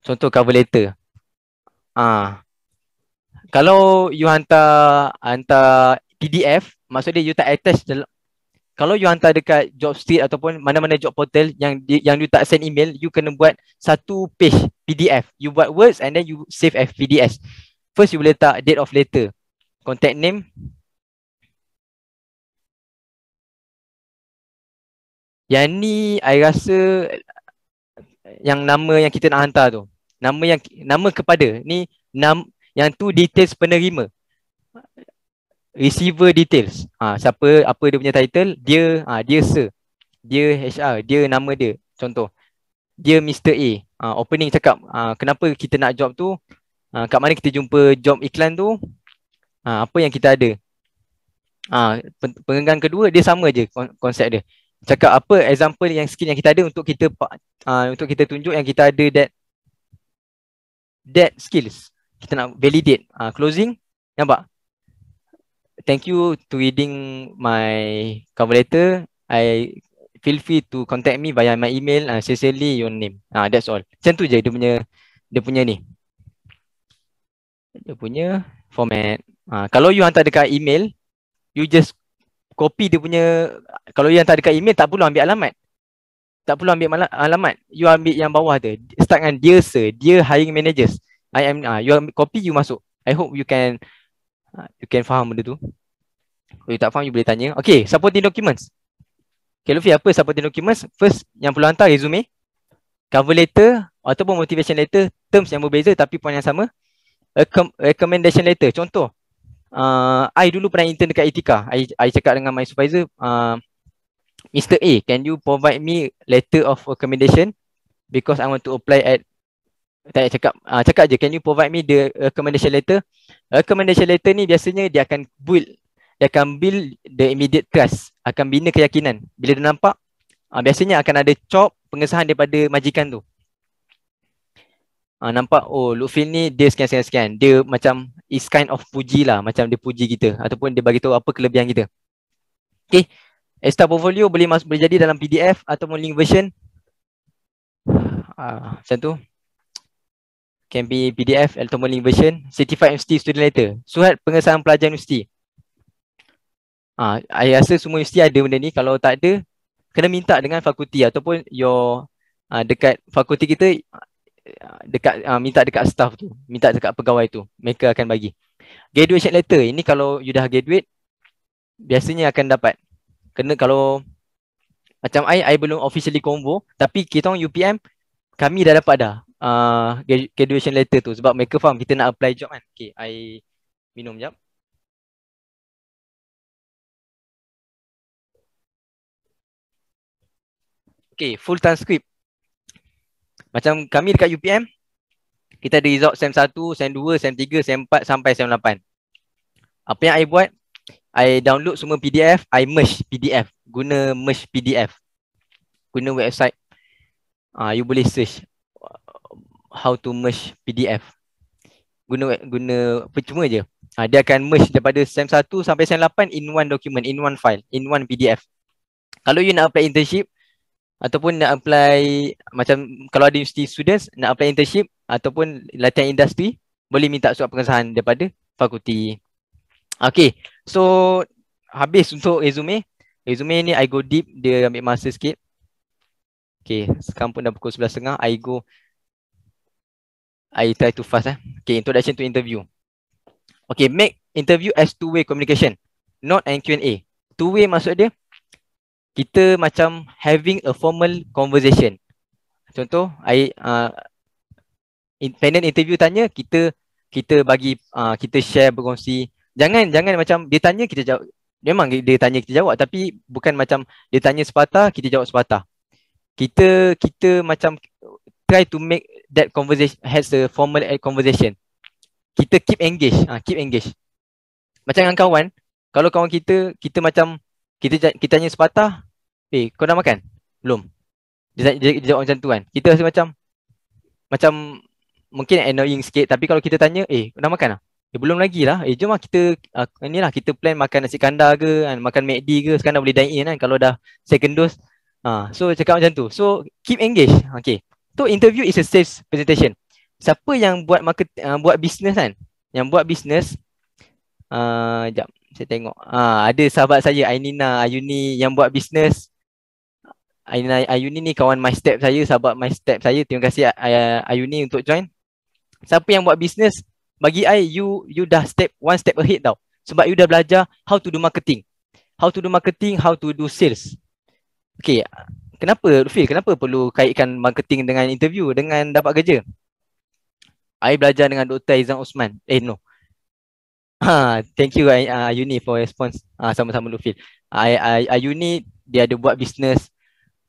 Contoh cover letter. Ah, Kalau you hantar hantar PDF, maksudnya you tak attach dalam, kalau you hantar dekat job street ataupun mana-mana job portal yang yang you tak send email, you kena buat satu page PDF. You buat words and then you save as PDF. First you boleh letak date of letter, contact name, Yang ni I rasa yang nama yang kita nak hantar tu. Nama yang nama kepada ni nam, yang tu details penerima receiver details. Ha, siapa apa dia punya title? Dia ha, dia sir. Dia HR, dia nama dia. Contoh. Dia Mr A. Ha, opening cakap ha, kenapa kita nak job tu? Ha, kat mana kita jumpa job iklan tu? Ha, apa yang kita ada? Ha, pengenggan kedua dia sama je konsep dia. Cakap apa example yang skill yang kita ada untuk kita ha, untuk kita tunjuk yang kita ada that that skills. Kita nak validate ha, closing. Nampak? thank you to reading my cover letter. I feel free to contact me via my email, uh, sincerely your name. Ah, uh, that's all. Macam tu je dia punya dia punya ni. Dia punya format. Ah, uh, kalau you hantar dekat email, you just copy dia punya kalau you hantar dekat email tak perlu ambil alamat. Tak perlu ambil mana alamat. You ambil yang bawah tu. Start dengan dear sir, dear hiring managers. I am ah uh, you copy you masuk. I hope you can Ah, you can faham benda tu kalau you tak faham you boleh tanya okay supporting documents okay Luffy apa supporting documents first yang perlu hantar resume cover letter ataupun motivation letter terms yang berbeza tapi poin yang sama Recom- recommendation letter contoh uh, I dulu pernah intern dekat Etika I, I cakap dengan my supervisor uh, ah, Mr. A can you provide me letter of recommendation because I want to apply at tak nak cakap uh, cakap je can you provide me the recommendation letter recommendation letter ni biasanya dia akan build dia akan build the immediate trust akan bina keyakinan bila dia nampak uh, biasanya akan ada chop pengesahan daripada majikan tu uh, nampak oh Lutfi ni dia sekian sekian sekian dia macam is kind of puji lah macam dia puji kita ataupun dia bagi tahu apa kelebihan kita okay Extra portfolio boleh masuk boleh jadi dalam PDF ataupun link version. uh, macam tu can be PDF atau link version certified university student letter surat pengesahan pelajar universiti ah ha, saya rasa semua universiti ada benda ni kalau tak ada kena minta dengan fakulti ataupun your ha, dekat fakulti kita dekat ha, minta dekat staff tu minta dekat pegawai tu mereka akan bagi graduation letter ini kalau you dah graduate biasanya akan dapat kena kalau macam I, I belum officially convo tapi kita orang UPM kami dah dapat dah Ah, graduation letter tu sebab mereka faham kita nak apply job kan. Okay, I minum jap. Okay, full transcript. Macam kami dekat UPM, kita ada result SEM 1, SEM 2, SEM 3, SEM 4 sampai SEM 8. Apa yang I buat, I download semua PDF, I merge PDF. Guna merge PDF. Guna website. Ah, uh, you boleh search how to merge PDF guna guna percuma je ha, dia akan merge daripada SEM 1 sampai SEM 8 in one document in one file in one PDF kalau you nak apply internship ataupun nak apply macam kalau ada university students nak apply internship ataupun latihan industri boleh minta surat pengesahan daripada fakulti Okay, so habis untuk resume resume ni I go deep dia ambil masa sikit Okay, sekarang pun dah pukul 11.30 I go I try to fast eh. Okay, introduction to interview. Okay, make interview as two-way communication, not an Q&A. Two-way maksud dia, kita macam having a formal conversation. Contoh, I, uh, panel interview tanya, kita kita bagi, uh, kita share, berkongsi. Jangan, jangan macam dia tanya, kita jawab. Memang dia tanya, kita jawab. Tapi bukan macam dia tanya sepatah, kita jawab sepatah. Kita, kita macam try to make that conversation has a formal conversation. Kita keep engage, ha, keep engage. Macam dengan kawan, kalau kawan kita, kita macam kita kita tanya sepatah, "Eh, kau dah makan?" Belum. Dia, dia, dia jawab macam tu kan. Kita rasa macam macam mungkin annoying sikit, tapi kalau kita tanya, "Eh, kau dah makan?" Lah? Eh, belum lagi lah. Eh, jom lah kita, uh, ah, ni lah, kita plan makan nasi kandar ke, kan? makan McD ke. Sekarang boleh dine in kan kalau dah second dose. Uh, so, cakap macam tu. So, keep engaged. Okay. So interview is a sales presentation. Siapa yang buat market uh, buat business kan? Yang buat business uh, jap saya tengok. uh, ada sahabat saya Ainina Ayuni yang buat business. Ainina Ayuni ni kawan my step saya, sahabat my step saya. Terima kasih Ayuni untuk join. Siapa yang buat business bagi I you you dah step one step ahead tau. Sebab you dah belajar how to do marketing. How to do marketing, how to do sales. Okay, kenapa feel kenapa perlu kaitkan marketing dengan interview dengan dapat kerja I belajar dengan Dr. Aizan Osman eh no ha thank you I uh, uni for response ha, sama-sama Luffy I I uni dia ada buat bisnes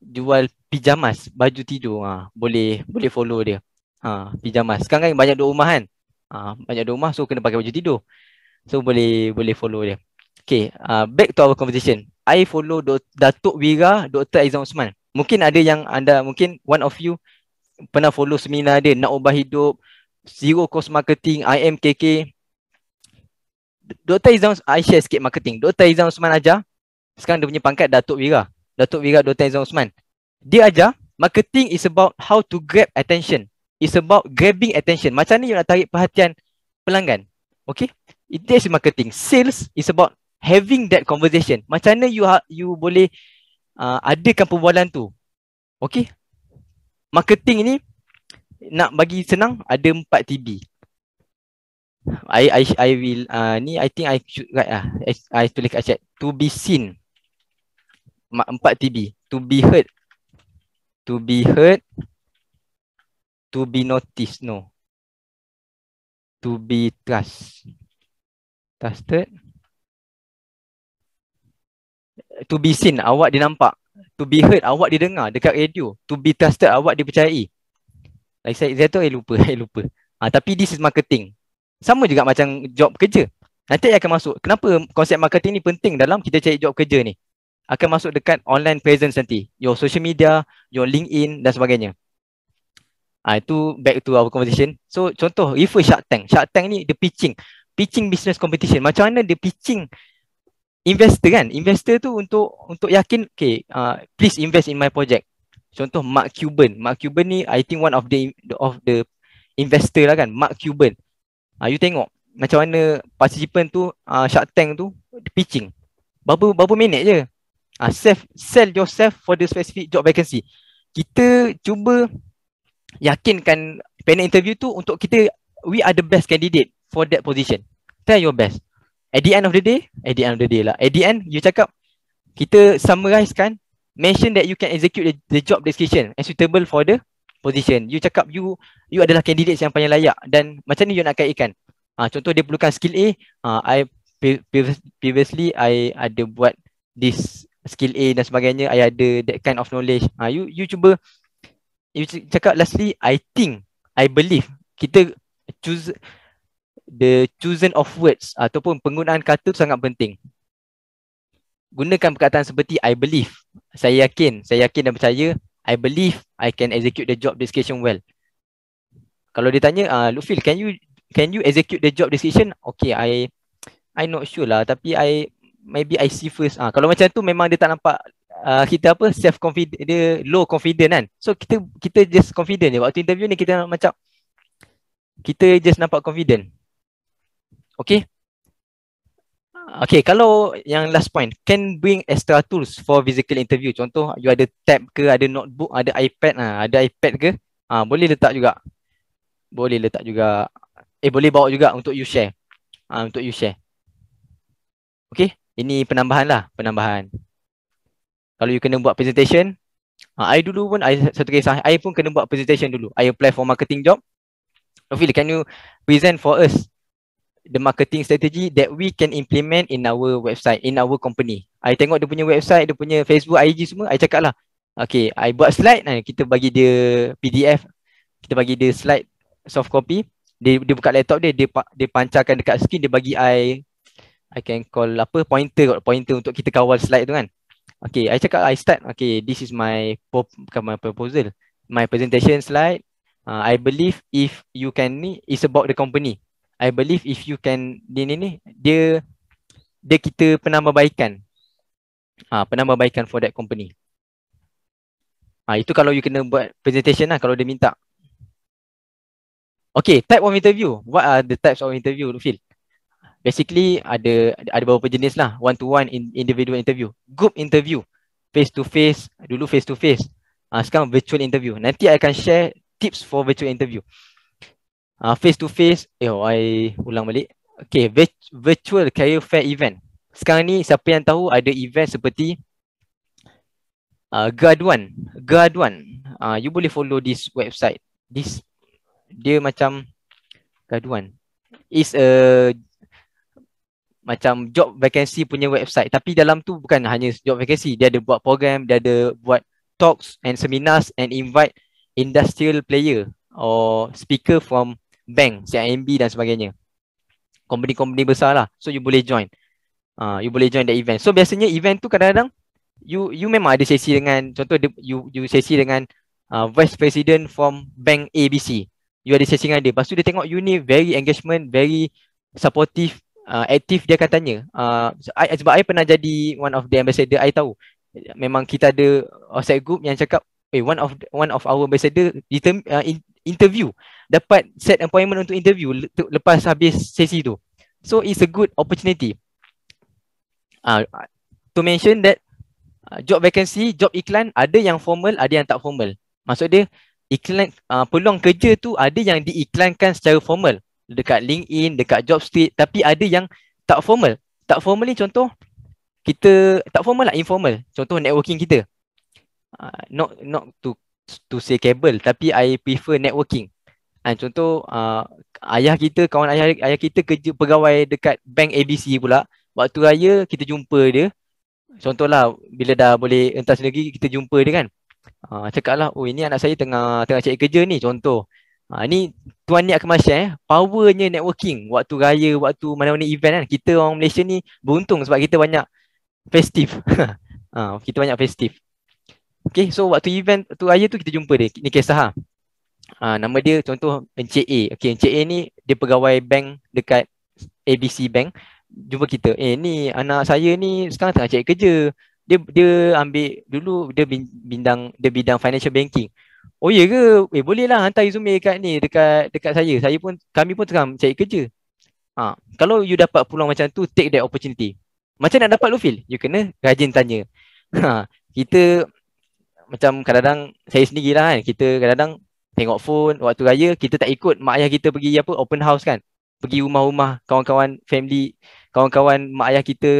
jual pijamas baju tidur ha boleh boleh follow dia ha pijamas sekarang kan banyak duduk rumah kan ha banyak duduk rumah so kena pakai baju tidur so boleh boleh follow dia Okay, uh, back to our conversation. I follow Do- Datuk Wira, Dr. Aizan Osman. Mungkin ada yang anda mungkin one of you pernah follow seminar dia nak ubah hidup zero cost marketing IMKK Dr. Izam Aisyah sikit marketing Dr. Izam Osman ajar sekarang dia punya pangkat Datuk Wira Datuk Wira Dr. Izam Osman dia ajar marketing is about how to grab attention it's about grabbing attention macam ni you nak tarik perhatian pelanggan okay it is marketing sales is about having that conversation macam ni you ha- you boleh uh, adakan perbualan tu. Okay. Marketing ni nak bagi senang ada 4 TB. I I I will uh, ni I think I should write lah. I, I tulis kat chat to be seen. 4 TB. To be heard. To be heard. To be noticed. No. To be trust. Trusted to be seen awak nampak. to be heard awak dengar dekat radio to be trusted awak dipercayai like saya saya tu saya lupa saya eh, lupa ha, tapi this is marketing sama juga macam job kerja nanti akan masuk kenapa konsep marketing ni penting dalam kita cari job kerja ni akan masuk dekat online presence nanti your social media your linkedin dan sebagainya ha, itu back to our conversation. So contoh refer Shark Tank. Shark Tank ni the pitching, pitching business competition. Macam mana dia pitching investor kan investor tu untuk untuk yakin okay uh, please invest in my project contoh Mark Cuban Mark Cuban ni I think one of the of the investor lah kan Mark Cuban uh, you tengok macam mana participant tu uh, Shark Tank tu pitching berapa berapa minit je uh, ah, self, sell yourself for the specific job vacancy kita cuba yakinkan panel interview tu untuk kita we are the best candidate for that position tell your best At the end of the day, at the end of the day lah. At the end, you cakap, kita summarize kan, mention that you can execute the, the job description and suitable for the position. You cakap you you adalah candidate yang paling layak dan macam ni you nak kaitkan. Ha, contoh dia perlukan skill A, ha, I previously I ada buat this skill A dan sebagainya, I ada that kind of knowledge. Ha, you you cuba, you cakap lastly, I think, I believe, kita choose, the chosen of words ataupun penggunaan kata tu sangat penting. Gunakan perkataan seperti I believe. Saya yakin, saya yakin dan percaya. I believe I can execute the job description well. Kalau dia tanya, uh, ah, Lufil, can you can you execute the job description? Okay, I I not sure lah tapi I maybe I see first. Ah kalau macam tu memang dia tak nampak uh, kita apa self confident dia low confident kan. So kita kita just confident je waktu interview ni kita macam kita just nampak confident. Okay. Okay, kalau yang last point, can bring extra tools for physical interview. Contoh, you ada tab ke, ada notebook, ada iPad, ha, ada iPad ke, ha, boleh letak juga. Boleh letak juga. Eh, boleh bawa juga untuk you share. Ha, untuk you share. Okay, ini penambahan lah, penambahan. Kalau you kena buat presentation, ha, I dulu pun, I, satu kisah, I pun kena buat presentation dulu. I apply for marketing job. Ophelia, can you present for us? the marketing strategy that we can implement in our website, in our company. I tengok dia punya website, dia punya Facebook, IG semua, I cakap lah. Okay, I buat slide, kita bagi dia PDF, kita bagi dia slide soft copy. Dia, dia buka laptop dia, dia, dia pancarkan dekat skin, dia bagi I, I can call apa, pointer pointer untuk kita kawal slide tu kan. Okay, I cakap, I start, okay, this is my, pop, bukan my proposal, my presentation slide. Uh, I believe if you can need, it's about the company. I believe if you can dia ni ni dia dia kita penambahbaikan. Ah ha, penambahbaikan for that company. Ah ha, itu kalau you kena buat presentation lah kalau dia minta. Okay, type of interview. What are the types of interview, Rufil? Basically, ada ada beberapa jenis lah. One-to-one in, individual interview. Group interview. Face-to-face. Dulu face-to-face. Ha, sekarang virtual interview. Nanti I akan share tips for virtual interview uh, face to face eh oh, I ulang balik Okay, virtual career fair event sekarang ni siapa yang tahu ada event seperti uh, ah, Gaduan Gaduan uh, ah, you boleh follow this website this dia macam Gaduan is a macam job vacancy punya website tapi dalam tu bukan hanya job vacancy dia ada buat program dia ada buat talks and seminars and invite industrial player or speaker from bank, CIMB dan sebagainya. Company-company besar lah. So you boleh join. Uh, you boleh join the event. So biasanya event tu kadang-kadang you you memang ada sesi dengan contoh you you sesi dengan uh, vice president from bank ABC. You ada sesi dengan dia. Pastu dia tengok you ni very engagement, very supportive Uh, ah, aktif dia akan tanya uh, I, sebab saya pernah jadi one of the ambassador saya tahu memang kita ada outside group yang cakap eh hey, one of one of our ambassador determ, uh, interview dapat set appointment untuk interview le- lepas habis sesi tu so it's a good opportunity uh, to mention that uh, job vacancy job iklan ada yang formal ada yang tak formal maksud dia iklan uh, peluang kerja tu ada yang diiklankan secara formal dekat LinkedIn dekat job street tapi ada yang tak formal tak formal ni contoh kita tak formal lah informal contoh networking kita uh, not not to to say cable tapi I prefer networking. Kan, contoh uh, ayah kita kawan ayah ayah kita kerja pegawai dekat bank ABC pula. Waktu raya kita jumpa dia. Contohlah bila dah boleh entah sendiri kita jumpa dia kan. Ah ha, uh, cakaplah oh ini anak saya tengah tengah cari kerja ni contoh. Ha, ni tuan niat kemas eh powernya networking waktu raya waktu mana-mana event kan kita orang Malaysia ni beruntung sebab kita banyak festive ha, kita banyak festive Okay, so waktu event tu raya tu kita jumpa dia. Ni kisah ha. Ha, nama dia contoh Encik A. Okay, Encik A ni dia pegawai bank dekat ABC Bank. Jumpa kita. Eh ni anak saya ni sekarang tengah cari kerja. Dia dia ambil dulu dia bidang dia bidang financial banking. Oh ya ke? Eh boleh lah hantar resume dekat ni dekat dekat saya. Saya pun kami pun tengah cari kerja. Ha, kalau you dapat pulang macam tu take that opportunity. Macam nak dapat lu feel? You kena rajin tanya. Ha, kita macam kadang-kadang saya sendiri lah kan kita kadang-kadang tengok phone waktu raya kita tak ikut mak ayah kita pergi apa open house kan pergi rumah-rumah kawan-kawan family kawan-kawan mak ayah kita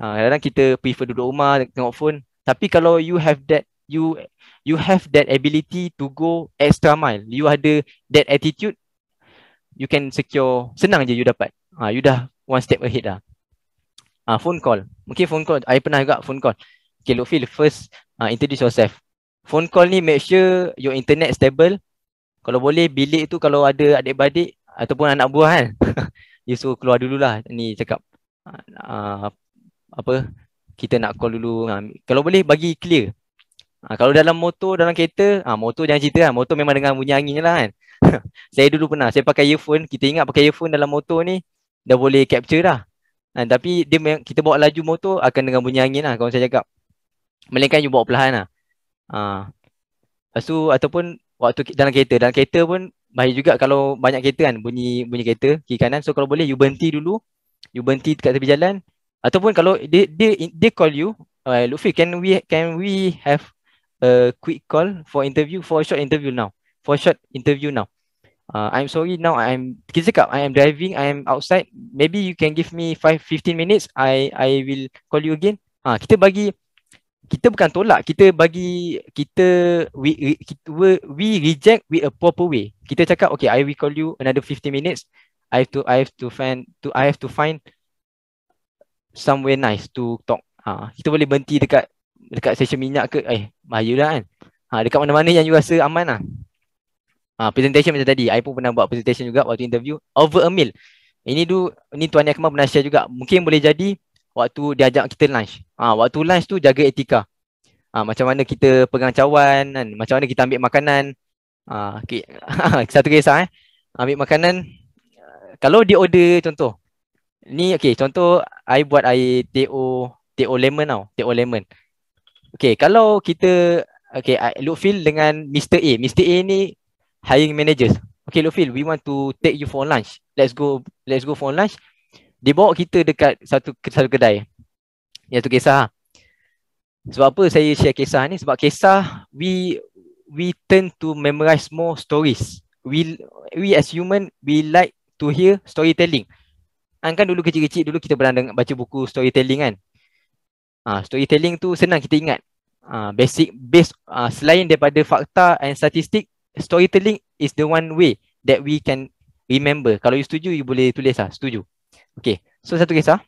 ha, kadang-kadang kita prefer duduk rumah tengok phone tapi kalau you have that you you have that ability to go extra mile you ada that attitude you can secure senang je you dapat ha, you dah one step ahead dah ha, phone call mungkin phone call I pernah juga phone call Okay, Lutfi, first uh, introduce yourself phone call ni make sure your internet stable. Kalau boleh bilik tu kalau ada adik-beradik ataupun anak buah kan. dia suruh keluar dululah. Ni cakap uh, apa kita nak call dulu. Uh, kalau boleh bagi clear. Uh, kalau dalam motor, dalam kereta, ah uh, motor jangan cerita kan. Motor memang dengan bunyi angin lah kan. saya dulu pernah, saya pakai earphone. Kita ingat pakai earphone dalam motor ni dah boleh capture dah. Uh, tapi dia kita bawa laju motor akan dengan bunyi angin lah kalau saya cakap. Melainkan you bawa perlahan lah. Ah. Lepas tu ataupun waktu dalam kereta, dalam kereta pun bahaya juga kalau banyak kereta kan bunyi bunyi kereta kiri kanan. So kalau boleh you berhenti dulu. You berhenti dekat tepi jalan ataupun kalau dia dia dia call you, uh, eh, Luffy can we can we have a quick call for interview for a short interview now. For a short interview now. Uh, I'm sorry now I'm kita cakap I am driving I am outside maybe you can give me 5 15 minutes I I will call you again ah uh, kita bagi kita bukan tolak kita bagi kita we, we we reject with a proper way kita cakap okay i will call you another 50 minutes i have to i have to find to i have to find somewhere nice to talk ha, kita boleh berhenti dekat dekat session minyak ke eh bahaya dah kan ha, dekat mana-mana yang you rasa aman lah ha, presentation macam tadi i pun pernah buat presentation juga waktu interview over a meal ini tu ni tuan yang kemarin pernah share juga mungkin boleh jadi waktu diajak kita lunch. Ha, waktu lunch tu jaga etika. Ha, macam mana kita pegang cawan kan? macam mana kita ambil makanan. Ha, okay. Satu kisah eh. Ambil makanan. Kalau dia order contoh. Ni okay contoh I buat air teo, teo lemon tau. Teo lemon. Okay kalau kita okay feel dengan Mr. A. Mr. A ni hiring managers. Okay Lutfi we want to take you for lunch. Let's go let's go for lunch dia bawa kita dekat satu satu kedai. Iaitu kisah. Sebab apa saya share kisah ni? Sebab kisah we we tend to memorize more stories. We we as human we like to hear storytelling. Kan kan dulu kecil-kecil dulu kita pernah dengar baca buku storytelling kan? Ah ha, storytelling tu senang kita ingat. Ah ha, basic based ha, selain daripada fakta and statistik, storytelling is the one way that we can remember. Kalau you setuju you boleh tulis lah, setuju. Okay, so satu kisah.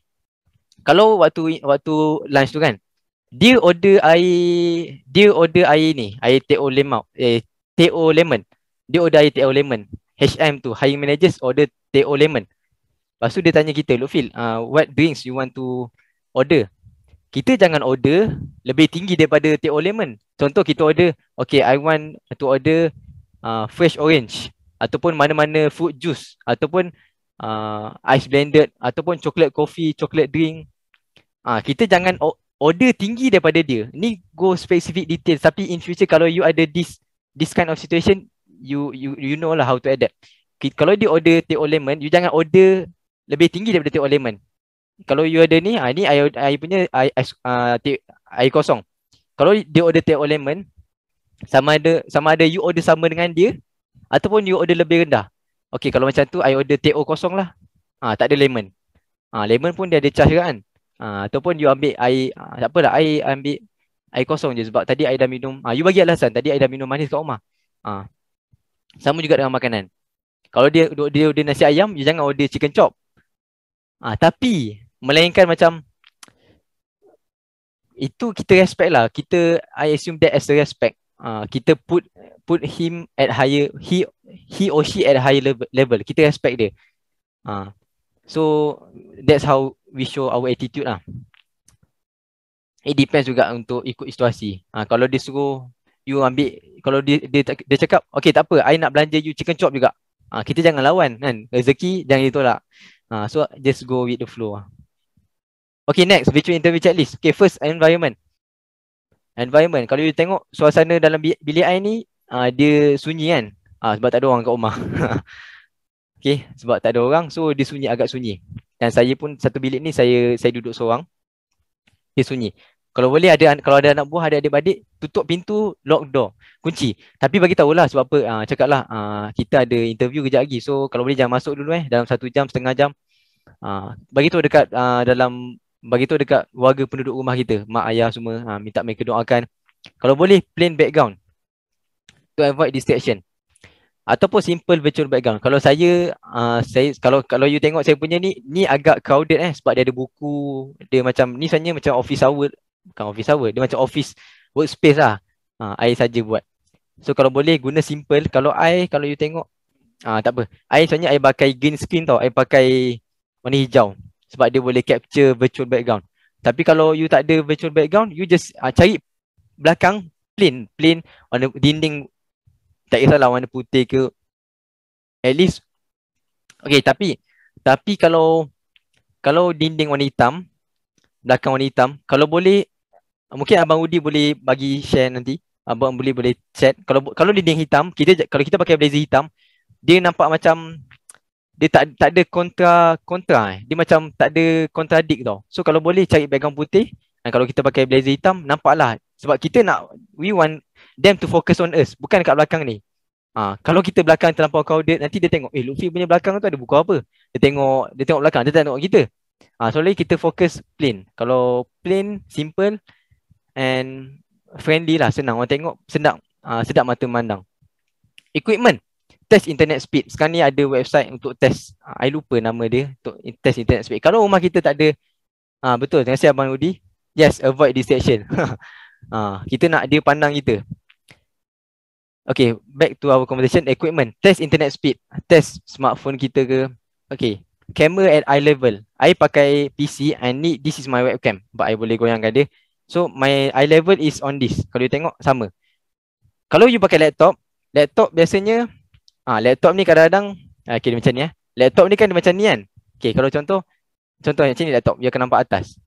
Kalau waktu waktu lunch tu kan, dia order air, dia order air ni, air teh lemon, eh teh lemon. Dia order air teh lemon. HM tu, hiring managers order teh lemon. Lepas tu dia tanya kita, Luffy, uh, what drinks you want to order? Kita jangan order lebih tinggi daripada teh lemon. Contoh kita order, okay, I want to order uh, fresh orange ataupun mana-mana fruit juice ataupun uh, ice blended ataupun chocolate coffee, chocolate drink. uh, kita jangan order tinggi daripada dia. Ni go specific detail tapi in future kalau you ada this this kind of situation you you you know lah how to adapt. K- kalau dia order tea all lemon, you jangan order lebih tinggi daripada tea all lemon. Kalau you ada ni, ah ni air punya air uh, kosong. Kalau dia order tea all lemon sama ada sama ada you order sama dengan dia ataupun you order lebih rendah Okay kalau macam tu I order TO kosong lah ha, tak ada lemon. ha, lemon pun dia ada charge juga kan. Ah ha, ataupun you ambil air ha, tak apalah air ambil air kosong je sebab tadi air dah minum. Ah ha, you bagi alasan tadi air dah minum manis kat rumah. Ah ha. sama juga dengan makanan. Kalau dia dia order nasi ayam you jangan order chicken chop. Ah ha, tapi melainkan macam itu kita respect lah. Kita I assume that as a respect uh, kita put put him at higher he he or she at higher level, level. kita respect dia uh, so that's how we show our attitude lah it depends juga untuk ikut situasi uh, kalau dia suruh you ambil kalau dia dia, dia cakap okay tak apa i nak belanja you chicken chop juga uh, kita jangan lawan kan rezeki jangan ditolak uh, so just go with the flow lah. Okay next virtual interview checklist. Okay first environment environment kalau you tengok suasana dalam bilik air ni uh, dia sunyi kan uh, sebab tak ada orang kat rumah Okay, sebab tak ada orang so dia sunyi agak sunyi dan saya pun satu bilik ni saya saya duduk seorang dia sunyi kalau boleh ada kalau ada anak buah ada adik adik tutup pintu lock door kunci tapi bagi tahulah sebab apa uh, cakaplah uh, kita ada interview kejap lagi so kalau boleh jangan masuk dulu eh dalam satu jam setengah jam uh, bagi tahu dekat uh, dalam bagi tu dekat warga penduduk rumah kita mak ayah semua ha, minta mereka doakan kalau boleh plain background to avoid distraction ataupun simple virtual background kalau saya uh, saya kalau kalau you tengok saya punya ni ni agak crowded eh sebab dia ada buku dia macam ni sebenarnya macam office hour bukan office hour dia macam office workspace lah ha, I saja buat so kalau boleh guna simple kalau I kalau you tengok uh, tak apa I sebenarnya I pakai green screen tau I pakai warna hijau sebab dia boleh capture virtual background. Tapi kalau you tak ada virtual background, you just uh, cari belakang plain, plain on the dinding tak kisahlah warna putih ke at least okay tapi tapi kalau kalau dinding warna hitam belakang warna hitam kalau boleh mungkin abang Udi boleh bagi share nanti abang boleh boleh chat kalau kalau dinding hitam kita kalau kita pakai blazer hitam dia nampak macam dia tak tak ada kontra kontra eh. dia macam tak ada kontradik tau so kalau boleh cari background putih dan kalau kita pakai blazer hitam nampaklah sebab kita nak we want them to focus on us bukan kat belakang ni ha, kalau kita belakang terlampau crowded nanti dia tengok eh Luffy punya belakang tu ada buku apa dia tengok dia tengok belakang dia tak tengok kita ha, so lagi kita fokus plain kalau plain simple and friendly lah senang orang tengok senang uh, sedap mata memandang equipment test internet speed. Sekarang ni ada website untuk test. Ha, I lupa nama dia untuk test internet speed. Kalau rumah kita tak ada ha, betul terima kasih abang Udi. Yes, avoid distraction. ha, kita nak dia pandang kita. Okay, back to our conversation equipment. Test internet speed. Test smartphone kita ke. Okay, camera at eye level. I pakai PC, I need this is my webcam. But I boleh goyangkan dia. So, my eye level is on this. Kalau you tengok, sama. Kalau you pakai laptop, laptop biasanya Ah ha, laptop ni kadang-kadang ah, okey macam ni eh. Laptop ni kan dia macam ni kan. Okey kalau contoh contoh macam ni laptop dia akan nampak atas.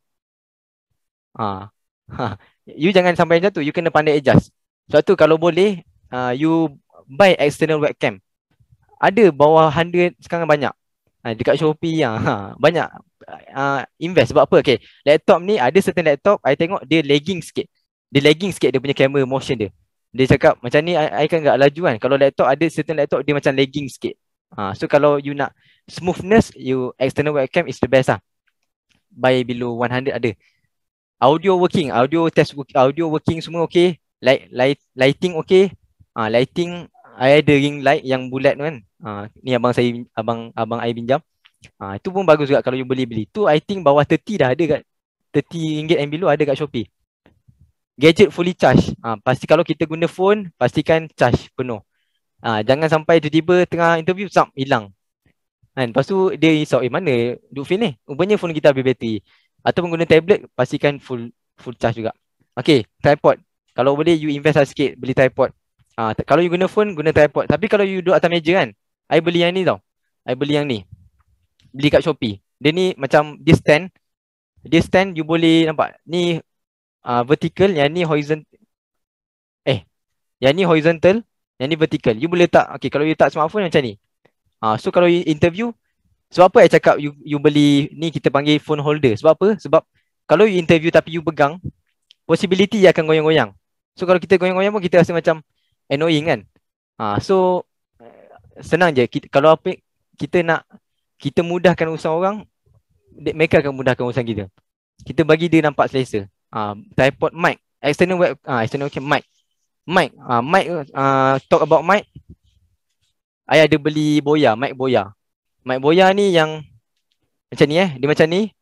Ha. ha. You jangan sampai macam tu. You kena pandai adjust. Sebab tu kalau boleh uh, you buy external webcam. Ada bawah handa sekarang banyak. Ha, dekat Shopee ya. ha, banyak uh, invest sebab apa? Okey. Laptop ni ada certain laptop I tengok dia lagging sikit. Dia lagging sikit dia punya camera motion dia dia cakap macam ni I, I kan agak laju kan kalau laptop ada certain laptop dia macam lagging sikit ha, so kalau you nak smoothness you external webcam is the best lah by below 100 ada audio working audio test audio working semua okay light, light lighting okay ha, lighting I ada ring light yang bulat tu kan ha, ni abang saya abang abang I pinjam ha, itu pun bagus juga kalau you beli-beli tu I think bawah 30 dah ada kat 30 ringgit and below ada kat Shopee gadget fully charge. Ha, pasti kalau kita guna phone, pastikan charge penuh. Ha, jangan sampai tiba-tiba tengah interview, zap, hilang. Kan? Lepas tu dia risau, eh mana duk phone ni? Rupanya phone kita habis bateri. Ataupun guna tablet, pastikan full full charge juga. Okay, tripod. Kalau boleh, you invest lah sikit, beli tripod. Ha, kalau you guna phone, guna tripod. Tapi kalau you duduk atas meja kan, I beli yang ni tau. I beli yang ni. Beli kat Shopee. Dia ni macam, dia stand. Dia stand, you boleh nampak. Ni uh, vertical, yang ni horizontal. Eh, yang ni horizontal, yang ni vertical. You boleh tak? okay, kalau you letak smartphone macam ni. Uh, so, kalau you interview, sebab apa saya cakap you, you beli, ni kita panggil phone holder. Sebab apa? Sebab kalau you interview tapi you pegang, possibility dia akan goyang-goyang. So, kalau kita goyang-goyang pun kita rasa macam annoying kan? Uh, so, eh, senang je. Kita, kalau apa, kita nak, kita mudahkan urusan orang, mereka akan mudahkan urusan kita. Kita bagi dia nampak selesa. Um, tripod mic external web uh, external okay, mic mic uh, mic uh, talk about mic I ada beli boya mic boya mic boya ni yang macam ni eh dia macam ni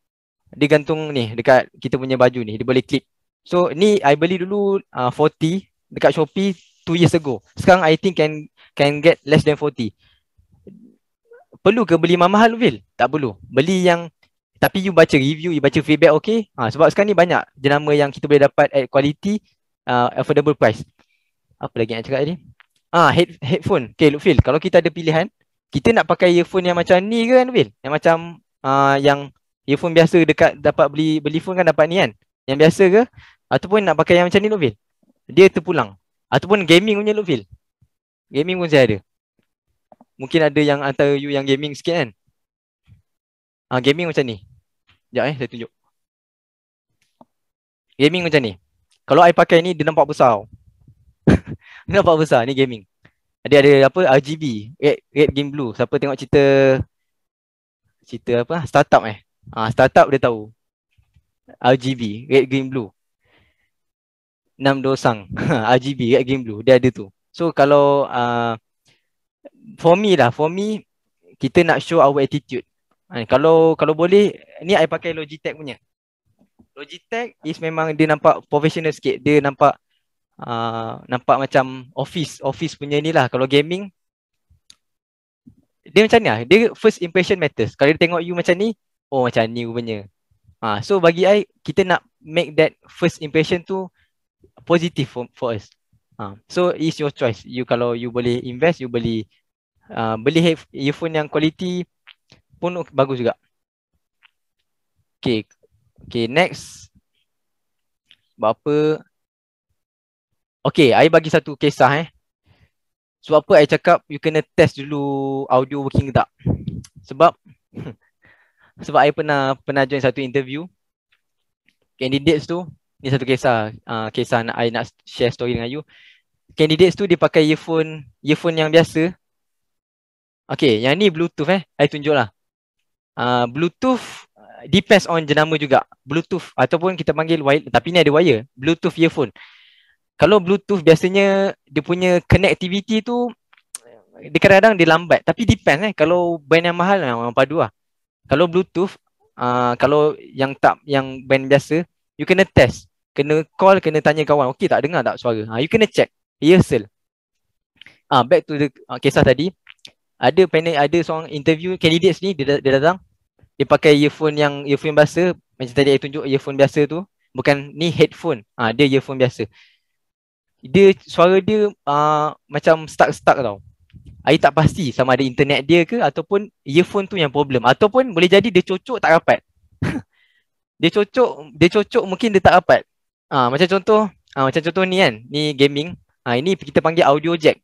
dia gantung ni dekat kita punya baju ni dia boleh clip so ni I beli dulu uh, 40 dekat Shopee 2 years ago sekarang I think can can get less than 40 perlu ke beli mahal-mahal Will? tak perlu beli yang tapi you baca review, you baca feedback okay. Ha, sebab sekarang ni banyak jenama yang kita boleh dapat at quality, uh, affordable price. Apa lagi nak cakap tadi? Ah, head, headphone. Okay, look Phil, kalau kita ada pilihan, kita nak pakai earphone yang macam ni ke kan, Phil? Yang macam uh, yang earphone biasa dekat dapat beli beli phone kan dapat ni kan? Yang biasa ke? Ataupun nak pakai yang macam ni, look Phil? Dia terpulang. Ataupun gaming punya, look Phil? Gaming pun saya ada. Mungkin ada yang antara you yang gaming sikit kan? Ah, gaming macam ni. Sekejap eh, saya tunjuk. Gaming macam ni. Kalau saya pakai ni, dia nampak besar. dia nampak besar, ni gaming. Dia ada apa, RGB. Red, red game blue. Siapa tengok cerita... Cerita apa? Ah, startup eh. Ah ha, startup dia tahu. RGB, red, Game blue. Enam dosang. RGB, red, Game blue. Dia ada tu. So kalau... Uh, for me lah, for me, kita nak show our attitude. Ha, kalau kalau boleh ni I pakai Logitech punya. Logitech is memang dia nampak professional sikit. Dia nampak uh, nampak macam office office punya ni lah kalau gaming. Dia macam ni lah. Dia first impression matters. Kalau dia tengok you macam ni, oh macam ni punya. Ha, so bagi I, kita nak make that first impression tu positive for, for us. Ha, so it's your choice. You kalau you boleh invest, you boleh uh, beli earphone yang quality pun bagus juga. Okay. Okay, next. Sebab apa? Okay, saya bagi satu kisah eh. Sebab apa saya cakap you kena test dulu audio working tak? Sebab sebab saya pernah pernah join satu interview. Candidates tu, ni satu kisah. Uh, kisah nak, saya nak share story dengan you. Candidates tu dia pakai earphone, earphone yang biasa. Okay, yang ni bluetooth eh. Saya tunjuk lah. Ah, Bluetooth ah, depends on jenama juga. Bluetooth ataupun kita panggil wire tapi ni ada wire, Bluetooth earphone. Kalau Bluetooth biasanya dia punya connectivity tu dia kadang-kadang dia lambat tapi depends eh kalau band yang mahal memang ah, lah, padu lah. Kalau Bluetooth uh, kalau yang tak yang band biasa you kena test. Kena call, kena tanya kawan. Okey tak dengar tak suara? Ha, you kena check. Earsel. Ah uh, back to the uh, kisah tadi. Ada panel ada seorang interview candidates ni dia, dia datang dia pakai earphone yang earphone biasa macam tadi saya tunjuk earphone biasa tu bukan ni headphone ha, dia earphone biasa dia suara dia uh, macam stuck-stuck tau saya tak pasti sama ada internet dia ke ataupun earphone tu yang problem ataupun boleh jadi dia cocok tak rapat dia cocok dia cocok mungkin dia tak rapat ha, macam contoh ha, macam contoh ni kan ni gaming ha, ini kita panggil audio jack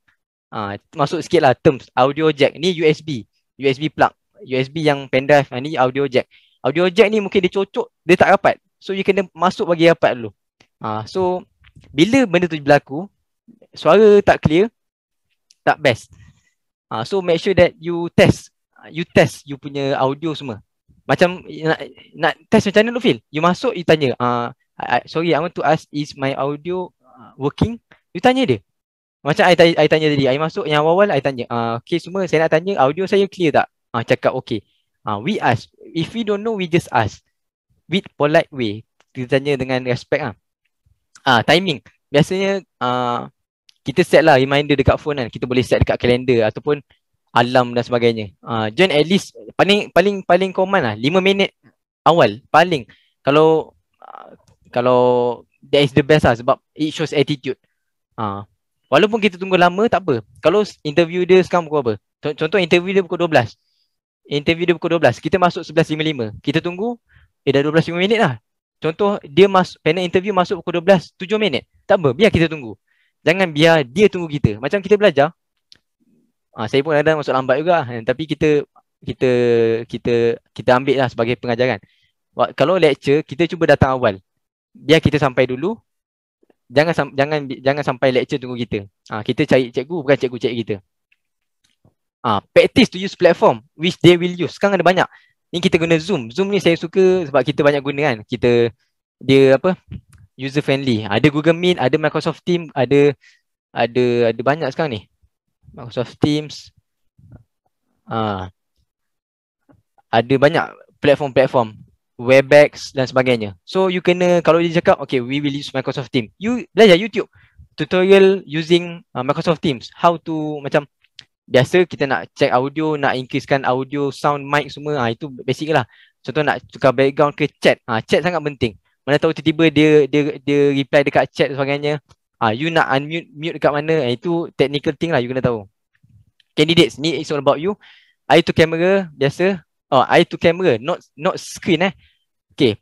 ha, masuk sikitlah terms audio jack ni USB USB plug USB yang pendrive ha, ni audio jack audio jack ni mungkin dia cocok dia tak rapat so you kena masuk bagi rapat dulu ha, so bila benda tu berlaku suara tak clear tak best ha, so make sure that you test you test you punya audio semua macam nak, nak test macam mana lu feel you masuk you tanya uh, I, I, sorry i want to ask is my audio working you tanya dia macam I, I, I tanya tadi, I masuk yang awal-awal I tanya uh, Okay semua saya nak tanya audio saya clear tak? ah uh, cakap okay. Ah uh, we ask. If we don't know, we just ask. With polite way. Kita dengan respect ah. Ah uh, timing. Biasanya ah uh, kita set lah reminder dekat phone kan. Kita boleh set dekat kalender ataupun alarm dan sebagainya. uh, ah, join at least paling paling paling common lah 5 minit awal paling. Kalau uh, kalau that is the best lah sebab it shows attitude. Ah uh, Walaupun kita tunggu lama tak apa. Kalau interview dia sekarang pukul apa? Contoh interview dia pukul interview dia pukul 12 kita masuk 11.55 kita tunggu eh dah 12.5 minit lah contoh dia masuk panel interview masuk pukul 12 7 minit tak apa biar kita tunggu jangan biar dia tunggu kita macam kita belajar ha, saya pun ada masuk lambat juga eh, tapi kita kita kita kita ambil lah sebagai pengajaran kalau lecture kita cuba datang awal biar kita sampai dulu jangan jangan jangan sampai lecture tunggu kita ha, kita cari cikgu bukan cikgu cari kita uh, practice to use platform which they will use. Sekarang ada banyak. Ni kita guna Zoom. Zoom ni saya suka sebab kita banyak guna kan. Kita dia apa? user friendly. Ada Google Meet, ada Microsoft Teams, ada ada ada banyak sekarang ni. Microsoft Teams. Ah. Uh, ada banyak platform-platform Webex dan sebagainya. So you kena kalau dia cakap okay we will use Microsoft Teams. You belajar YouTube tutorial using uh, Microsoft Teams. How to macam biasa kita nak check audio, nak increasekan audio, sound, mic semua ha, itu basic lah. Contoh nak tukar background ke chat. Ha, chat sangat penting. Mana tahu tiba-tiba dia dia dia reply dekat chat sebagainya. Ah ha, you nak unmute mute dekat mana? Ha, itu technical thing lah you kena tahu. Candidates, ni is all about you. Eye to camera biasa. Oh, eye to camera, not not screen eh. Okay.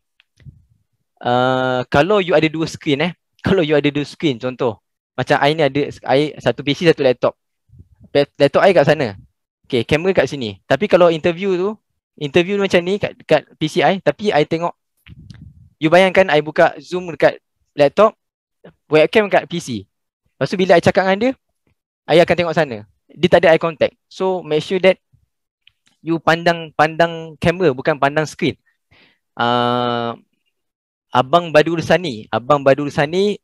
Uh, kalau you ada dua screen eh. Kalau you ada dua screen contoh. Macam I ni ada I, satu PC, satu laptop laptop I kat sana. Okay, kamera kat sini. Tapi kalau interview tu, interview macam ni kat, kat PC I, tapi saya tengok, you bayangkan saya buka Zoom dekat laptop, webcam kat PC. Lepas tu bila saya cakap dengan dia, I akan tengok sana. Dia tak ada eye contact. So, make sure that you pandang pandang kamera, bukan pandang screen. Uh, Abang Badur Sani, Abang Badur Sani,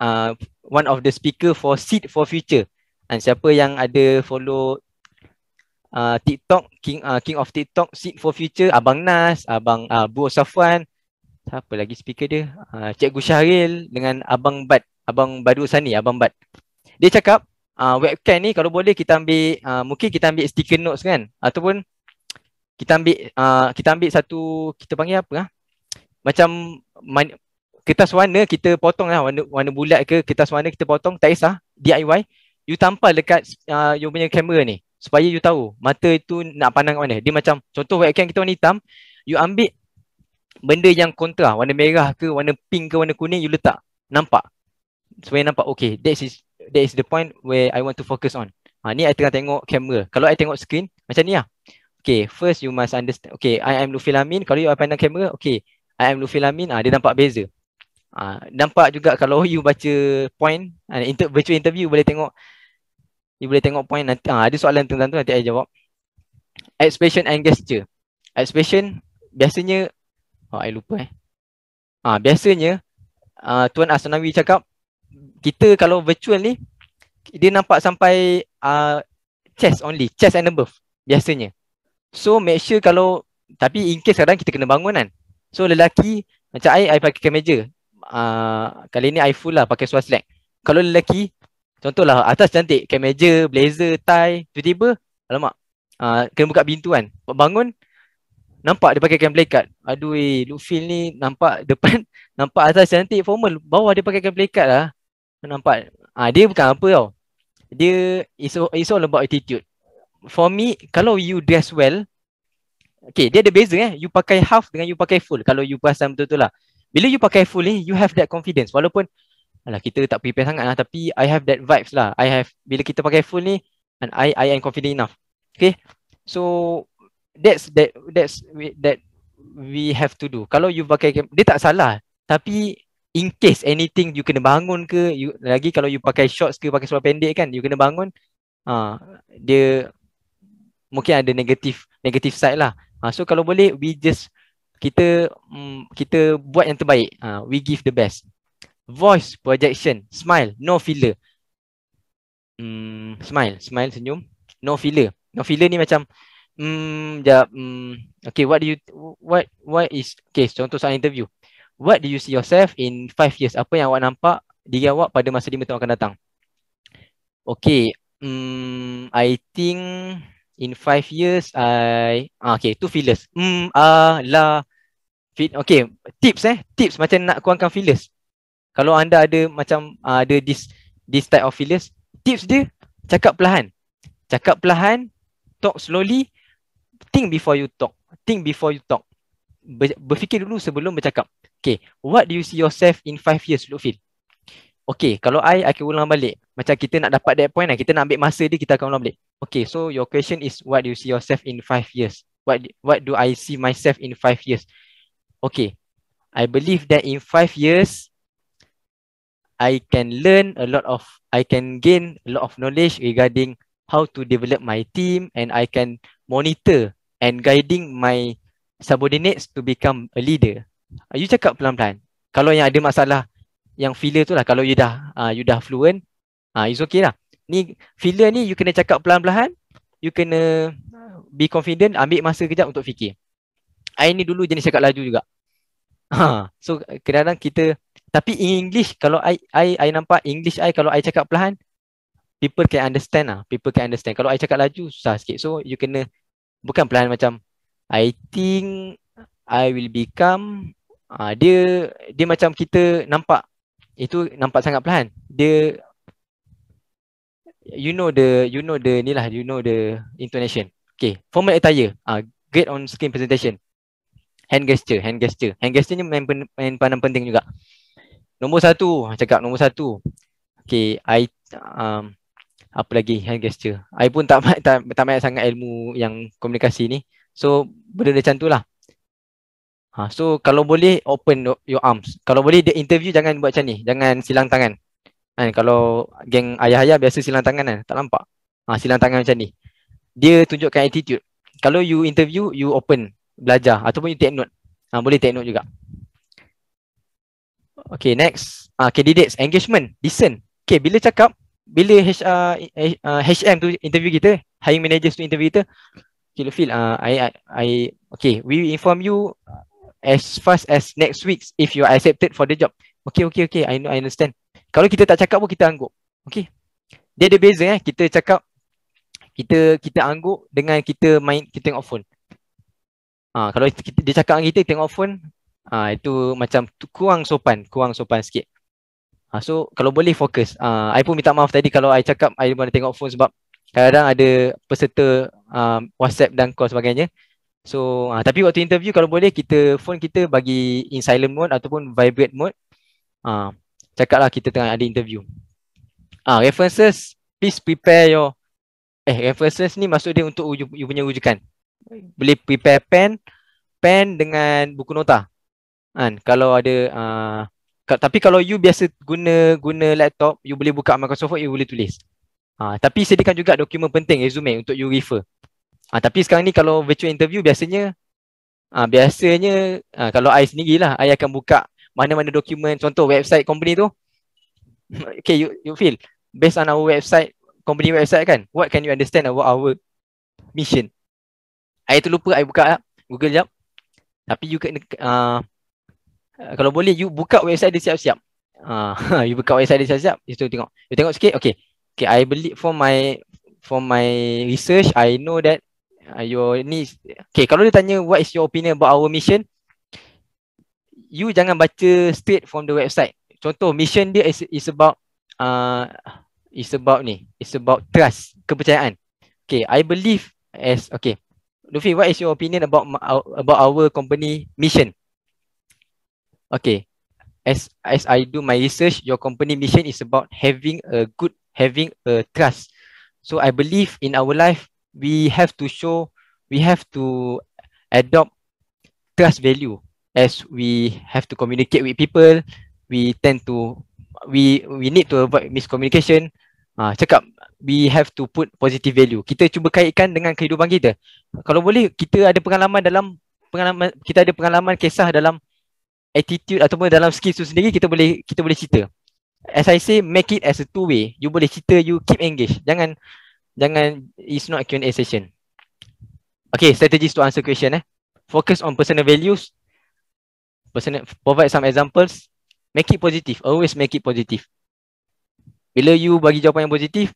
uh, one of the speaker for Seed for Future. And siapa yang ada follow uh, TikTok, King uh, King of TikTok, Seed for Future, Abang Nas, Abang uh, Bu Safwan, siapa lagi speaker dia? Uh, Cikgu Syahril dengan Abang Bad, Abang Badu Sani, Abang Bad. Dia cakap, uh, webcam ni kalau boleh kita ambil, uh, mungkin kita ambil sticker notes kan? Ataupun kita ambil uh, kita ambil satu kita panggil apa ah macam man, kertas warna kita potong lah warna, warna bulat ke kertas warna kita potong tak kisah DIY you tampal dekat uh, you punya kamera ni supaya you tahu mata itu nak pandang kat mana. Dia macam contoh webcam kita warna hitam, you ambil benda yang kontra warna merah ke warna pink ke warna kuning you letak nampak supaya nampak okay that is that is the point where I want to focus on ha, ni I tengah tengok kamera kalau I tengok screen macam ni lah okay first you must understand okay I am Luffy Lamin kalau you pandang kamera okay I am Luffy Lamin ha, dia nampak beza ha, nampak juga kalau you baca point ha, inter- virtual interview boleh tengok You boleh tengok point nanti. Ha, ada soalan tentang tu nanti saya jawab. Expression and gesture. Expression biasanya oh saya lupa eh. Ha, biasanya uh, Tuan Asnawi cakap kita kalau virtual ni dia nampak sampai uh, chest only, chest and above biasanya. So make sure kalau tapi in case kadang kita kena bangun kan. So lelaki macam saya, saya pakai kemeja. Uh, kali ni saya full lah pakai suar slack. Kalau lelaki, Contohlah atas cantik, kemeja, blazer, tie, tiba-tiba alamak uh, kena buka pintu kan. Bangun nampak dia pakai kain play card. Aduh, eh, Luffy ni nampak depan nampak atas cantik formal, bawah dia pakai kain play card lah. Nampak uh, dia bukan apa tau. Dia is all, is all about attitude. For me, kalau you dress well, okay, dia ada beza eh. You pakai half dengan you pakai full kalau you perasan betul-betul lah. Bila you pakai full ni, eh, you have that confidence. Walaupun Alah kita tak prepare sangat lah tapi I have that vibes lah. I have bila kita pakai full ni and I I am confident enough. Okay. So that's that that's that we have to do. Kalau you pakai dia tak salah tapi in case anything you kena bangun ke you, lagi kalau you pakai shorts ke pakai seluar pendek kan you kena bangun ha, uh, dia mungkin ada negatif negative side lah. uh, so kalau boleh we just kita um, kita buat yang terbaik. Ha, uh, we give the best voice projection smile no filler hmm smile smile senyum no filler no filler ni macam hmm ja hmm okay what do you what what is okay contoh soalan interview what do you see yourself in 5 years apa yang awak nampak diri awak pada masa 5 tahun akan datang okay hmm i think in 5 years i ah, okay two fillers hmm ah la okay tips eh tips macam nak kurangkan fillers kalau anda ada macam uh, ada this this type of failures tips dia cakap perlahan cakap perlahan talk slowly think before you talk think before you talk Ber, berfikir dulu sebelum bercakap okay what do you see yourself in 5 years look okay kalau i akan ulang balik macam kita nak dapat that point lah kita nak ambil masa dia kita akan ulang balik okay so your question is what do you see yourself in 5 years what what do i see myself in 5 years okay i believe that in 5 years I can learn a lot of I can gain a lot of knowledge regarding how to develop my team and I can monitor and guiding my subordinates to become a leader. Ah, you cakap pelan-pelan. Kalau yang ada masalah yang filler tu lah kalau you dah uh, you dah fluent ah uh, it's okay lah. Ni filler ni you kena cakap pelan-pelan. You kena be confident, ambil masa kejap untuk fikir. I ni dulu jenis cakap laju juga. Ha, so kadang-kadang kita tapi in English kalau I I I nampak English I kalau I cakap perlahan people can understand lah. People can understand. Kalau I cakap laju susah sikit. So you kena bukan perlahan macam I think I will become uh, dia dia macam kita nampak itu nampak sangat perlahan. Dia you know the you know the ni lah you know the intonation. Okay, formal attire. Ah, uh, get on screen presentation hand gesture, hand gesture. Hand gesture ni main, main pandang penting juga. Nombor satu, cakap nombor satu. Okay, I, um, apa lagi hand gesture. I pun tak tak, tak, tak banyak sangat ilmu yang komunikasi ni. So, benda macam tu lah. Ha, so, kalau boleh open your arms. Kalau boleh dia interview jangan buat macam ni. Jangan silang tangan. Ha, kalau geng ayah-ayah biasa silang tangan kan. Tak nampak. Ha, silang tangan macam ni. Dia tunjukkan attitude. Kalau you interview, you open belajar ataupun you take note. Ha, boleh take note juga. Okay, next. Ha, candidates, engagement, listen. Okay, bila cakap, bila HR, ah, eh, HM tu interview kita, hiring managers tu interview kita, okay, Lufil, uh, I, I, I, okay, we inform you as fast as next week if you are accepted for the job. Okay, okay, okay, I know, I understand. Kalau kita tak cakap pun kita anggup. Okay. Dia ada beza eh. Kita cakap, kita kita angguk dengan kita main kita tengok phone. Ah kalau kita, dia cakap dengan kita tengok phone, ah itu macam tu, kurang sopan, kurang sopan sikit. Ah so kalau boleh fokus. Ah I pun minta maaf tadi kalau I cakap I boleh tengok phone sebab kadang ada peserta um, WhatsApp dan call sebagainya. So uh, tapi waktu interview kalau boleh kita phone kita bagi in silent mode ataupun vibrate mode. Ah cakaplah kita tengah ada interview. Ah references please prepare your eh references ni maksud dia untuk you, you punya rujukan boleh prepare pen pen dengan buku nota kan kalau ada uh, tapi kalau you biasa guna guna laptop you boleh buka Microsoft Word you boleh tulis uh, tapi sediakan juga dokumen penting resume untuk you refer uh, tapi sekarang ni kalau virtual interview biasanya uh, biasanya uh, kalau I sendirilah I akan buka mana-mana dokumen contoh website company tu okay you, you feel based on our website company website kan what can you understand about our mission saya terlupa saya buka Google jap. Tapi you kena uh, kalau boleh you buka website dia siap-siap. Uh, you buka website dia siap-siap. Itu tengok. You tengok sikit. Okay. Okay, I believe for my for my research, I know that uh, your needs. Okay, kalau dia tanya what is your opinion about our mission, you jangan baca straight from the website. Contoh, mission dia is, is about uh, is about ni, is about trust, kepercayaan. Okay, I believe as, okay, Luffy, what is your opinion about about our company mission? Okay. As as I do my research, your company mission is about having a good having a trust. So I believe in our life we have to show we have to adopt trust value as we have to communicate with people, we tend to we we need to avoid miscommunication ha, cakap we have to put positive value. Kita cuba kaitkan dengan kehidupan kita. Kalau boleh kita ada pengalaman dalam pengalaman kita ada pengalaman kisah dalam attitude ataupun dalam skill tu sendiri kita boleh kita boleh cerita. As I say make it as a two way. You boleh cerita you keep engage. Jangan jangan is not a Q&A session. Okay, strategies to answer question eh. Focus on personal values. Personal, provide some examples. Make it positive. Always make it positive. Bila you bagi jawapan yang positif,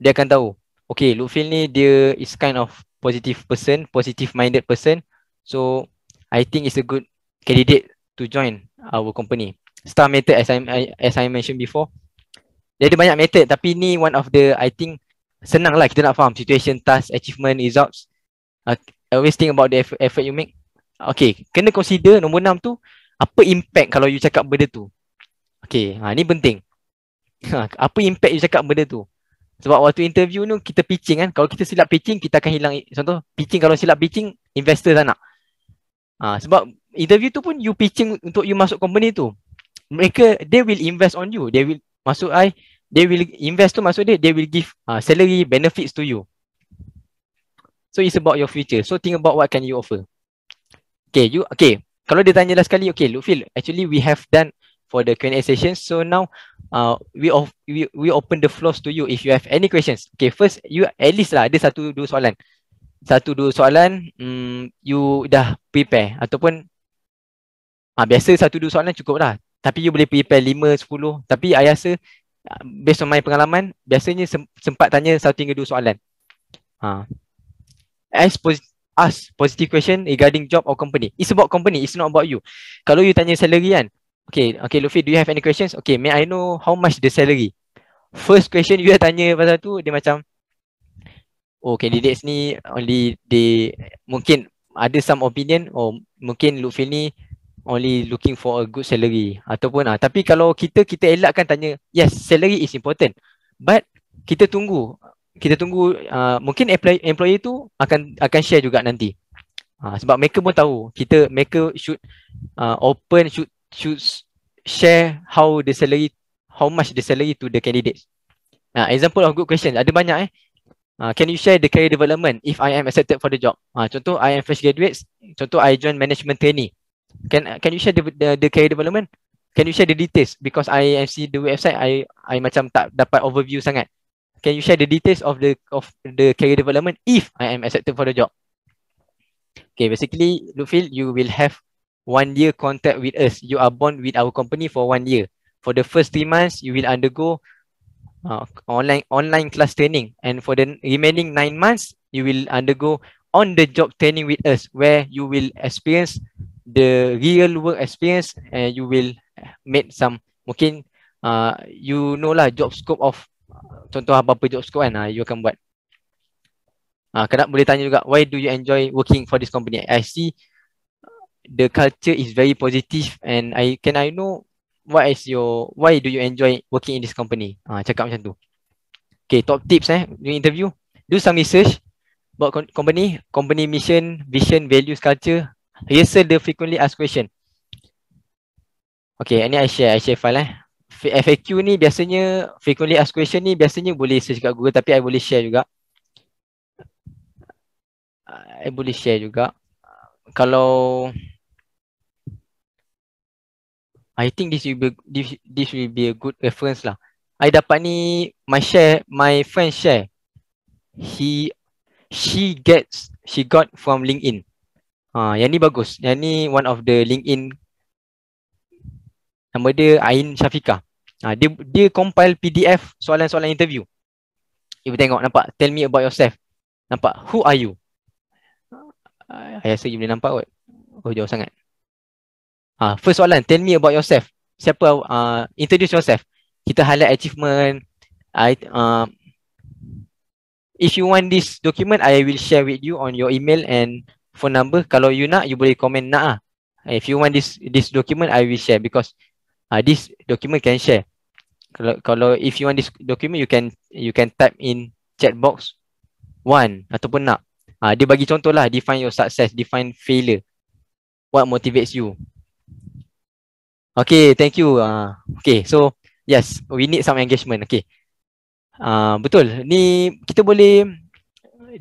dia akan tahu. Okay, Lutfil ni dia is kind of positive person, positive minded person. So, I think it's a good candidate to join our company. Star method as I, as I mentioned before. Dia ada banyak method tapi ni one of the, I think, senang lah kita nak faham. Situation, task, achievement, results. Uh, always think about the effort you make. Okay, kena consider nombor enam tu, apa impact kalau you cakap benda tu? Okay, ha, ni penting. Ha, apa impact you cakap benda tu sebab waktu interview tu kita pitching kan kalau kita silap pitching kita akan hilang contoh pitching kalau silap pitching investor tak nak ha, sebab interview tu pun you pitching untuk you masuk company tu mereka they will invest on you they will masuk I they will invest tu maksud dia they will give uh, salary benefits to you so it's about your future so think about what can you offer okay you okay kalau dia tanya last sekali okay Lufil actually we have done for the Q&A session. So now, uh, we we we open the floors to you if you have any questions. Okay, first you at least lah ada satu dua soalan, satu dua soalan. um, you dah prepare ataupun uh, biasa satu dua soalan cukup lah. Tapi you boleh prepare lima sepuluh. Tapi I rasa ah, based on my pengalaman, biasanya sem- sempat tanya satu hingga dua soalan. Uh, as pos- ask positive question regarding job or company. It's about company. It's not about you. Kalau you tanya salary kan, Okay, okay Luffy, do you have any questions? Okay, may I know how much the salary? First question you tanya pasal tu, dia macam Oh, candidates ni only they Mungkin ada some opinion or mungkin Luffy ni only looking for a good salary Ataupun, ah, tapi kalau kita, kita elakkan tanya Yes, salary is important But, kita tunggu Kita tunggu, uh, mungkin employee, employee tu akan akan share juga nanti Ha, sebab mereka pun tahu kita mereka should uh, open should should share how the salary how much the salary to the candidates. Nah, example of good question ada banyak eh. Uh, can you share the career development if I am accepted for the job? Uh, contoh I am fresh graduates, contoh I join management trainee. Can can you share the, the the career development? Can you share the details because I am see the website I I macam tak dapat overview sangat. Can you share the details of the of the career development if I am accepted for the job? Okay, basically, Lufil, you will have one year contact with us. You are bond with our company for one year. For the first three months, you will undergo uh, online online class training. And for the remaining nine months, you will undergo on the job training with us, where you will experience the real work experience, and you will make some mungkin uh, you know lah job scope of contoh apa apa job scope kan uh, you akan buat. Uh, ah, kena boleh tanya juga why do you enjoy working for this company? I see the culture is very positive and I can I know what is your why do you enjoy working in this company? Ah, uh, cakap macam tu. Okay, top tips eh during interview, do some research about company, company mission, vision, values, culture. Here's the frequently asked question. Okay, ini I share, I share file eh. FAQ ni biasanya frequently asked question ni biasanya boleh search kat Google tapi I boleh share juga. I boleh share juga. Kalau I think this will be this, this will be a good reference lah. I dapat ni my share my friend share. He she gets she got from LinkedIn. Ah, ha, yang ni bagus. Yang ni one of the LinkedIn nama dia Ain Syafika. Ah, ha, dia dia compile PDF soalan-soalan interview. Ibu tengok nampak tell me about yourself. Nampak who are you? Ah, saya rasa you boleh nampak kot. Oh, jauh sangat. Ha, first soalan, tell me about yourself. Siapa, uh, introduce yourself. Kita highlight achievement. I, uh, if you want this document, I will share with you on your email and phone number. Kalau you nak, you boleh komen nak lah. If you want this this document, I will share because uh, this document can share. Kalau kalau if you want this document, you can you can type in chat box one ataupun nak. Uh, dia bagi contoh lah, define your success, define failure. What motivates you? Okay, thank you. Uh, okay, so yes, we need some engagement. Okay. Uh, betul. Ni kita boleh,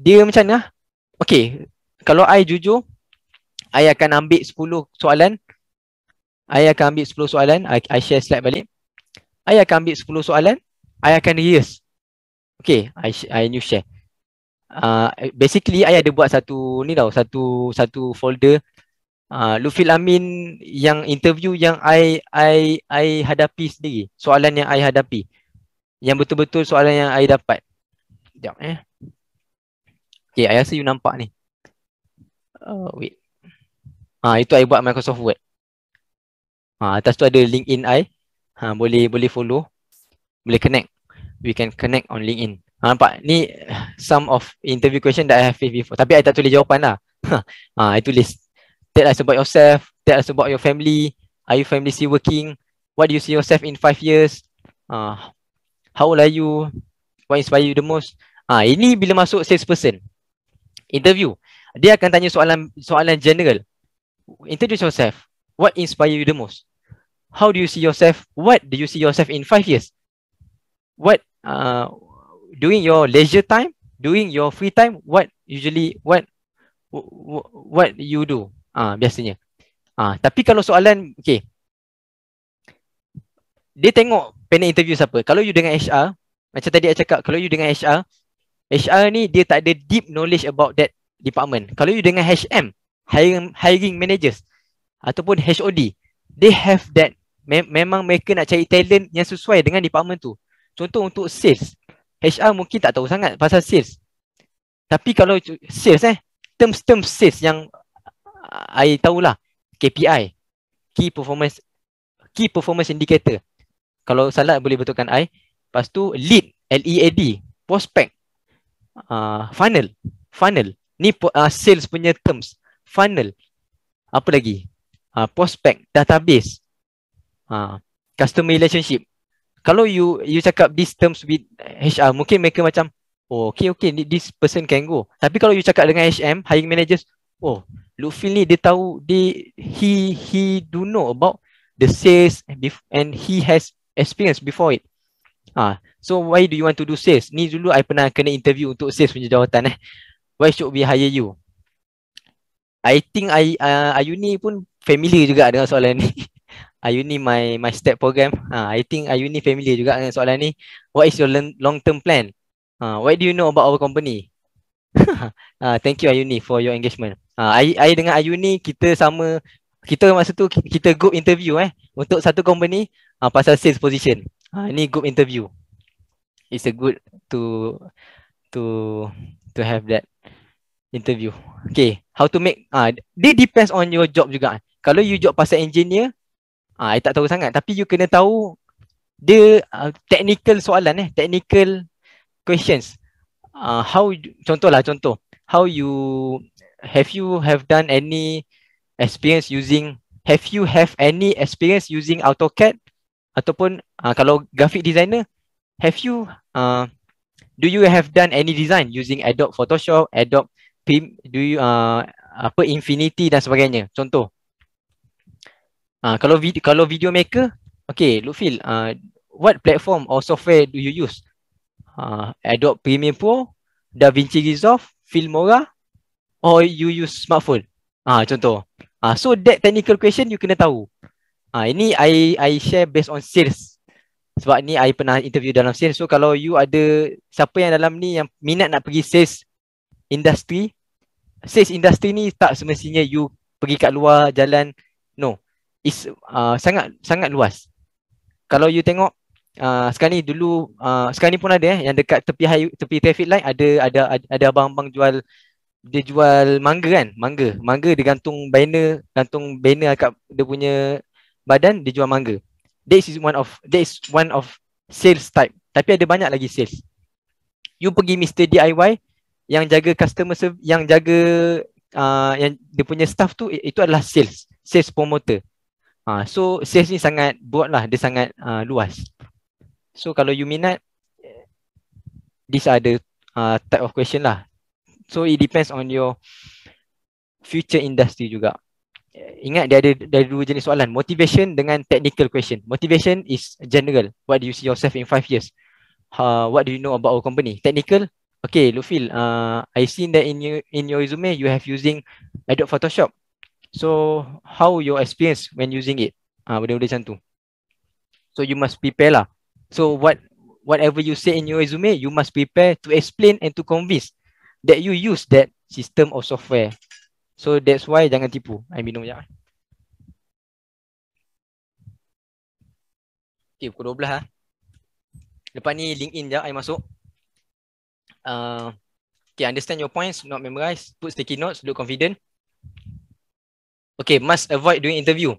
dia macam mana? Okay, kalau I jujur, I akan ambil 10 soalan. I akan ambil 10 soalan. I, I share slide balik. I akan ambil 10 soalan. I akan yes. Okay, I, I new share. Uh, basically, I ada buat satu ni tau, satu satu folder, Ah, Luffy Lamin yang interview yang I I I hadapi sendiri. Soalan yang I hadapi. Yang betul-betul soalan yang I dapat. Sekejap eh. Okay, eh, I rasa you nampak ni. Oh, uh, wait. Ah, ha, itu I buat Microsoft Word. Ha, atas tu ada LinkedIn I. Ha, boleh boleh follow. Boleh connect. We can connect on LinkedIn. in. Ha, nampak? Ni eh, some of interview question that I have faced before. Tapi I tak tulis jawapan lah. ha, I tulis tell lah us about yourself, tell lah us about your family. Are you family still working? What do you see yourself in five years? Ah, uh, how old are you? What inspire you the most? Ah, uh, ini bila masuk sales person interview, dia akan tanya soalan soalan general. Introduce yourself. What inspire you the most? How do you see yourself? What do you see yourself in five years? What uh, ah, doing your leisure time, Doing your free time, what usually what, what you do? Ah ha, biasanya. Ah ha, tapi kalau soalan okey. Dia tengok panel interview siapa. Kalau you dengan HR, macam tadi saya cakap kalau you dengan HR, HR ni dia tak ada deep knowledge about that department. Kalau you dengan HM, hiring hiring managers ataupun HOD, they have that me- memang mereka nak cari talent yang sesuai dengan department tu. Contoh untuk sales, HR mungkin tak tahu sangat pasal sales. Tapi kalau sales eh, terms-terms sales yang I tahulah KPI key performance key performance indicator kalau salah boleh betulkan I lepas tu lead L E A D prospect uh, funnel funnel ni uh, sales punya terms funnel apa lagi uh, prospect database uh, customer relationship kalau you you cakap these terms with HR mungkin mereka macam oh okay okay this person can go tapi kalau you cakap dengan HM hiring managers oh Luffy ni dia tahu dia he he do know about the sales and he has experience before it. Ah, so why do you want to do sales? Ni dulu I pernah kena interview untuk sales punya jawatan eh. Why should we hire you? I think I uh, Ayuni pun familiar juga dengan soalan ni. Ayuni my my step program. Ah, I think Ayuni familiar juga dengan soalan ni. What is your long term plan? Ah, what do you know about our company? Ah, thank you Ayuni for your engagement. Ha, I, dengan Ayu ni kita sama kita masa tu kita group interview eh untuk satu company ha, pasal sales position. Ha, ini group interview. It's a good to to to have that interview. Okay, how to make ah ha, dia depends on your job juga. Kalau you job pasal engineer, ah ha, I tak tahu sangat tapi you kena tahu dia uh, technical soalan eh, technical questions. Ah uh, how contohlah contoh how you have you have done any experience using have you have any experience using AutoCAD ataupun uh, kalau graphic designer have you uh, do you have done any design using Adobe Photoshop Adobe Prim do you uh, apa Infinity dan sebagainya contoh uh, kalau vid- kalau video maker okay Luffy uh, what platform or software do you use uh, Adobe Premiere Pro DaVinci Resolve Filmora or you use smartphone. Ah ha, contoh. Ah ha, so that technical question you kena tahu. Ah ha, ini I I share based on sales. Sebab ni I pernah interview dalam sales. So kalau you ada siapa yang dalam ni yang minat nak pergi sales industry, sales industry ni tak semestinya you pergi kat luar jalan. No. Is uh, ah, sangat sangat luas. Kalau you tengok uh, sekarang ni dulu uh, sekarang ni pun ada eh yang dekat tepi high, tepi traffic light ada ada ada, ada abang-abang jual dia jual mangga kan mangga mangga dia gantung banner gantung banner kat dia punya badan dia jual mangga this is one of this is one of sales type tapi ada banyak lagi sales you pergi Mister DIY yang jaga customer serv- yang jaga uh, yang dia punya staff tu itu adalah sales sales promoter uh, so sales ni sangat buatlah dia sangat uh, luas so kalau you minat this are the uh, type of question lah So it depends on your future industry juga. Ingat dia ada dari dua jenis soalan, motivation dengan technical question. Motivation is general. What do you see yourself in five years? Uh, what do you know about our company? Technical, okay, Luffy, uh, I seen that in you in your resume you have using Adobe Photoshop. So how your experience when using it? Ah, uh, benda-benda macam tu. So you must prepare lah. So what whatever you say in your resume, you must prepare to explain and to convince that you use that system or software. So that's why jangan tipu. I minum ya. Eh. Okay, pukul 12 ha. Ah. Lepas ni link in jap, I masuk. Uh, okay, understand your points, not memorize. Put sticky notes, look confident. Okay, must avoid doing interview.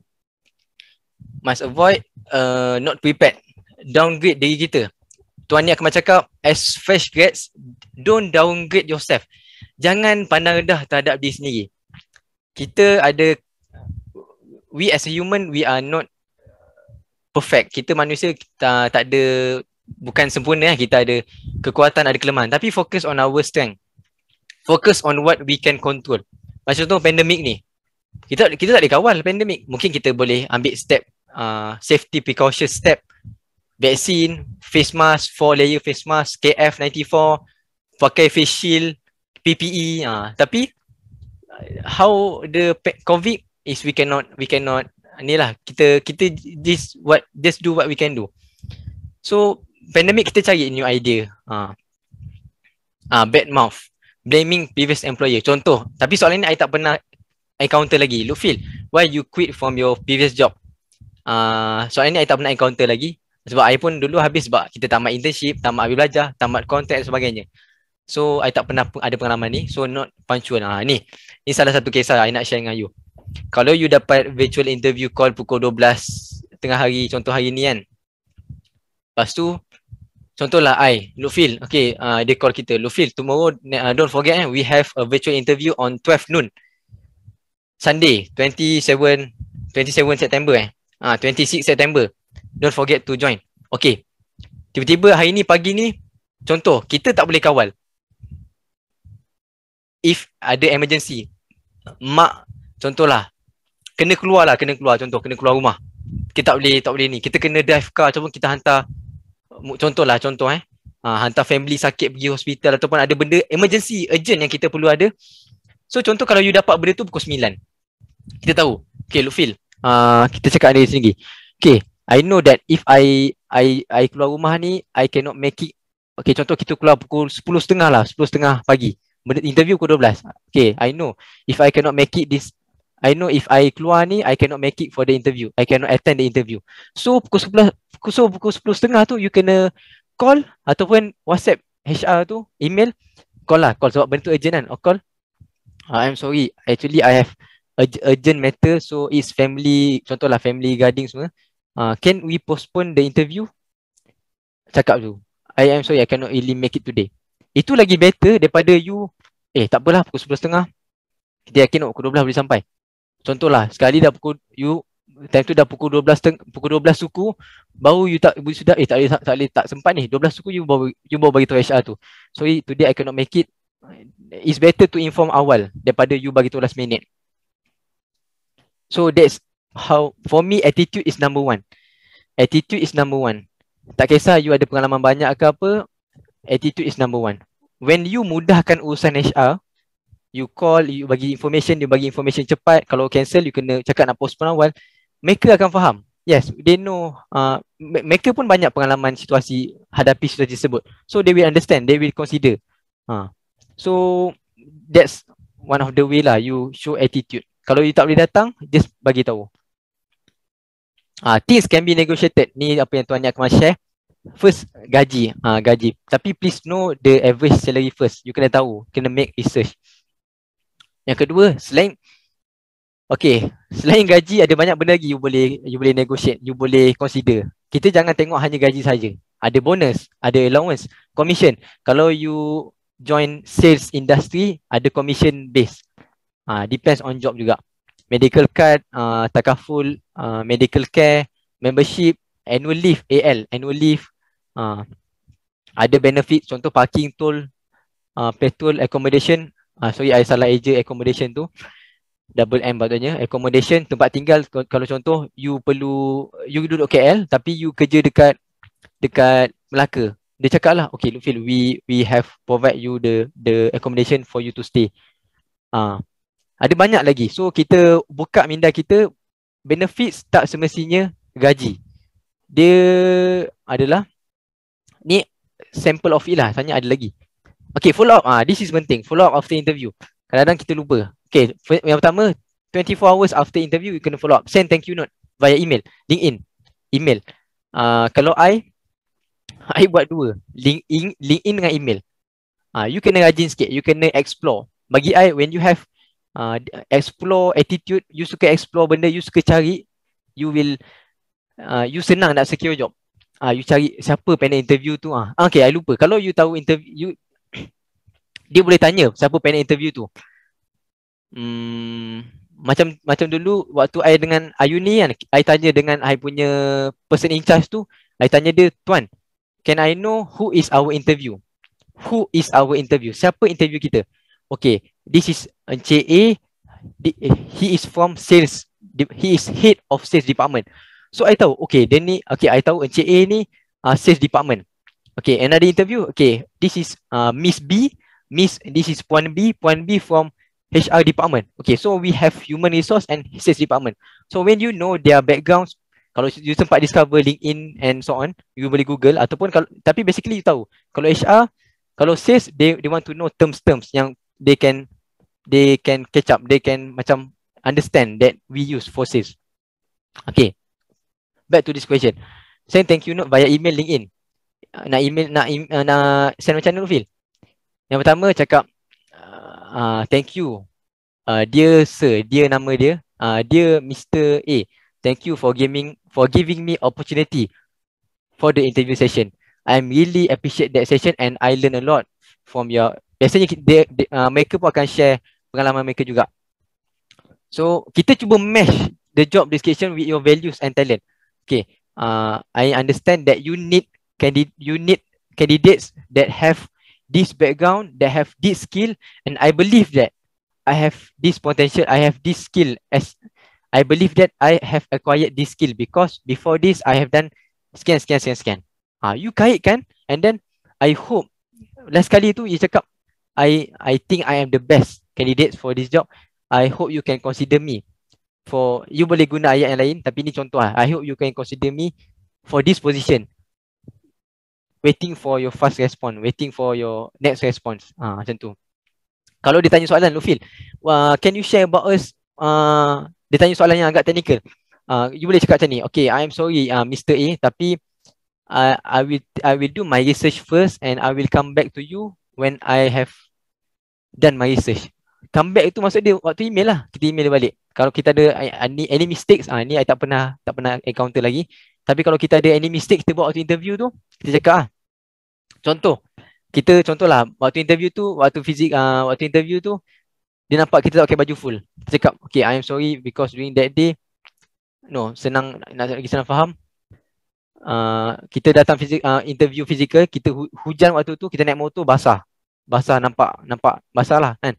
Must avoid uh, not prepared. Downgrade diri kita. Tuan ni akan cakap as fresh grads don't downgrade yourself. Jangan pandang rendah terhadap diri sendiri. Kita ada we as a human we are not perfect. Kita manusia kita ah, tak ada bukan sempurna eh. kita ada kekuatan ada kelemahan tapi focus on our strength. Focus on what we can control. Macam tu pandemik ni. Kita kita tak dikawal pandemik. Mungkin kita boleh ambil step uh, safety precaution step vaksin, face mask, four layer face mask, KF94, pakai face shield, PPE. Uh, ha. tapi how the COVID is we cannot we cannot ni lah kita kita this what just do what we can do. So pandemic kita cari new idea. Ah, uh, bad mouth blaming previous employer. Contoh, tapi soalan ni I tak pernah encounter lagi. Lufil, why you quit from your previous job? Ah, uh, soalan ni I tak pernah encounter lagi. Sebab I pun dulu habis sebab kita tamat internship, tamat habis belajar, tamat kontak dan sebagainya. So, I tak pernah ada pengalaman ni. So, not punctual. Ha, ni. Ni salah satu kisah I nak share dengan you. Kalau you dapat virtual interview call pukul 12 tengah hari, contoh hari ni kan. Lepas tu, contohlah I, Lufil. Okay, uh, dia call kita. Lufil, tomorrow, uh, don't forget eh, we have a virtual interview on 12 noon. Sunday, 27, 27 September eh. Ah, uh, 26 September don't forget to join. Okay. Tiba-tiba hari ni pagi ni contoh kita tak boleh kawal. If ada emergency mak contohlah kena keluar lah kena keluar contoh kena keluar rumah. Kita tak boleh tak boleh ni. Kita kena drive car ataupun kita hantar contohlah contoh eh. Uh, hantar family sakit pergi hospital ataupun ada benda emergency urgent yang kita perlu ada. So contoh kalau you dapat benda tu pukul 9. Kita tahu. Okay, Lufil. Uh, ha, kita cakap ada di sini. Okay, I know that if I I I keluar rumah ni I cannot make it Okay contoh kita keluar pukul 10.30 lah 10.30 pagi Interview pukul 12 Okay I know If I cannot make it this I know if I keluar ni I cannot make it for the interview I cannot attend the interview So pukul 11 So pukul 10.30 tu You kena call Ataupun whatsapp HR tu Email Call lah Call sebab benda tu urgent kan Or oh, Call uh, I'm sorry Actually I have urgent matter so it's family contoh lah family guarding semua Ah, can we postpone the interview? Cakap tu. I am sorry, I cannot really make it today. Itu lagi better daripada you, eh tak apalah pukul 10.30. Kita yakin pukul 12 boleh sampai. Contohlah, sekali dah pukul you time tu dah pukul 12 teng, pukul 12 suku baru you tak you sudah eh tak boleh tak, tak, tak sempat ni 12 suku you baru you baru bagi tahu HR tu so today I cannot make it it's better to inform awal daripada you bagi tahu last minute so that's how for me attitude is number one attitude is number one tak kisah you ada pengalaman banyak ke apa attitude is number one when you mudahkan urusan HR you call you bagi information you bagi information cepat kalau cancel you kena cakap nak post awal mereka akan faham yes they know uh, mereka pun banyak pengalaman situasi hadapi situasi tersebut so they will understand they will consider ha. so that's one of the way lah you show attitude kalau you tak boleh datang just bagi tahu Ah, uh, things can be negotiated. Ni apa yang tuan ni akan share. First gaji, ah uh, gaji. Tapi please know the average salary first. You kena tahu, kena make research. Yang kedua, selain Okay, selain gaji ada banyak benda lagi you boleh you boleh negotiate, you boleh consider. Kita jangan tengok hanya gaji saja. Ada bonus, ada allowance, commission. Kalau you join sales industry, ada commission base. Ah, uh, depends on job juga medical card, uh, takaful, uh, medical care, membership, annual leave, AL, annual leave. Uh, ada benefit, contoh parking toll, uh, petrol, accommodation. Uh, sorry, saya salah aja accommodation tu. Double M patutnya. Accommodation, tempat tinggal. Kalau contoh, you perlu, you duduk KL tapi you kerja dekat dekat Melaka. Dia cakap lah, okay, Lufil, we we have provide you the the accommodation for you to stay. Uh, ada banyak lagi. So kita buka minda kita benefits tak semestinya gaji. Dia adalah ni sample of it lah. Tanya ada lagi. Okay follow up. Ah, this is penting. Follow up after interview. Kadang-kadang kita lupa. Okay yang pertama 24 hours after interview you kena follow up. Send thank you note via email. LinkedIn. Email. Ah, kalau I I buat dua. LinkedIn, LinkedIn dengan email. Ah, you kena rajin sikit. You kena explore. Bagi I, when you have uh, explore attitude you suka explore benda you suka cari you will uh, you senang nak secure job uh, you cari siapa panel interview tu ah uh, okay i lupa kalau you tahu interview you dia boleh tanya siapa panel interview tu hmm, macam macam dulu waktu I dengan Ayu ni kan I tanya dengan I punya person in charge tu I tanya dia tuan can I know who is our interview who is our interview siapa interview kita okay this is Encik uh, A. Eh, he is from sales. He is head of sales department. So I tahu, okay, then ni, okay, I tahu Encik A ni uh, sales department. Okay, another interview. Okay, this is uh, Miss B. Miss, this is Puan B. Puan B from HR department. Okay, so we have human resource and sales department. So when you know their backgrounds, kalau you sempat discover LinkedIn and so on, you boleh Google ataupun kalau tapi basically you tahu kalau HR, kalau sales they they want to know terms terms yang they can they can catch up. They can macam understand that we use forces. Okay. Back to this question. Send thank you note via email LinkedIn. Ah, nak email, nak, uh, nak send macam mana feel? Yang pertama cakap uh, thank you. Uh, dia sir, dear nama dia. Uh, dia Mr. A. Thank you for giving for giving me opportunity for the interview session. I'm really appreciate that session and I learn a lot from your biasanya dia, dia, uh, mereka pun akan share pengalaman mereka juga. So kita cuba mesh the job description with your values and talent. Okay, uh, I understand that you need candidate you need candidates that have this background, that have this skill, and I believe that I have this potential, I have this skill as I believe that I have acquired this skill because before this I have done scan, scan, scan, scan. Ah, uh, you kait kan? And then I hope last kali tu you cakap I I think I am the best candidates for this job, I hope you can consider me for you boleh guna ayat yang lain tapi ni contoh lah. I hope you can consider me for this position. Waiting for your first response, waiting for your next response. Ah ha, macam tu. Kalau ditanya soalan Lufil, uh, can you share about us uh, dia tanya soalan yang agak technical. Uh, you boleh cakap macam ni. Okay, I am sorry uh, Mr. A tapi I, uh, I will I will do my research first and I will come back to you when I have done my research comeback itu maksud dia waktu email lah kita email dia balik kalau kita ada any, any mistakes ah ni I tak pernah tak pernah encounter lagi tapi kalau kita ada any mistake kita buat waktu interview tu kita cakap ah contoh kita contohlah waktu interview tu waktu fizik ah uh, waktu interview tu dia nampak kita tak pakai baju full kita cakap okay I am sorry because during that day no senang nak lagi senang faham Uh, kita datang fizik, uh, interview fizikal kita hu- hujan waktu tu kita naik motor basah basah nampak nampak basah lah kan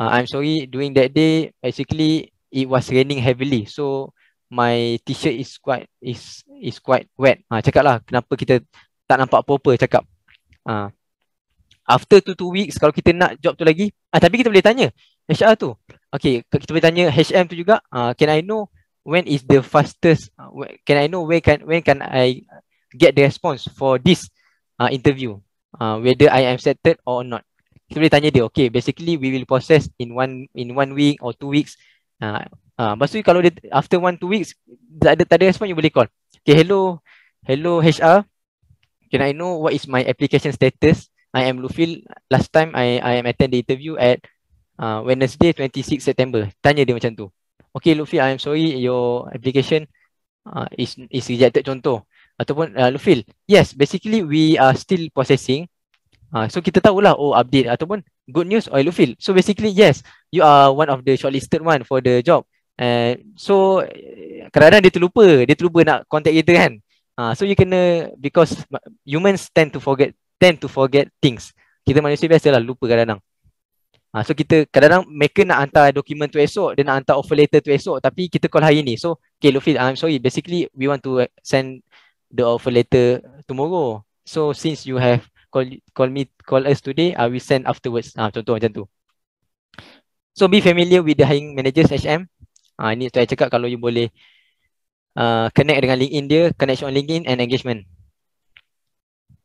uh, I'm sorry during that day basically it was raining heavily so my t-shirt is quite is is quite wet ha, cakap lah kenapa kita tak nampak apa-apa cakap ha. after two two weeks kalau kita nak job tu lagi ha, tapi kita boleh tanya HR tu okay kita boleh tanya HM tu juga ha, can I know when is the fastest can I know when can when can I get the response for this uh, interview uh, whether I am accepted or not kita boleh tanya dia okay basically we will process in one in one week or two weeks ah uh, ah uh, kalau dia after one two weeks tak ada tak ada respon you boleh call okay hello hello HR can I know what is my application status I am Lufil last time I I am attend the interview at uh, Wednesday 26 September tanya dia macam tu okay Lufil I am sorry your application uh, is is rejected contoh ataupun uh, ah, Lufil yes basically we are still processing Ah, so kita tahulah oh update ataupun good news oil field. So basically yes, you are one of the shortlisted one for the job. Uh, so kadang-kadang dia terlupa, dia terlupa nak contact kita kan. Ah, so you kena because humans tend to forget tend to forget things. Kita manusia biasalah lupa kadang-kadang. Ah, so kita kadang-kadang mereka nak hantar dokumen tu esok, dia nak hantar offer letter tu esok tapi kita call hari ni. So okay Luffy, I'm sorry. Basically we want to send the offer letter tomorrow. So since you have call call me call us today uh, we send afterwards ah uh, contoh macam tu so be familiar with the hiring managers HM ah uh, ini saya cakap kalau you boleh uh, connect dengan LinkedIn dia connection on LinkedIn and engagement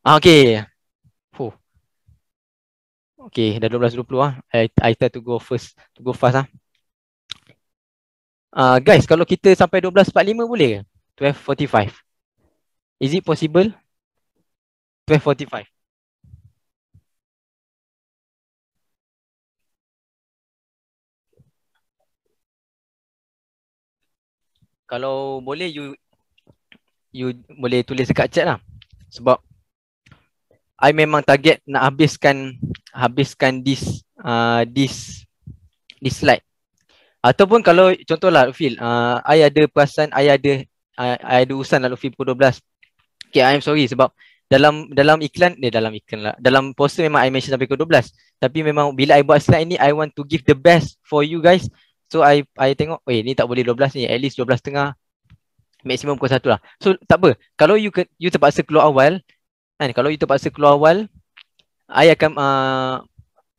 uh, okay Fuh. okay dah 12.20 ah uh. I, I try to go first to go fast ah uh. Uh, guys, kalau kita sampai 12.45 boleh ke? 12.45. Is it possible? kalau boleh you you boleh tulis dekat chat lah sebab I memang target nak habiskan habiskan this uh, this this slide ataupun kalau contohlah Lutfi uh, I ada perasan I ada I, uh, I ada usan lah Lutfi pukul 12 okay I'm sorry sebab dalam dalam iklan ni eh, dalam iklan lah dalam poster memang I mention sampai pukul 12 tapi memang bila I buat slide ni I want to give the best for you guys So I I tengok Eh ni tak boleh 12 ni At least setengah, Maksimum pukul satu lah So tak apa Kalau you you terpaksa keluar awal kan, Kalau you terpaksa keluar awal I akan uh,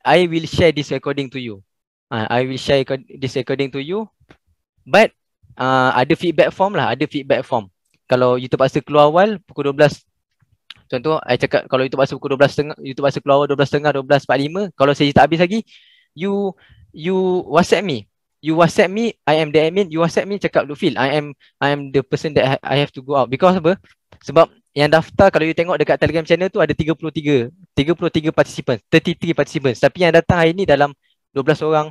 I will share this recording to you uh, I will share this recording to you But uh, Ada feedback form lah Ada feedback form Kalau you terpaksa keluar awal Pukul 12 Contoh, I cakap kalau you masuk pukul 12.30, YouTube masuk keluar 12.30, 12.45, kalau saya tak habis lagi, you you WhatsApp me you WhatsApp me, I am the admin, you WhatsApp me cakap Lufil, I am I am the person that ha-, I have to go out. Because apa? Sebab yang daftar kalau you tengok dekat Telegram channel tu ada 33, 33 participants, 33 participants. Tapi yang datang hari ni dalam 12 orang.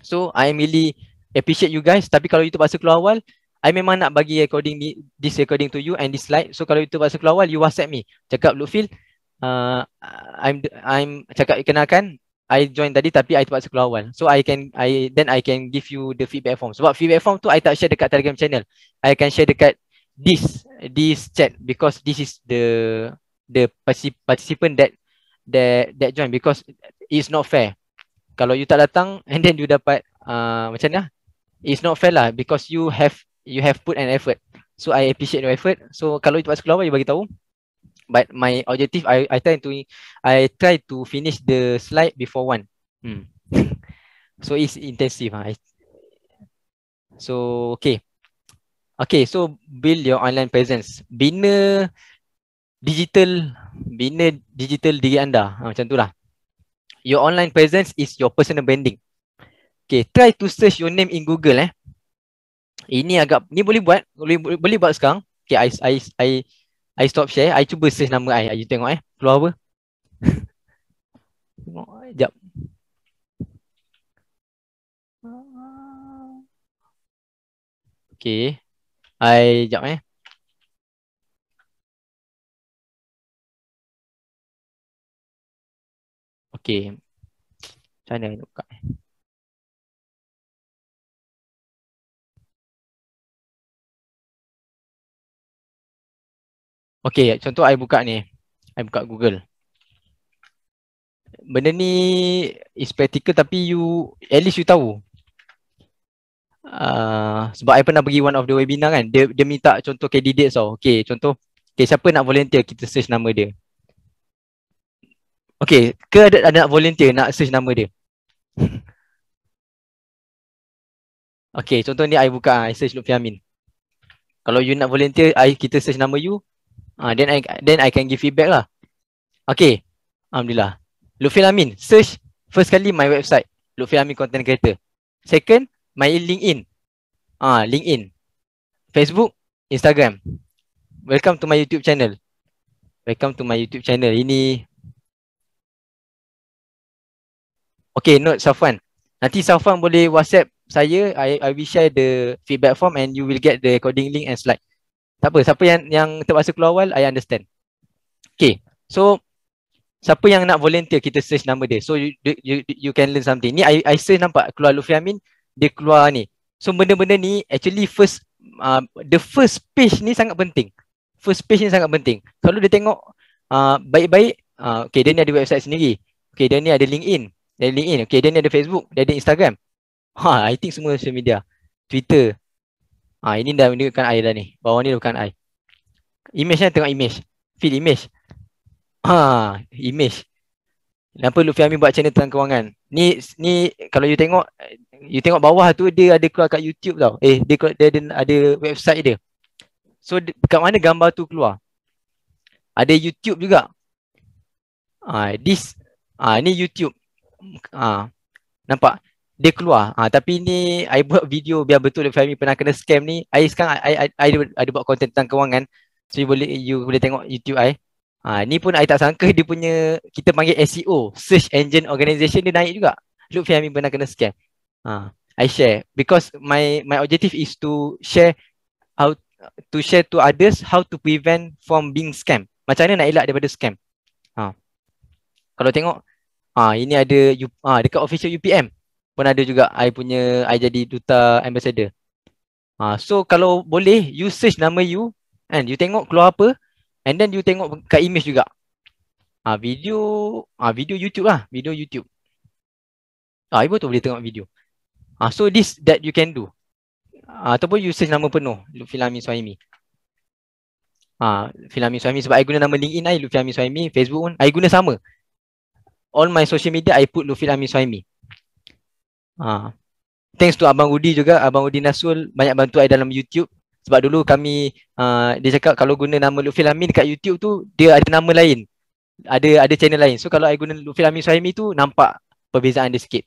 So, I am really appreciate you guys. Tapi kalau you terpaksa keluar awal, I memang nak bagi recording ni, this recording to you and this slide. So, kalau you terpaksa keluar awal, you WhatsApp me. Cakap Lufil, uh, I'm I'm cakap kenalkan, I join tadi tapi I terpaksa keluar awal. So I can I then I can give you the feedback form. Sebab feedback form tu I tak share dekat Telegram channel. I can share dekat this this chat because this is the the participant that that that join because it's not fair. Kalau you tak datang and then you dapat uh, macam mana? It's not fair lah because you have you have put an effort. So I appreciate your effort. So kalau you terpaksa keluar awal you bagi tahu but my objective I I try to I try to finish the slide before one. Hmm. so it's intensive. Huh? Ah. so okay. Okay, so build your online presence. Bina digital bina digital diri anda. Ha, macam tu lah. Your online presence is your personal branding. Okay, try to search your name in Google eh. Ini agak ni boleh buat, boleh boleh, boleh buat sekarang. Okay, I I I I stop share, I cuba search nama I. You tengok eh, keluar apa? tengok, eh. jap. Okay, I jap eh. Okay, macam mana nak buka? Okay, contoh saya buka ni. Saya buka Google. Benda ni is practical tapi you, at least you tahu. Uh, sebab saya pernah pergi one of the webinar kan. Dia, dia minta contoh candidates tau. Okay, contoh. Okay, siapa nak volunteer? Kita search nama dia. Okay, ke ada, ada nak volunteer nak search nama dia? okay, contoh ni saya buka. Saya search Lutfi Amin. Kalau you nak volunteer, I, kita search nama you. Ah uh, then I then I can give feedback lah. Okay. Alhamdulillah. Lutfi Amin search first kali my website Lutfi Amin content creator. Second my LinkedIn. Ah uh, LinkedIn. Facebook, Instagram. Welcome to my YouTube channel. Welcome to my YouTube channel. Ini Okay, note Safwan. Nanti Safwan boleh WhatsApp saya. I, I will share the feedback form and you will get the recording link and slide. Tak apa, siapa yang yang terpaksa keluar awal, I understand. Okay, so siapa yang nak volunteer, kita search nama dia. So you you, you can learn something. Ni I, I search nampak keluar Luffy Amin, dia keluar ni. So benda-benda ni actually first, uh, the first page ni sangat penting. First page ni sangat penting. Kalau dia tengok uh, baik-baik, uh, okay dia ni ada website sendiri. Okay dia ni ada LinkedIn. Dia ada LinkedIn. Okay dia ni ada Facebook, dia ada Instagram. Ha, I think semua social media. Twitter, Ah ha, ini dah menunjukkan air dah ni. Bawah ni bukan air. Image ni tengok image. Feel image. Ha, image. Kenapa Luffy Amin buat channel tentang kewangan? Ni ni kalau you tengok you tengok bawah tu dia ada keluar kat YouTube tau. Eh dia, dia ada, ada website dia. So dekat mana gambar tu keluar? Ada YouTube juga. Ah ha, this ah ha, ni YouTube. Ah ha, nampak dia keluar. Ha, tapi ni I buat video biar betul dia Fahmi pernah kena scam ni. I sekarang I, I, I, I ada buat content tentang kewangan. So you boleh you boleh tengok YouTube I. Ha, ni pun I tak sangka dia punya kita panggil SEO, search engine organization dia naik juga. Look Fahmi pernah kena scam. Ha, I share because my my objective is to share how to share to others how to prevent from being scam. Macam mana nak elak daripada scam. Ha. Kalau tengok ha, ini ada ha, dekat official UPM pun ada juga I punya I jadi duta ambassador. Ha, so kalau boleh you search nama you and you tengok keluar apa and then you tengok kat image juga. Ha, video ha, video YouTube lah, video YouTube. Ah ha, ibu tu boleh tengok video. Ha, so this that you can do. Ha, ataupun you search nama penuh Lutfi Lamin Suhaimi. Ha, Lutfi Lamin Suhaimi sebab I guna nama LinkedIn I Lutfi Lamin Suhaimi, Facebook pun I guna sama. All my social media I put Lutfi Lamin Suhaimi. Ha. Thanks to Abang Udi juga. Abang Udi Nasul banyak bantu saya dalam YouTube. Sebab dulu kami, uh, dia cakap kalau guna nama Lutfi Amin dekat YouTube tu, dia ada nama lain. Ada ada channel lain. So kalau saya guna Lutfi Amin Suhaimi tu, nampak perbezaan dia sikit.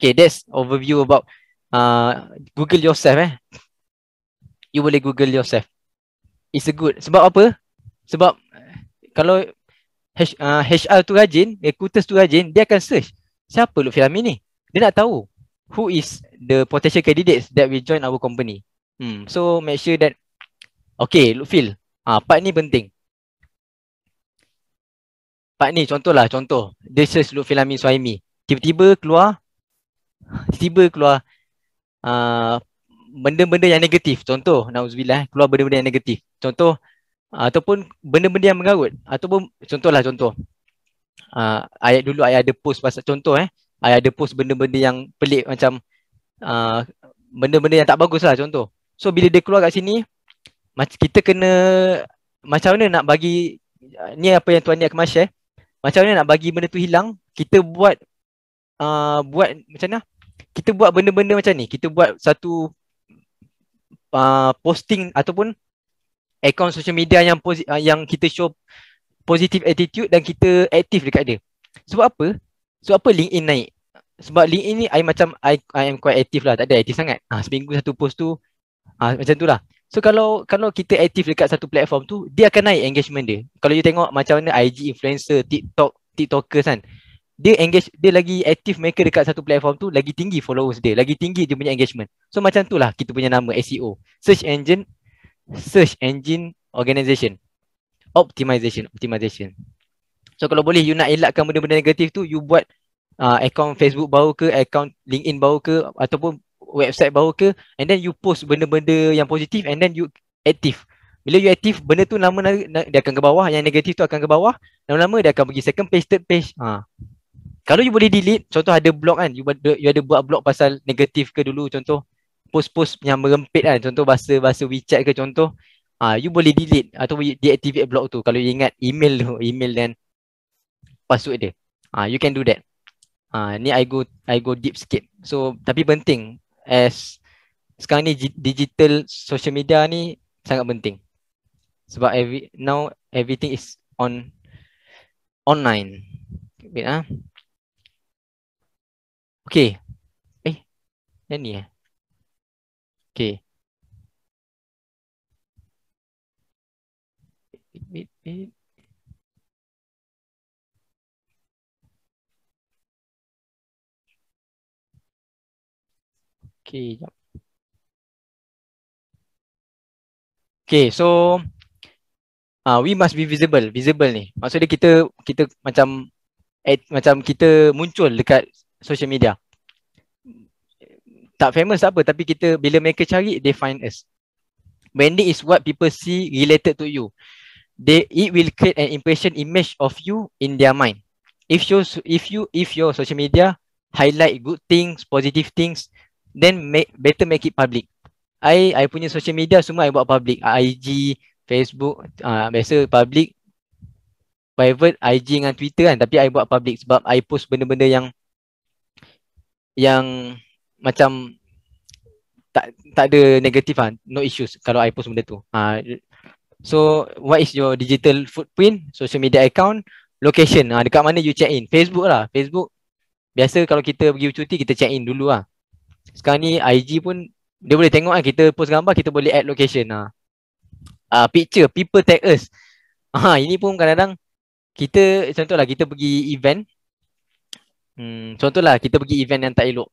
Okay, that's overview about uh, Google yourself eh. You boleh Google yourself. It's a good. Sebab apa? Sebab kalau H, uh, ha, HR tu rajin, recruiters tu rajin, dia akan search. Siapa Lutfi Amin ni? dia nak tahu who is the potential candidates that will join our company. Hmm. So make sure that okay, look feel. Ah, ha, part ni penting. Part ni contohlah, contoh. This is look feel Amin Suhaimi. Tiba-tiba keluar tiba keluar uh, benda-benda yang negatif. Contoh, Nauzubillah, eh, keluar benda-benda yang negatif. Contoh, ataupun benda-benda yang mengarut. Ataupun, contohlah contoh. Uh, ayat dulu ayat ada post pasal contoh eh. I ada post benda-benda yang pelik macam uh, benda-benda yang tak bagus lah contoh. So bila dia keluar kat sini, kita kena macam mana nak bagi uh, ni apa yang tuan ni akan share. Eh? Macam mana nak bagi benda tu hilang? Kita buat uh, buat macam mana? Kita buat benda-benda macam ni. Kita buat satu uh, posting ataupun akaun social media yang posi- uh, yang kita show positive attitude dan kita aktif dekat dia. Sebab apa? So apa LinkedIn naik? Sebab LinkedIn ni I macam I, I am quite active lah. Tak ada active sangat. Ha, seminggu satu post tu. Ha, macam tu lah. So kalau kalau kita aktif dekat satu platform tu, dia akan naik engagement dia. Kalau you tengok macam mana IG influencer, TikTok, TikTokers kan. Dia engage, dia lagi aktif mereka dekat satu platform tu, lagi tinggi followers dia. Lagi tinggi dia punya engagement. So macam tu lah kita punya nama SEO. Search Engine, Search Engine Organization. Optimization, Optimization. So kalau boleh you nak elakkan benda-benda negatif tu you buat uh, akaun Facebook baru ke, account LinkedIn baru ke ataupun website baru ke and then you post benda-benda yang positif and then you active. Bila you active, benda tu lama dia akan ke bawah, yang negatif tu akan ke bawah. Lama-lama dia akan pergi second page, third page. Ha. Kalau you boleh delete, contoh ada blog kan, you, you ada buat blog pasal negatif ke dulu contoh post-post yang merempit kan, contoh bahasa-bahasa WeChat ke contoh, ha, you boleh delete atau deactivate blog tu kalau you ingat email tu, email dan password dia. Ah, uh, you can do that. Ah, uh, ni I go I go deep sikit. So tapi penting as sekarang ni digital social media ni sangat penting. Sebab every, now everything is on online. Wait ah. Huh? Okay. Eh, yang ni eh. Okay. Wait, wait, wait. Okay, Okay, so uh, we must be visible. Visible ni. Maksudnya kita kita macam at, macam kita muncul dekat social media. Tak famous tak apa tapi kita bila mereka cari they find us. Branding is what people see related to you. They it will create an impression image of you in their mind. If you if you if your social media highlight good things, positive things, then make, better make it public. I I punya social media semua I buat public. IG, Facebook, uh, biasa public. Private IG dengan Twitter kan. Tapi I buat public sebab I post benda-benda yang yang macam tak tak ada negatif kan. Lah. No issues kalau I post benda tu. Uh, so what is your digital footprint, social media account, location. Uh, dekat mana you check in. Facebook lah. Facebook biasa kalau kita pergi cuti kita check in dulu lah sekarang ni IG pun dia boleh tengok kan kita post gambar kita boleh add location ah. Ah picture people tag us. Ha ini pun kadang-kadang kita contohlah kita pergi event. Hmm contohlah kita pergi event yang tak elok.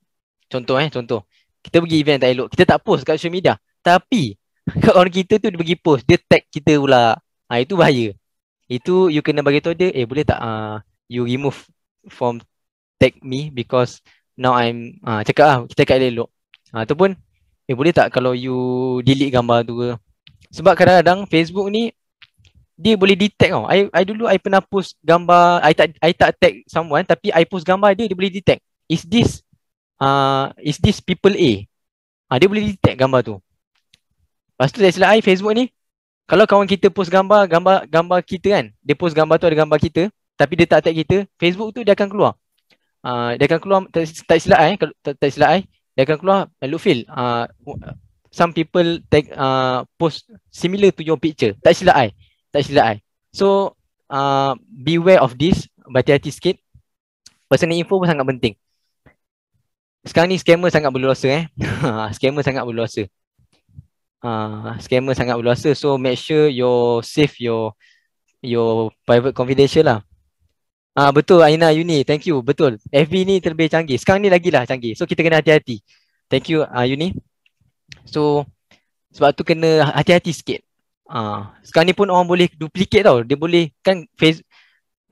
Contoh eh contoh. Kita pergi event yang tak elok. Kita tak post kat social media. Tapi orang kita tu dia bagi post, dia tag kita pula. Ha itu bahaya. Itu you kena bagi tahu dia, eh boleh tak ah uh, you remove from tag me because now I'm uh, cakap lah kita kat elok uh, ataupun eh boleh tak kalau you delete gambar tu ke sebab kadang-kadang Facebook ni dia boleh detect tau. I, I dulu I pernah post gambar, I tak I tak tag someone tapi I post gambar dia dia boleh detect. Is this uh, is this people A? Ah dia boleh detect gambar tu. Lepas tu dari I Facebook ni kalau kawan kita post gambar gambar gambar kita kan, dia post gambar tu ada gambar kita tapi dia tak tag kita, Facebook tu dia akan keluar. Ah, dia akan keluar tak silap eh tak silap eh dia akan keluar Lufil feel. Ah, some people take ah, post similar to your picture tak silap eh tak silap eh so beware of this berhati-hati sikit personal info pun sangat penting sekarang ni scammer sangat berluasa eh scammer sangat berluasa uh, scammer sangat berluasa so make sure you save your your private confidential lah Ah uh, betul Aina Yuni, thank you. Betul. FB ni terlebih canggih. Sekarang ni lagilah canggih. So kita kena hati-hati. Thank you uh, ah, Uni. So sebab tu kena hati-hati sikit. Ah uh, sekarang ni pun orang boleh duplicate tau. Dia boleh kan face,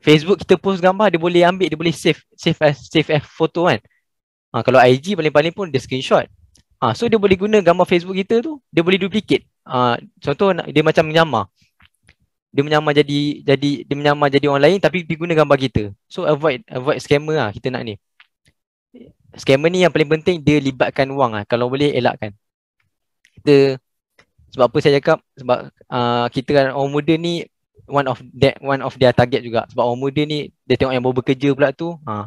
Facebook kita post gambar dia boleh ambil, dia boleh save, save as save as photo kan. Ah uh, kalau IG paling-paling pun dia screenshot. Ah uh, so dia boleh guna gambar Facebook kita tu, dia boleh duplicate. Ah uh, contoh dia macam menyamar dia menyamar jadi jadi dia menyamar jadi orang lain tapi guna gambar kita. So avoid avoid scammer lah kita nak ni. Scammer ni yang paling penting dia libatkan wang lah kalau boleh elakkan. Kita sebab apa saya cakap sebab uh, kita kan orang muda ni one of that one of their target juga sebab orang muda ni dia tengok yang baru bekerja pula tu ha uh,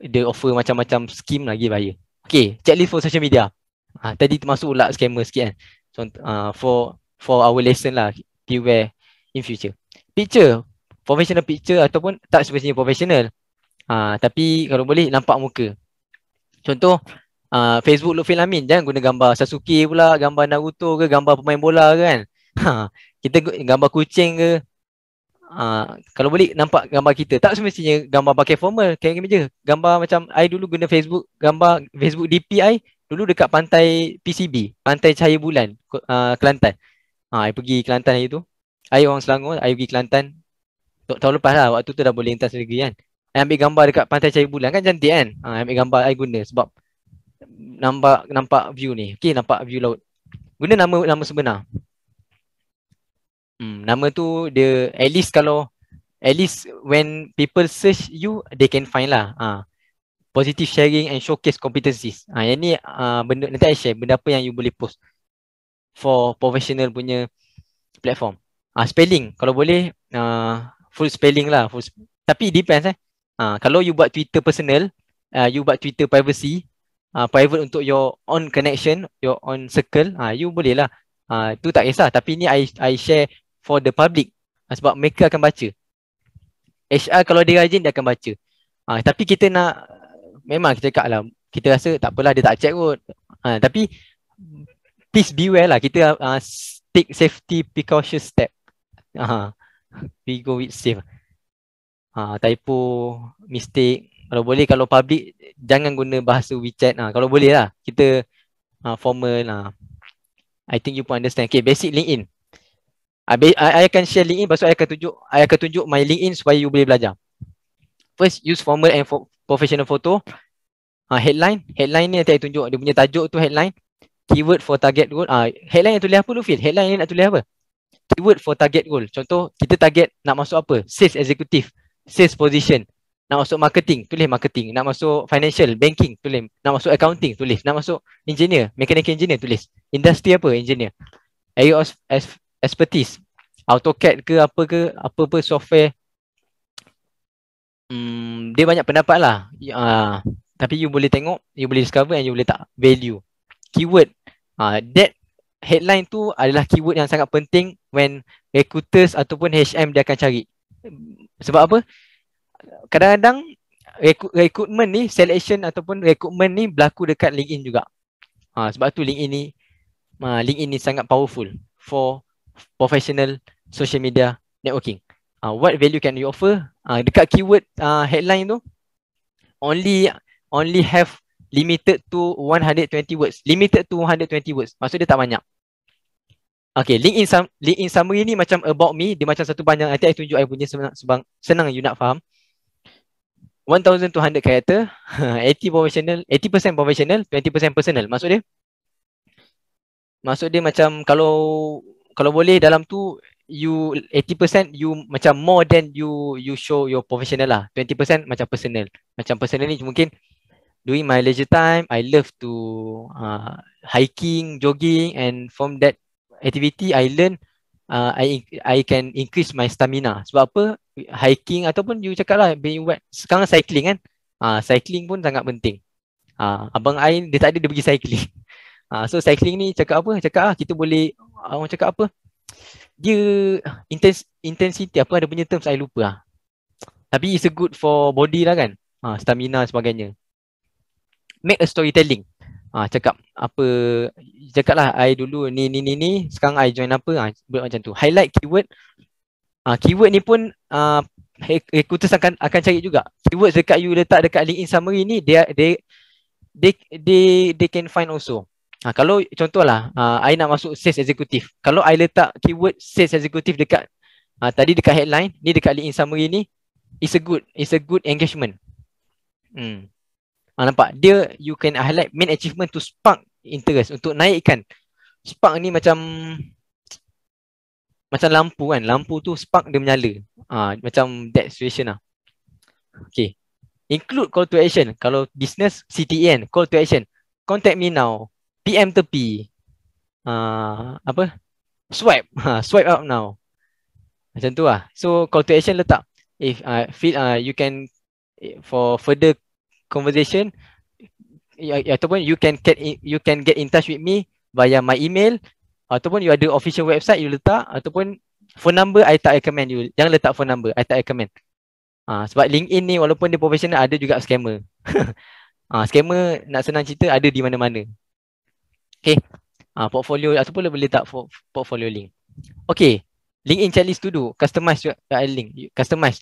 dia offer macam-macam skim lagi bahaya. Okay, checklist for social media. Ha, tadi termasuk lah scammer sikit kan. So, uh, ah, for for our lesson lah, beware in future. Picture, professional picture ataupun tak sebenarnya professional. Uh, tapi kalau boleh nampak muka. Contoh, uh, Facebook Lutfi Lamin jangan guna gambar Sasuke pula, gambar Naruto ke, gambar pemain bola ke kan. Ha, kita gambar kucing ke. Uh, kalau boleh nampak gambar kita. Tak semestinya gambar pakai formal, kayak kaya meja. Gambar macam I dulu guna Facebook, gambar Facebook DPI dulu dekat pantai PCB, pantai cahaya bulan uh, Kelantan. Ha, I pergi Kelantan hari tu. Saya orang Selangor, saya pergi Kelantan Tahun lepas lah, waktu tu dah boleh lintas negeri kan Saya ambil gambar dekat Pantai Cahaya Bulan, kan cantik kan ha, Saya ambil gambar, saya guna sebab Nampak nampak view ni, okay nampak view laut Guna nama nama sebenar hmm, Nama tu dia, at least kalau At least when people search you, they can find lah ha. Positive sharing and showcase competencies ha, Yang ni ha, benda, nanti saya share benda apa yang you boleh post For professional punya platform Ah uh, spelling kalau boleh uh, full spelling lah full sp- tapi depends eh. Ah uh, kalau you buat Twitter personal, uh, you buat Twitter privacy, uh, private untuk your own connection, your own circle, ah uh, you boleh lah. Ah uh, tu tak kisah tapi ni I I share for the public uh, sebab mereka akan baca. HR kalau dia rajin dia akan baca. Ah uh, tapi kita nak memang kita cakap lah kita rasa tak apalah dia tak check kot. Ah uh, tapi please beware lah kita uh, take safety precautious step. Ah, we go with safe. Ah, typo, mistake. Kalau boleh kalau public jangan guna bahasa WeChat. Ah, kalau boleh lah kita ah, formal ah. I think you pun understand. Okay, basic LinkedIn. I, ah, I, I akan share link in. tu I akan tunjuk, I akan tunjuk my link in supaya you boleh belajar. First, use formal and fo- professional photo. Ha, headline, headline ni nanti I tunjuk, dia punya tajuk tu headline. Keyword for target group. Ha, ah, headline yang tulis apa, Lufil? Headline ni nak tulis apa? keyword for target goal. Contoh kita target nak masuk apa? Sales executive, sales position. Nak masuk marketing, tulis marketing. Nak masuk financial, banking, tulis. Nak masuk accounting, tulis. Nak masuk engineer, mechanical engineer, tulis. Industri apa? Engineer. Area of expertise. AutoCAD ke apa ke, apa apa software. Hmm, dia banyak pendapat lah. Uh, tapi you boleh tengok, you boleh discover and you boleh tak value. Keyword. Uh, that headline tu adalah keyword yang sangat penting when recruiters ataupun HM dia akan cari. Sebab apa? Kadang-kadang recruitment ni, selection ataupun recruitment ni berlaku dekat LinkedIn juga. Ha, sebab tu LinkedIn ni, ha, LinkedIn ni sangat powerful for professional social media networking. Ha, what value can you offer? Ha, dekat keyword ha, headline tu, only only have limited to 120 words. Limited to 120 words. Maksud dia tak banyak. Okay, link in, link in summary ni macam about me, dia macam satu panjang. Nanti saya tunjuk saya punya senang, senang, senang you nak faham. 1,200 character, 80% professional, 80% professional, 20% personal. Maksud dia? Maksud dia macam kalau kalau boleh dalam tu you 80% you macam more than you you show your professional lah. 20% macam personal. Macam personal ni mungkin during my leisure time, I love to uh, hiking, jogging and from that activity I learn uh, I I can increase my stamina sebab apa hiking ataupun you cakap lah being wet sekarang cycling kan uh, cycling pun sangat penting uh, abang I dia tak ada dia pergi cycling uh, so cycling ni cakap apa cakap lah kita boleh orang cakap apa dia intens intensity apa ada punya terms saya lupa lah tapi it's a good for body lah kan uh, stamina sebagainya make a storytelling ah cakap apa cakaplah I dulu ni ni ni ni sekarang I join apa ah uh, macam tu highlight keyword ah keyword ni pun ah uh, akan akan cari juga keyword dekat you letak dekat LinkedIn summary ni dia they they, they they can find also Ha, kalau contohlah uh, ah, I nak masuk sales executive. Kalau I letak keyword sales executive dekat uh, tadi dekat headline, ni dekat LinkedIn summary ni it's a good it's a good engagement. Hmm. Ha, nampak? Dia you can highlight main achievement to spark interest untuk naikkan. Spark ni macam macam lampu kan. Lampu tu spark dia menyala. Ha, macam that situation lah. Okay. Include call to action. Kalau business, CTN, e kan? call to action. Contact me now. PM tepi. Uh, apa? Swipe. Ha, swipe up now. Macam tu lah. So call to action letak. If uh, feel uh, you can eh, for further conversation ya, ya, ataupun you can get in, you can get in touch with me via my email ataupun you ada official website you letak ataupun phone number I tak recommend you jangan letak phone number I tak recommend ha, sebab LinkedIn ni walaupun dia professional ada juga scammer ha, scammer nak senang cerita ada di mana-mana okay ha, portfolio ataupun boleh letak portfolio link okay LinkedIn checklist tu dulu customize juga uh, link customize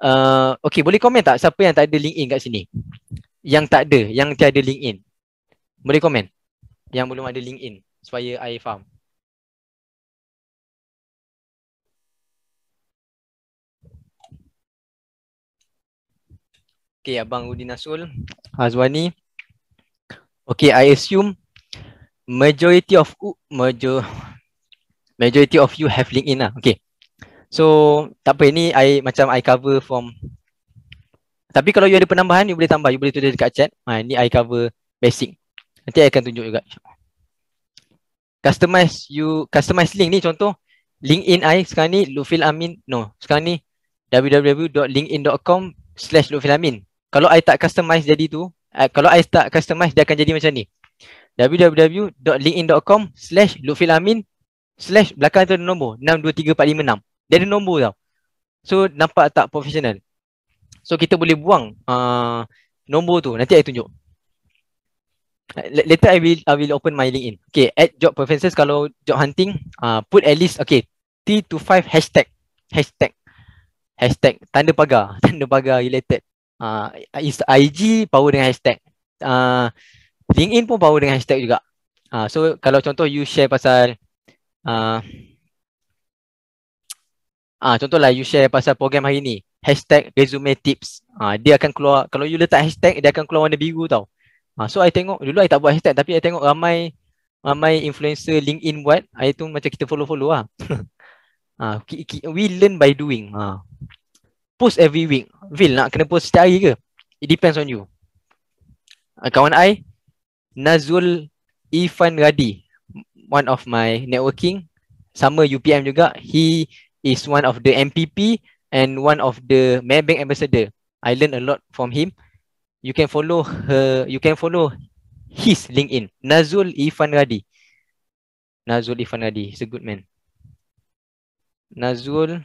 Uh, okay boleh komen tak siapa yang tak ada link in kat sini? Yang tak ada, yang tiada link in. Boleh komen? Yang belum ada link in supaya I faham. Okay Abang Udin Nasul, Azwani. Okay I assume majority of majority of you have link in lah. Okay. So tak apa ni I macam I cover from Tapi kalau you ada penambahan you boleh tambah you boleh tulis dekat chat ha, Ni I cover basic Nanti I akan tunjuk juga Customize you customize link ni contoh LinkedIn I sekarang ni Lufil Amin no sekarang ni www.linkedin.com slash Lufil Amin Kalau I tak customize jadi tu eh, kalau I tak customize dia akan jadi macam ni www.linkedin.com slash Lufil Amin slash belakang tu ada nombor 623456 dia ada nombor tau. So nampak tak profesional? So kita boleh buang uh, nombor tu. Nanti saya tunjuk. Later I will I will open my LinkedIn. Okay, add job preferences kalau job hunting, uh, put at least okay T to five hashtag hashtag hashtag tanda pagar tanda pagar related. uh, is IG power dengan hashtag. Ah, uh, LinkedIn pun power dengan hashtag juga. uh, so kalau contoh you share pasal uh, Ah ha, contohlah you share pasal program hari ni, hashtag resume tips. Ha, dia akan keluar, kalau you letak hashtag, dia akan keluar warna biru tau. Ha, so I tengok, dulu I tak buat hashtag tapi I tengok ramai ramai influencer LinkedIn buat, I tu macam kita follow-follow lah. ha, we learn by doing. Ha. Post every week. Vil nak kena post setiap hari ke? It depends on you. Kawan I, Nazul Ifan Radi, one of my networking, sama UPM juga, he is one of the MPP and one of the Maybank ambassador. I learned a lot from him. You can follow her. You can follow his LinkedIn. Nazul Ifan Radi. Nazul Ifan Radi. He's a good man. Nazul.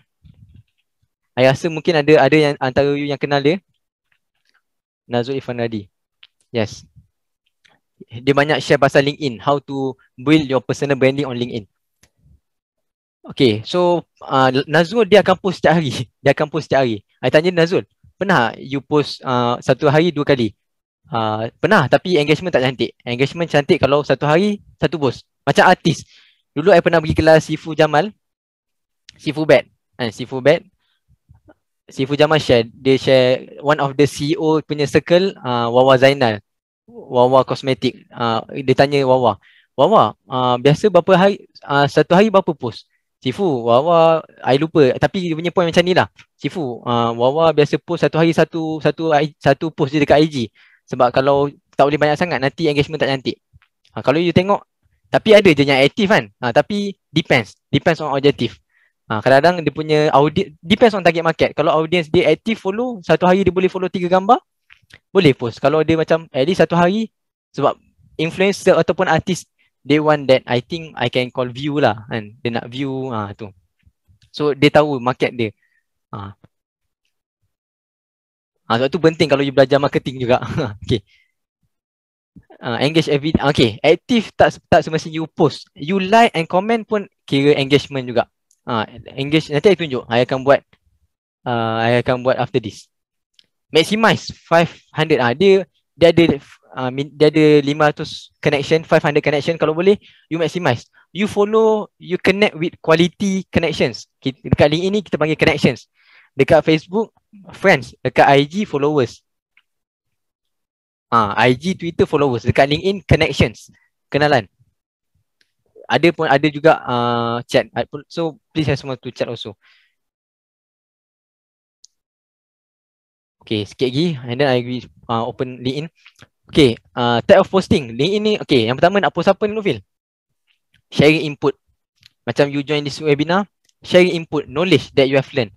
I rasa mungkin ada ada yang antara you yang kenal dia. Nazul Ifan Radi. Yes. Dia banyak share pasal LinkedIn. How to build your personal branding on LinkedIn. Okay, so uh, Nazrul dia akan post setiap hari. Dia akan post setiap hari. Saya tanya Nazrul, pernah you post uh, satu hari dua kali? Uh, pernah tapi engagement tak cantik. Engagement cantik kalau satu hari satu post. Macam artis. Dulu saya pernah pergi kelas Sifu Jamal. Sifu Bad. Eh, Sifu Bad. Sifu Jamal share. Dia share one of the CEO punya circle, uh, Wawa Zainal. Wawa Cosmetic. Uh, dia tanya Wawa. Wawa, uh, biasa berapa hari, uh, satu hari berapa post? Sifu, Wawa, I lupa. Tapi dia punya point macam ni lah. Sifu, uh, ah, Wawa biasa post satu hari satu satu satu post je dekat IG. Sebab kalau tak boleh banyak sangat, nanti engagement tak cantik. Uh, kalau you tengok, tapi ada je yang aktif kan. Uh, tapi depends. Depends on objektif. Uh, kadang-kadang dia punya audience, depends on target market. Kalau audience dia aktif follow, satu hari dia boleh follow tiga gambar, boleh post. Kalau dia macam at least satu hari, sebab influencer ataupun artis they want that I think I can call view lah kan. Dia nak view ah tu. So dia tahu market dia. Ah. Ah sebab tu penting kalau you belajar marketing juga. okay. Ah, engage every okey, active tak tak semestinya you post. You like and comment pun kira engagement juga. Ah, engage nanti saya tunjuk. Saya akan buat ah uh, saya akan buat after this. Maximize 500 ah dia dia ada uh, dia ada 500 connection 500 connection kalau boleh you maximize you follow you connect with quality connections dekat link ini kita panggil connections dekat Facebook friends dekat IG followers ah uh, IG Twitter followers dekat link in connections kenalan ada pun ada juga uh, chat so please have someone to chat also Okay, sikit lagi and then I uh, open in. Okay, uh, type of posting. LinkedIn ni, okay, yang pertama nak post apa ni, Lufil? Sharing input. Macam you join this webinar, sharing input, knowledge that you have learned.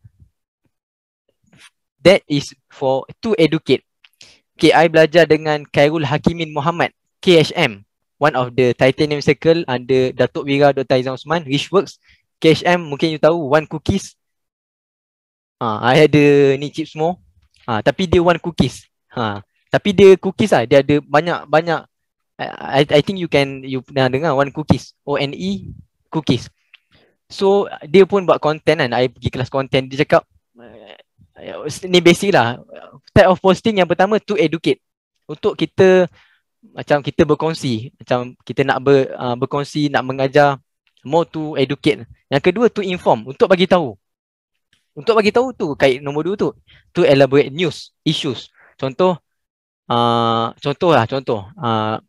That is for to educate. Okay, I belajar dengan Khairul Hakimin Muhammad, KHM. One of the titanium circle under Datuk Wira Dr. Aizan Osman, Richworks. KHM, mungkin you tahu, One Cookies. Ah, uh, I had the ni chips semua. Ha, tapi dia one cookies. Ha, tapi dia cookies lah. Dia ada banyak-banyak. I, I think you can you pernah dengar one cookies. O-N-E cookies. So dia pun buat content kan. I pergi kelas content. Dia cakap eh, ni basic lah. Type of posting yang pertama to educate. Untuk kita macam kita berkongsi. Macam kita nak ber, uh, berkongsi, nak mengajar. More to educate. Yang kedua to inform. Untuk bagi tahu untuk bagi tahu tu kait nombor dua tu to elaborate news issues contoh uh, contoh lah contoh uh,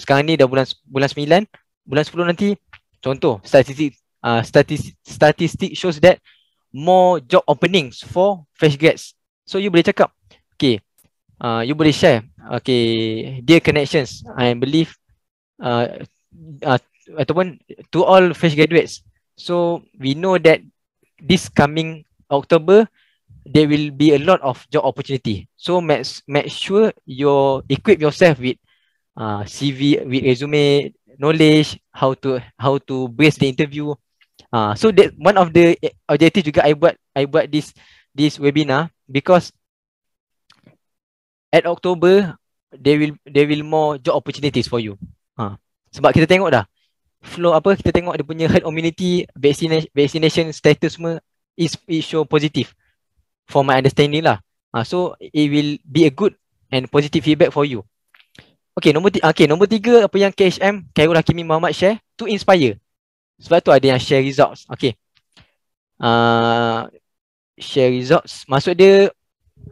sekarang ni dah bulan bulan sembilan bulan sepuluh nanti contoh statistik uh, ah, statistik statistik shows that more job openings for fresh grads so you boleh cakap okay uh, you boleh share okay dear connections I believe uh, uh, ataupun to all fresh graduates so we know that this coming October there will be a lot of job opportunity. So make make sure you equip yourself with uh, CV, with resume, knowledge, how to how to base the interview. Uh, so that one of the objective juga I buat I buat this this webinar because at October there will there will more job opportunities for you. Uh, sebab kita tengok dah flow apa kita tengok dia punya herd immunity vaccination vaccination status semua Is it show positive for my understanding lah. Uh, so it will be a good and positive feedback for you. Okay, nombor tiga, okay, nombor tiga apa yang KHM, Khairul Hakimi Muhammad share to inspire. Sebab tu ada yang share results. Okay. Uh, share results. Maksud dia,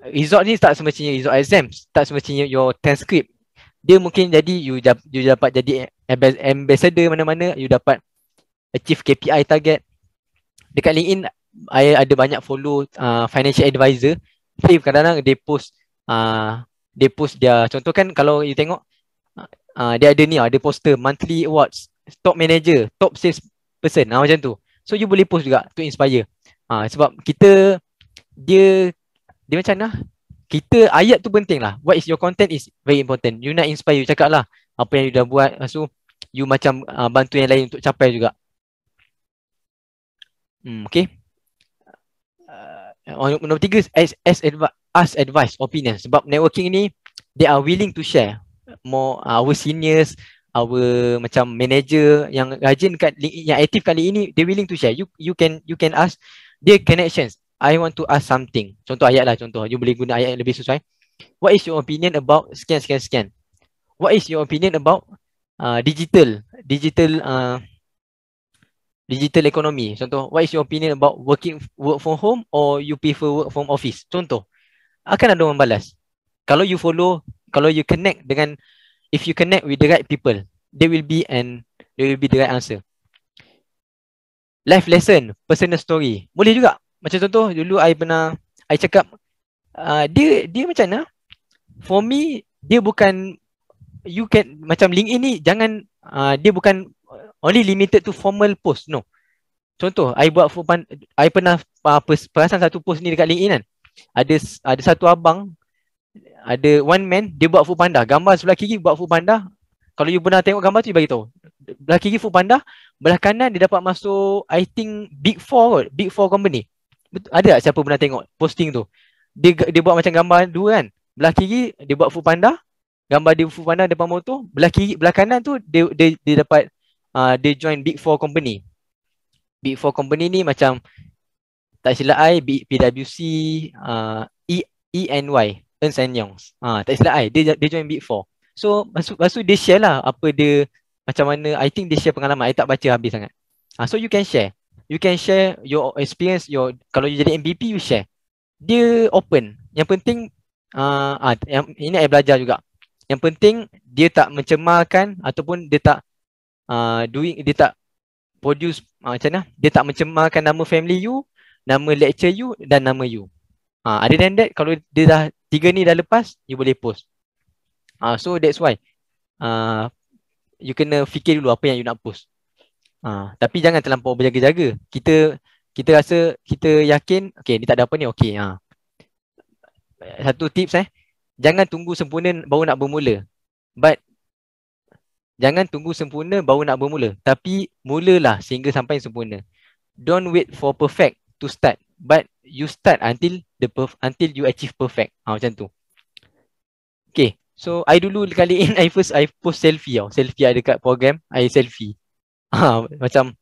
result ni tak semestinya result exam. Tak semestinya your transcript. Dia mungkin jadi you, you dapat jadi ambassador mana-mana. You dapat achieve KPI target. Dekat LinkedIn, saya ada banyak follow uh, financial advisor tapi kadang-kadang dia post uh, dia post dia contoh kan kalau you tengok uh, dia ada ni ada lah, poster monthly awards top manager top sales person uh, macam tu so you boleh post juga to inspire uh, sebab kita dia dia macam lah kita ayat tu penting lah what is your content is very important you nak inspire you cakap lah apa yang you dah buat so you macam uh, bantu yang lain untuk capai juga hmm, okay Uh, nombor tiga as, as advice, ask advice opinion sebab networking ni they are willing to share more uh, our seniors our macam manager yang rajin kat yang aktif kali ini they willing to share you you can you can ask their connections i want to ask something contoh ayat lah contoh you boleh guna ayat yang lebih sesuai what is your opinion about scan scan scan what is your opinion about uh, digital digital uh, digital economy. Contoh, what is your opinion about working work from home or you prefer work from office? Contoh, akan ada orang membalas. Kalau you follow, kalau you connect dengan, if you connect with the right people, there will be an, there will be the right answer. Life lesson, personal story. Boleh juga. Macam contoh, dulu I pernah, I cakap, uh, dia dia macam mana? For me, dia bukan, you can, macam link ini, jangan, uh, dia bukan only limited to formal post no contoh i buat fupan, i pernah uh, perasan satu post ni dekat linkedin kan ada ada satu abang ada one man dia buat food panda gambar sebelah kiri buat food panda kalau you pernah tengok gambar tu you bagi tahu belah kiri food panda belah kanan dia dapat masuk i think big four kot big four company Betul, ada tak siapa pernah tengok posting tu dia dia buat macam gambar dua kan belah kiri dia buat food panda gambar dia food panda depan motor belah kiri belah kanan tu dia dia, dia dapat uh, dia join Big Four company. Big Four company ni macam tak silap I, B, PwC, uh, ah, e, ENY, Ernst and Young. Uh, tak silap I, dia, dia join Big Four. So, masuk dia share lah apa dia, macam mana, I think dia share pengalaman, I tak baca habis sangat. Uh, so, you can share. You can share your experience, your kalau you jadi MVP, you share. Dia open. Yang penting, uh, uh, yang, ini I belajar juga. Yang penting, dia tak mencemarkan ataupun dia tak uh, ah, doing dia tak produce uh, macam mana dia tak mencemarkan nama family you nama lecture you dan nama you uh, other than that kalau dia dah tiga ni dah lepas you boleh post uh, so that's why uh, you kena fikir dulu apa yang you nak post uh, tapi jangan terlampau berjaga-jaga kita kita rasa kita yakin okay ni tak ada apa ni okay uh. satu tips eh jangan tunggu sempurna baru nak bermula but Jangan tunggu sempurna baru nak bermula. Tapi mulalah sehingga sampai sempurna. Don't wait for perfect to start. But you start until the perf- until you achieve perfect. Ha, macam tu. Okay. So, I dulu kali in, I first I post selfie tau. Selfie ada kat program, I selfie. Ha, macam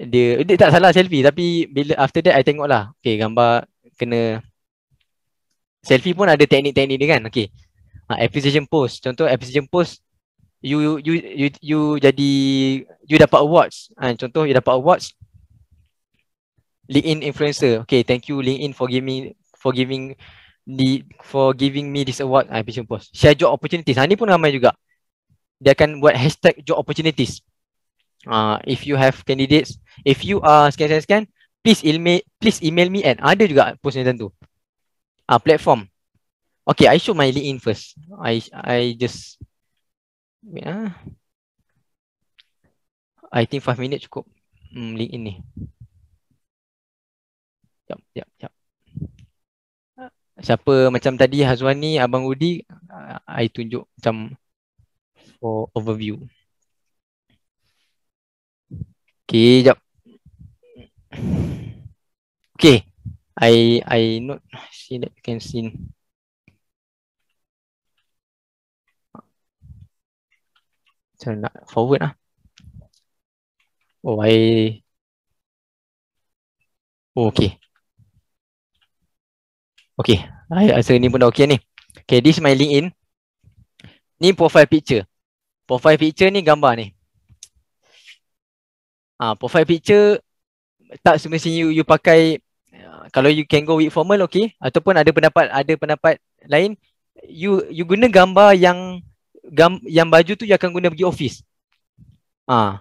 dia, dia tak salah selfie tapi bila after that I tengok lah. Okay, gambar kena selfie pun ada teknik-teknik dia kan. Okay. Ha, application post. Contoh appreciation post you you you you jadi you dapat awards ha, contoh you dapat awards LinkedIn influencer okay thank you LinkedIn for giving for giving the for giving me this award I pitch post share job opportunities ha, ni pun ramai juga dia akan buat hashtag job opportunities uh, if you have candidates if you are scan scan scan please email please email me and ada juga post macam tu ah uh, platform okay i show my linkedin first i i just Ambil ah. I think 5 minit cukup hmm, link ini. Jap, jap, jap. Siapa macam tadi Hazwani, Abang Udi, I tunjuk macam for overview. Okay, jap. Okay. I I not see that you can see. Macam nak forward lah Oh I Oh okay Okay I rasa ni pun dah okay ni Okay this my link in Ni profile picture Profile picture ni gambar ni Ah ha, Profile picture Tak semestinya you, you pakai ah, kalau you can go with formal okay ataupun ada pendapat ada pendapat lain you you guna gambar yang gam, yang baju tu dia akan guna pergi office. Ha.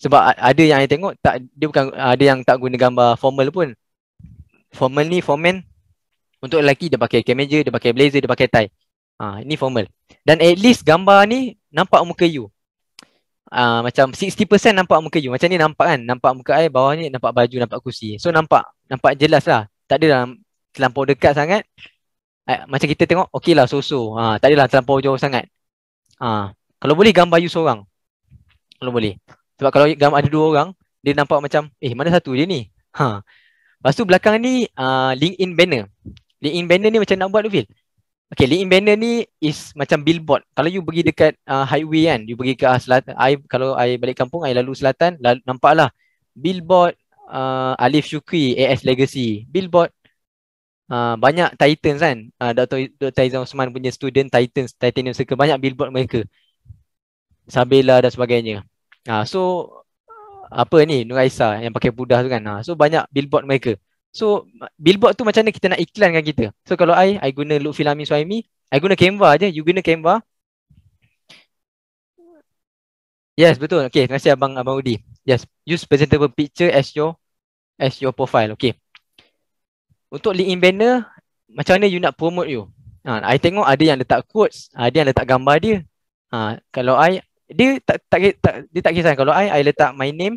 Sebab ada yang saya tengok tak dia bukan ada yang tak guna gambar formal pun. Formal ni for men untuk lelaki dia pakai kemeja, dia pakai blazer, dia pakai tie. Ha, ini formal. Dan at least gambar ni nampak muka you. Ha, macam 60% nampak muka you. Macam ni nampak kan? Nampak muka I, bawah ni nampak baju, nampak kursi. So nampak nampak jelas lah. Tak ada dalam terlampau dekat sangat. Ha, macam kita tengok, okey lah so-so. Ha, tak ada lah terlampau jauh sangat. Ah, kalau boleh gambar you seorang. Kalau boleh. Sebab kalau gambar ada dua orang, dia nampak macam eh mana satu dia ni? Ha. Lepas tu belakang ni uh, ah, link in banner. Link in banner ni macam nak buat tu Phil. Okay, link in banner ni is macam billboard. Kalau you pergi dekat uh, highway kan, you pergi ke uh, ah, selatan, I, kalau I balik kampung, I lalu selatan, lalu, nampaklah billboard uh, Alif Syukri AS Legacy. Billboard uh, banyak titans kan uh, ah, Dr. Dr. Izan Osman punya student titans titanium circle banyak billboard mereka Sabila dan sebagainya uh, so apa ni Nur Aisa yang pakai budah tu kan uh, so banyak billboard mereka so billboard tu macam mana kita nak iklankan kita so kalau I I guna Lutfi Lami Suhaimi I guna Canva aje you guna Canva Yes betul. Okay, terima kasih abang abang Udi. Yes, use presentable picture as your as your profile. Okay untuk link in banner macam mana you nak promote you ha, I tengok ada yang letak quotes ada ha, yang letak gambar dia ha, kalau I dia tak, tak, tak dia tak kisah kalau I I letak my name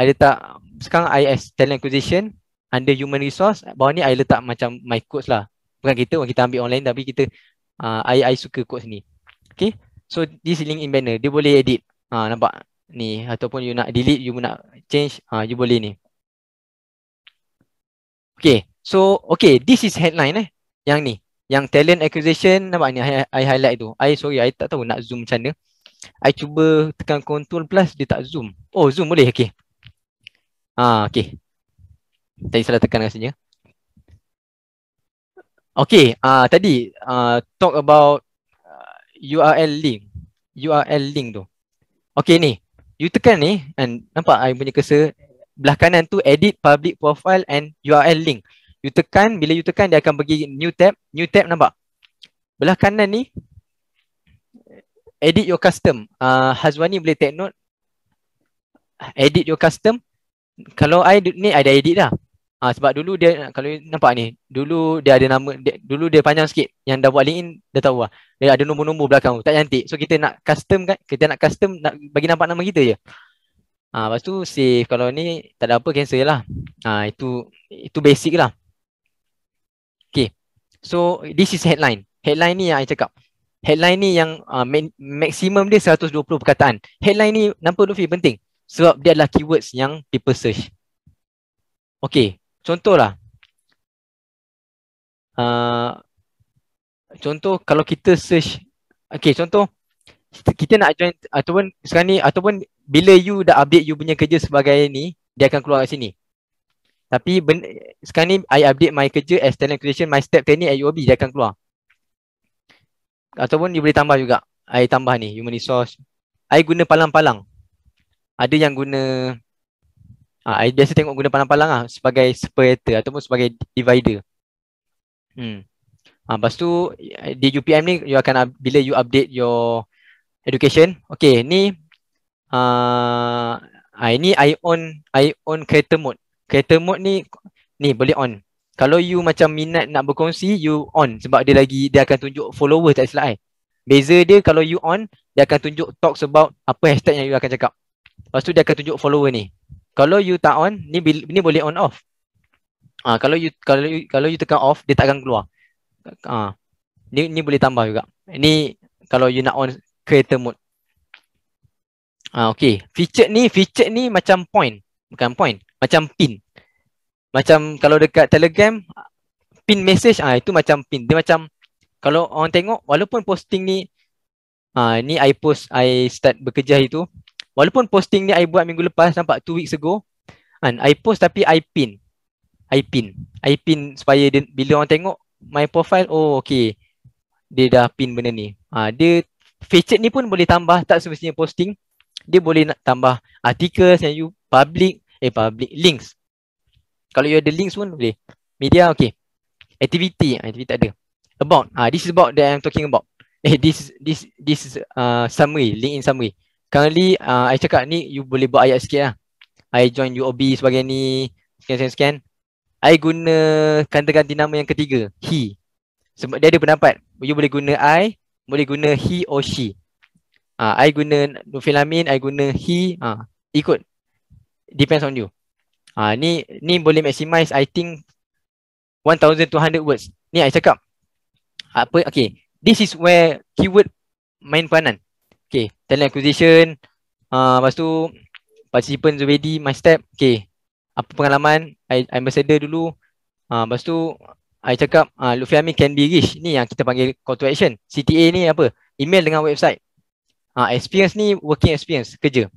I letak sekarang I as talent acquisition under human resource bawah ni I letak macam my quotes lah bukan kita kita ambil online tapi kita uh, I, I suka quotes ni okay so this link in banner dia boleh edit ha, nampak ni ataupun you nak delete you nak change ha, you boleh ni Okay, So okay this is headline eh Yang ni Yang talent acquisition Nampak ni I, I highlight tu I sorry I tak tahu nak zoom macam mana I cuba tekan control plus Dia tak zoom Oh zoom boleh okay Ah ha, okay Tadi salah tekan rasanya Okay ah ha, tadi ah Talk about uh, URL link URL link tu Okay ni You tekan ni And nampak I punya cursor Belah kanan tu edit public profile and URL link You tekan, bila you tekan dia akan pergi new tab, new tab nampak? Belah kanan ni edit your custom. Uh, Hazwani boleh take note edit your custom. Kalau I ni ada edit dah. Ha, sebab dulu dia kalau nampak ni dulu dia ada nama dia, dulu dia panjang sikit yang dah buat link in dia tahu lah dia ada nombor-nombor belakang tak cantik so kita nak custom kan kita nak custom nak bagi nampak nama kita je ha, lepas tu save kalau ni tak ada apa cancel je lah ha, itu itu basic lah So this is headline. Headline ni yang I cakap. Headline ni yang uh, maksimum dia 120 perkataan. Headline ni nampak Luffy penting sebab dia adalah keywords yang people search. Okay, contohlah. Uh, contoh kalau kita search Okay contoh Kita nak join ataupun sekarang ni ataupun Bila you dah update you punya kerja sebagai ni Dia akan keluar kat sini tapi ben- sekarang ni I update my kerja as talent creation my step training at UOB dia akan keluar. Ataupun dia boleh tambah juga. I tambah ni human resource. I guna palang-palang. Ada yang guna ah I biasa tengok guna palang-palang ah sebagai separator ataupun sebagai divider. Hmm. Ah lepas tu di UPM ni you akan bila you update your education. Okay ni ah uh, ini I own I own creator mode. Creator mode ni ni boleh on. Kalau you macam minat nak berkongsi, you on sebab dia lagi dia akan tunjuk followers. tak silap eh. Beza dia kalau you on, dia akan tunjuk talk about apa hashtag yang you akan cakap. Lepas tu dia akan tunjuk follower ni. Kalau you tak on, ni ni boleh on off. Ah ha, kalau you kalau you, kalau you tekan off, dia tak akan keluar. Ah ha, ni ni boleh tambah juga. Ni kalau you nak on creator mode. Ah ha, okey, feature ni feature ni macam point, bukan point macam pin macam kalau dekat telegram pin message ah itu macam pin dia macam kalau orang tengok walaupun posting ni ah ni i post i start bekerja itu walaupun posting ni i buat minggu lepas nampak 2 weeks ago kan i post tapi i pin i pin i pin supaya dia, bila orang tengok my profile oh okey dia dah pin benda ni ah dia feature ni pun boleh tambah tak semestinya posting dia boleh nak tambah artikel yang you public eh public links kalau you ada links pun boleh media okay activity ah, activity tak ada about ah uh, this is about that I'm talking about eh this this this is uh, summary link in summary currently uh, I cakap ni you boleh buat ayat sikit lah I join UOB sebagai ni scan scan scan I guna kanta ganti nama yang ketiga he sebab dia ada pendapat you boleh guna I boleh guna he or she Ah, uh, I guna Nufilamin, I guna he, ah, uh, ikut depends on you. Ah uh, ni ni boleh maximize I think 1200 words. Ni I cakap. Apa okey, this is where keyword main peranan. Okey, talent acquisition, ah uh, lepas tu participants already my step. Okey. Apa pengalaman I I ambassador dulu. Ah uh, lepas tu I cakap ah uh, Lufiami can be rich. Ni yang kita panggil call to action. CTA ni apa? Email dengan website. Ah uh, experience ni working experience kerja.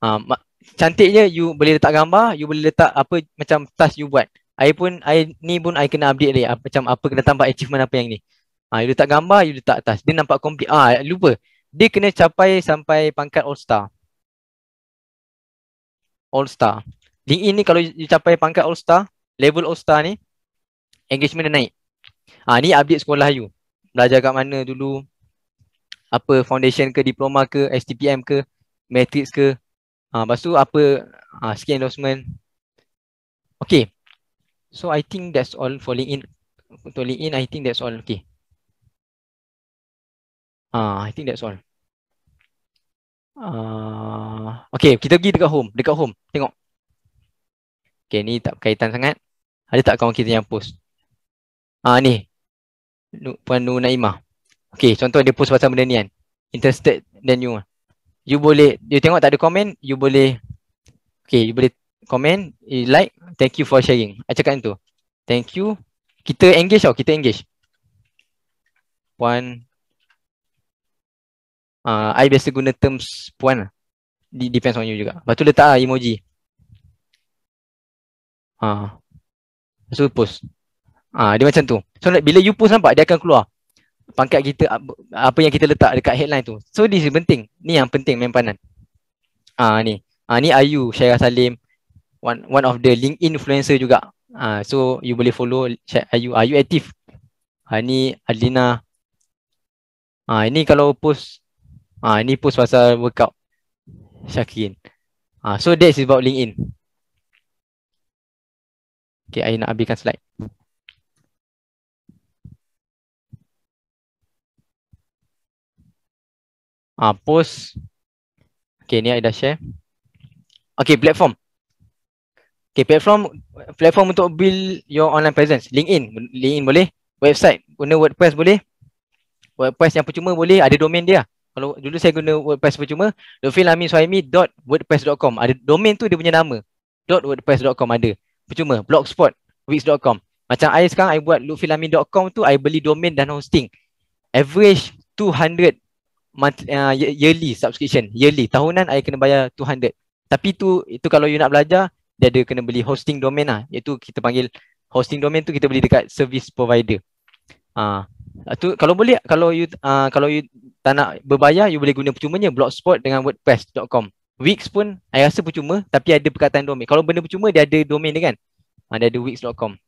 Ah uh, cantiknya you boleh letak gambar, you boleh letak apa macam task you buat. I pun I ni pun I kena update dia macam apa kena tambah achievement apa yang ni. Ah ha, you letak gambar, you letak task. Dia nampak complete. Ah ha, lupa. Dia kena capai sampai pangkat all star. All star. LinkedIn ni kalau you capai pangkat all star, level all star ni engagement dia naik. Ah ha, ni update sekolah you. Belajar kat mana dulu? Apa foundation ke diploma ke STPM ke matrix ke Ah, uh, lepas apa ah, uh, skin endorsement. Okay. So I think that's all for in. Untuk in, I think that's all. Okay. Ah, uh, I think that's all. Ah, uh, okay, kita pergi dekat home. Dekat home. Tengok. Okay, ni tak berkaitan sangat. Ada tak kawan kita yang post? Ah, uh, ni. Puan Nur Naimah. Okay, contoh dia post pasal benda ni kan. Interested then you you boleh you tengok tak ada komen you boleh okay you boleh komen like thank you for sharing I cakap tu thank you kita engage tau kita engage puan ah uh, I biasa guna terms puan lah depends on you juga lepas tu letak lah emoji ah uh. so post ah uh, dia macam tu so like, bila you post nampak dia akan keluar pangkat kita apa yang kita letak dekat headline tu. So this penting. Ni yang penting mempanan. Ah ha, uh, ni. Ah uh, ni Ayu Syairah Salim one one of the link influencer juga. Ah so you boleh follow Syed Ayu. Ayu aktif. Ah uh, ni Adlina. Ah ini kalau post ah ini post pasal workout Syakirin. Ah so this is about link in. Okay, I nak habiskan slide. uh, post okay ni ada share okay platform okay platform platform untuk build your online presence linkedin linkedin boleh website guna wordpress boleh wordpress yang percuma boleh ada domain dia kalau dulu saya guna wordpress percuma Com. ada domain tu dia punya nama Dot WordPress. Com ada percuma blogspot Wix. Com. macam saya sekarang saya buat lufilamin.com tu saya beli domain dan hosting average 200 monthly, uh, yearly subscription yearly tahunan I kena bayar 200 tapi tu itu kalau you nak belajar dia ada kena beli hosting domain lah iaitu kita panggil hosting domain tu kita beli dekat service provider ah uh, tu kalau boleh kalau you uh, kalau you tak nak berbayar you boleh guna percumanya blogspot dengan wordpress.com Wix pun I rasa percuma tapi ada perkataan domain kalau benda percuma dia ada domain dia kan uh, dia ada wix.com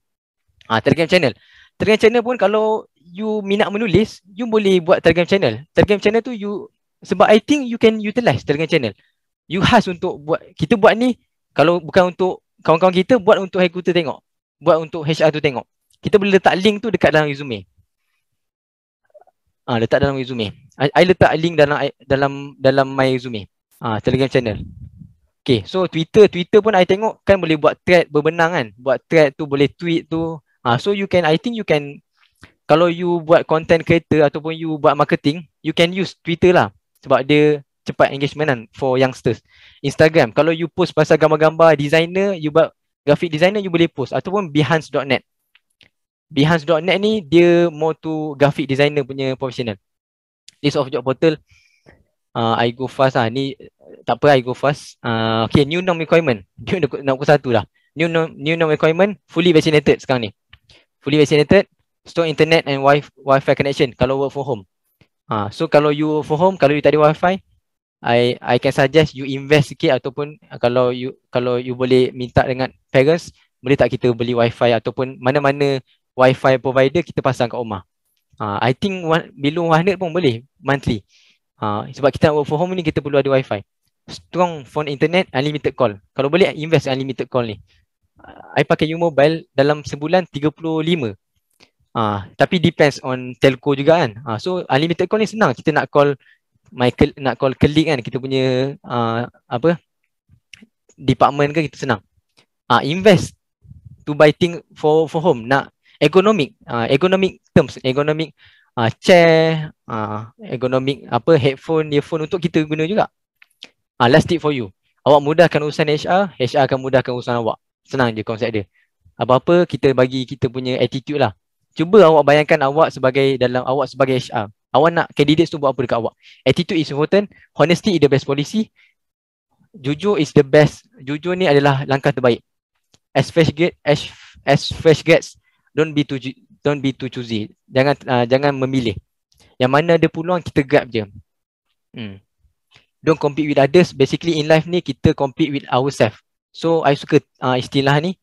ah uh, Telegram channel Telegram channel pun kalau you minat menulis, you boleh buat Telegram channel. Telegram channel tu you sebab I think you can utilize Telegram channel. You has untuk buat kita buat ni kalau bukan untuk kawan-kawan kita buat untuk headquarter tengok. Buat untuk HR tu tengok. Kita boleh letak link tu dekat dalam resume. Ah letak dalam resume. I, I letak link dalam dalam dalam my resume. Ah Telegram channel. Okay, so Twitter Twitter pun I tengok kan boleh buat thread berbenang kan. Buat thread tu boleh tweet tu. Ah so you can I think you can kalau you buat content creator ataupun you buat marketing, you can use Twitter lah sebab dia cepat engagement kan for youngsters. Instagram, kalau you post pasal gambar-gambar designer, you buat graphic designer, you boleh post ataupun Behance.net. Behance.net ni dia more to graphic designer punya professional. List of job portal, uh, I go fast lah. Ni tak apa, I go fast. Uh, okay, new norm requirement. Dia nak aku satu lah. New norm, new norm requirement, fully vaccinated sekarang ni. Fully vaccinated, Strong internet and wifi, wifi connection kalau work from home. Ha, so kalau you work from home, kalau you tak ada wifi, I I can suggest you invest sikit ataupun uh, kalau you kalau you boleh minta dengan parents, boleh tak kita beli wifi ataupun mana-mana wifi provider kita pasang kat rumah. Ha, I think one, below 100 pun boleh monthly. Ha, sebab kita work from home ni kita perlu ada wifi. Strong phone internet, unlimited call. Kalau boleh invest unlimited call ni. I pakai you mobile dalam sebulan Ah, tapi depends on telco juga kan. Ah, so unlimited call ni senang. Kita nak call Michael nak call klik kan kita punya ah, apa? Department ke kita senang. Ah, invest to buy thing for for home nak economic ah, economic terms economic ah, chair ah, economic apa headphone earphone untuk kita guna juga. Ah, last tip for you. Awak mudahkan urusan HR, HR akan mudahkan urusan awak. Senang je konsep dia. Apa-apa kita bagi kita punya attitude lah. Cuba awak bayangkan awak sebagai dalam awak sebagai HR. Awak nak candidates tu buat apa dekat awak? Attitude is important. Honesty is the best policy. Jujur is the best. Jujur ni adalah langkah terbaik. As fresh get as, as fresh gets, don't be too don't be too choosy. Jangan uh, jangan memilih. Yang mana ada peluang kita grab je. Hmm. Don't compete with others. Basically in life ni kita compete with ourselves. So I suka uh, istilah ni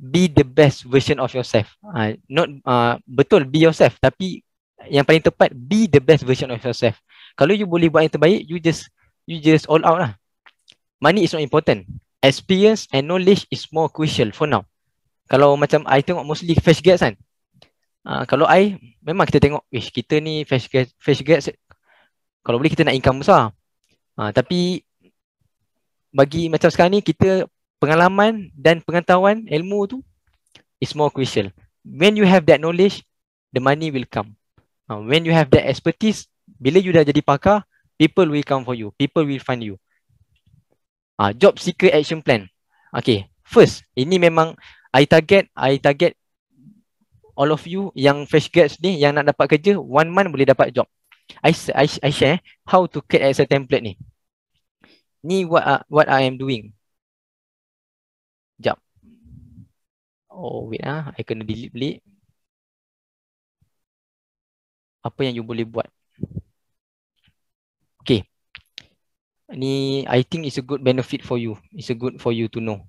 be the best version of yourself. Uh, not uh, betul be yourself tapi yang paling tepat be the best version of yourself. Kalau you boleh buat yang terbaik, you just you just all out lah. Money is not important. Experience and knowledge is more crucial for now. Kalau macam I tengok mostly fresh grads kan. Uh, kalau I, memang kita tengok, wish kita ni fresh grads, fresh grads, kalau boleh kita nak income besar. Uh, tapi bagi macam sekarang ni, kita pengalaman dan pengetahuan ilmu tu is more crucial. When you have that knowledge, the money will come. Uh, when you have that expertise, bila you dah jadi pakar, people will come for you. People will find you. Ah, uh, job seeker action plan. Okay, first, ini memang I target, I target all of you yang fresh grads ni yang nak dapat kerja, one month boleh dapat job. I, I, I share how to create a template ni. Ni what, uh, what I am doing. Jap. Oh, wait lah. I kena delete balik. Apa yang you boleh buat? Okay. Ni, I think it's a good benefit for you. It's a good for you to know.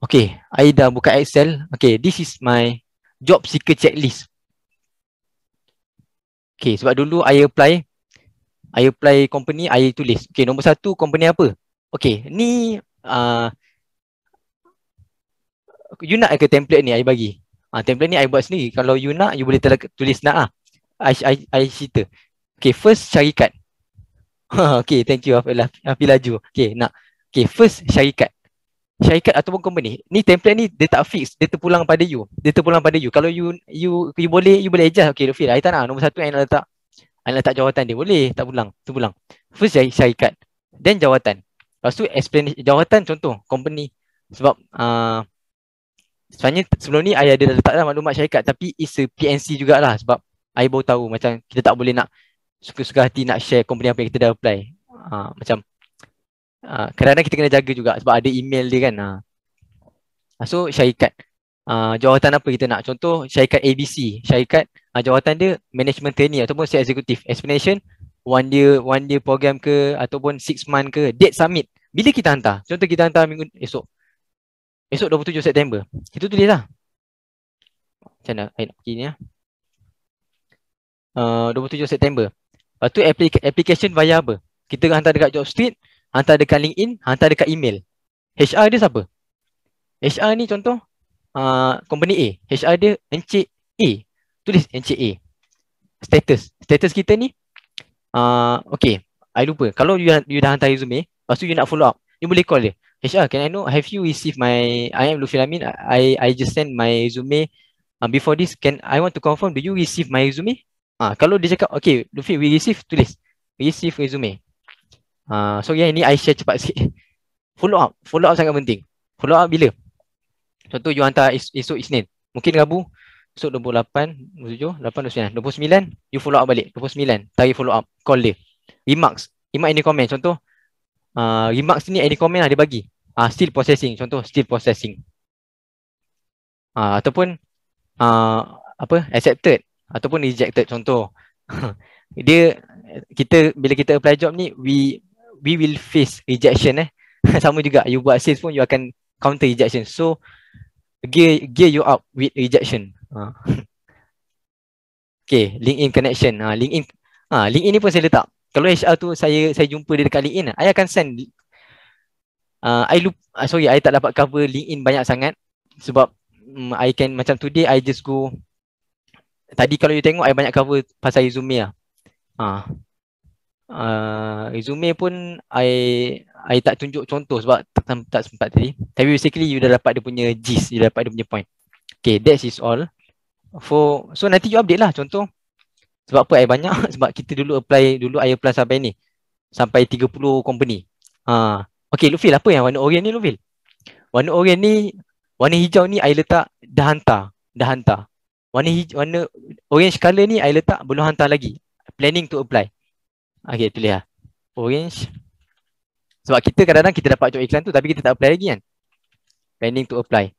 Okay, I dah buka Excel. Okay, this is my job seeker checklist. Okay, sebab dulu I apply, I apply company, I tulis. Okay, nombor satu company apa? Okay, ni uh, you nak ke template ni I bagi uh, template ni I buat sendiri kalau you nak you boleh tulis nak lah I, I, I cerita okay first syarikat okay thank you Afilah Afilaju okay nak okay first syarikat syarikat ataupun company ni template ni dia tak fix dia terpulang pada you dia terpulang pada you kalau you you you boleh you boleh adjust okay Rufi I tak nak nombor satu I nak letak I nak letak jawatan dia boleh tak pulang terpulang first syarikat then jawatan Lepas tu explain jawatan contoh company sebab uh, sebenarnya sebelum ni ayah dia letaklah maklumat syarikat tapi it's a PNC jugalah sebab ayah baru tahu macam kita tak boleh nak suka-suka hati nak share company apa yang kita dah apply. Uh, macam uh, kita kena jaga juga sebab ada email dia kan. Uh. So syarikat uh, jawatan apa kita nak contoh syarikat ABC syarikat uh, jawatan dia management trainee ataupun si executive explanation one day, one day program ke ataupun six month ke date summit bila kita hantar contoh kita hantar minggu esok esok 27 September kita tulis lah macam mana eh, ayat pergi ni ya. uh, 27 September lepas tu application via apa kita hantar dekat job street hantar dekat LinkedIn, hantar dekat email. HR dia siapa? HR ni contoh uh, company A. HR dia Encik A. Tulis Encik A. Status. Status kita ni Ah, okay, I lupa. Kalau you, you dah hantar resume, lepas tu you nak follow up, you boleh call dia. HR, can I know, have you received my, I am Luffy Lamin, I, I just send my resume um, before this. Can I want to confirm, do you receive my resume? Ah, uh, Kalau dia cakap, okay, Luffy, we receive, tulis. we Receive resume. Uh, so yeah, ini I share cepat sih. follow up, follow up sangat penting. Follow up bila? Contoh, you hantar isu esok Isnin. Mungkin Rabu, So 28, 27, 28, 29, 29, you follow up balik. 29, tarik follow up. Call dia. Remarks. Remark any comment. Contoh, uh, remarks ni any comment lah dia bagi. Uh, still processing. Contoh, still processing. Uh, ataupun, uh, apa, accepted. Ataupun rejected. Contoh, dia, kita, bila kita apply job ni, we we will face rejection eh. Sama juga, you buat sales pun, you akan counter rejection. So, gear, gear you up with rejection. Ah. Okay, link in connection. Ha, in, ha, LinkedIn ni pun saya letak. Kalau HR tu saya saya jumpa dia dekat LinkedIn, saya akan send. Uh, I loop, uh, ah, sorry, saya tak dapat cover link in banyak sangat sebab um, I can macam today I just go. Tadi kalau you tengok, saya banyak cover pasal resume lah. Ha. Uh, resume pun I I tak tunjuk contoh sebab tak, tak, tak sempat tadi. Tapi basically you dah dapat dia punya gist, you dah dapat dia punya point. Okay, that is all for so nanti you update lah contoh sebab apa air banyak sebab kita dulu apply dulu air plus sampai ni sampai 30 company ha okey lu feel apa yang warna oren ni lu feel warna oren ni warna hijau ni air letak dah hantar dah hantar warna hijau warna orange color ni air letak belum hantar lagi planning to apply okey tu lah orange sebab kita kadang-kadang kita dapat job iklan tu tapi kita tak apply lagi kan planning to apply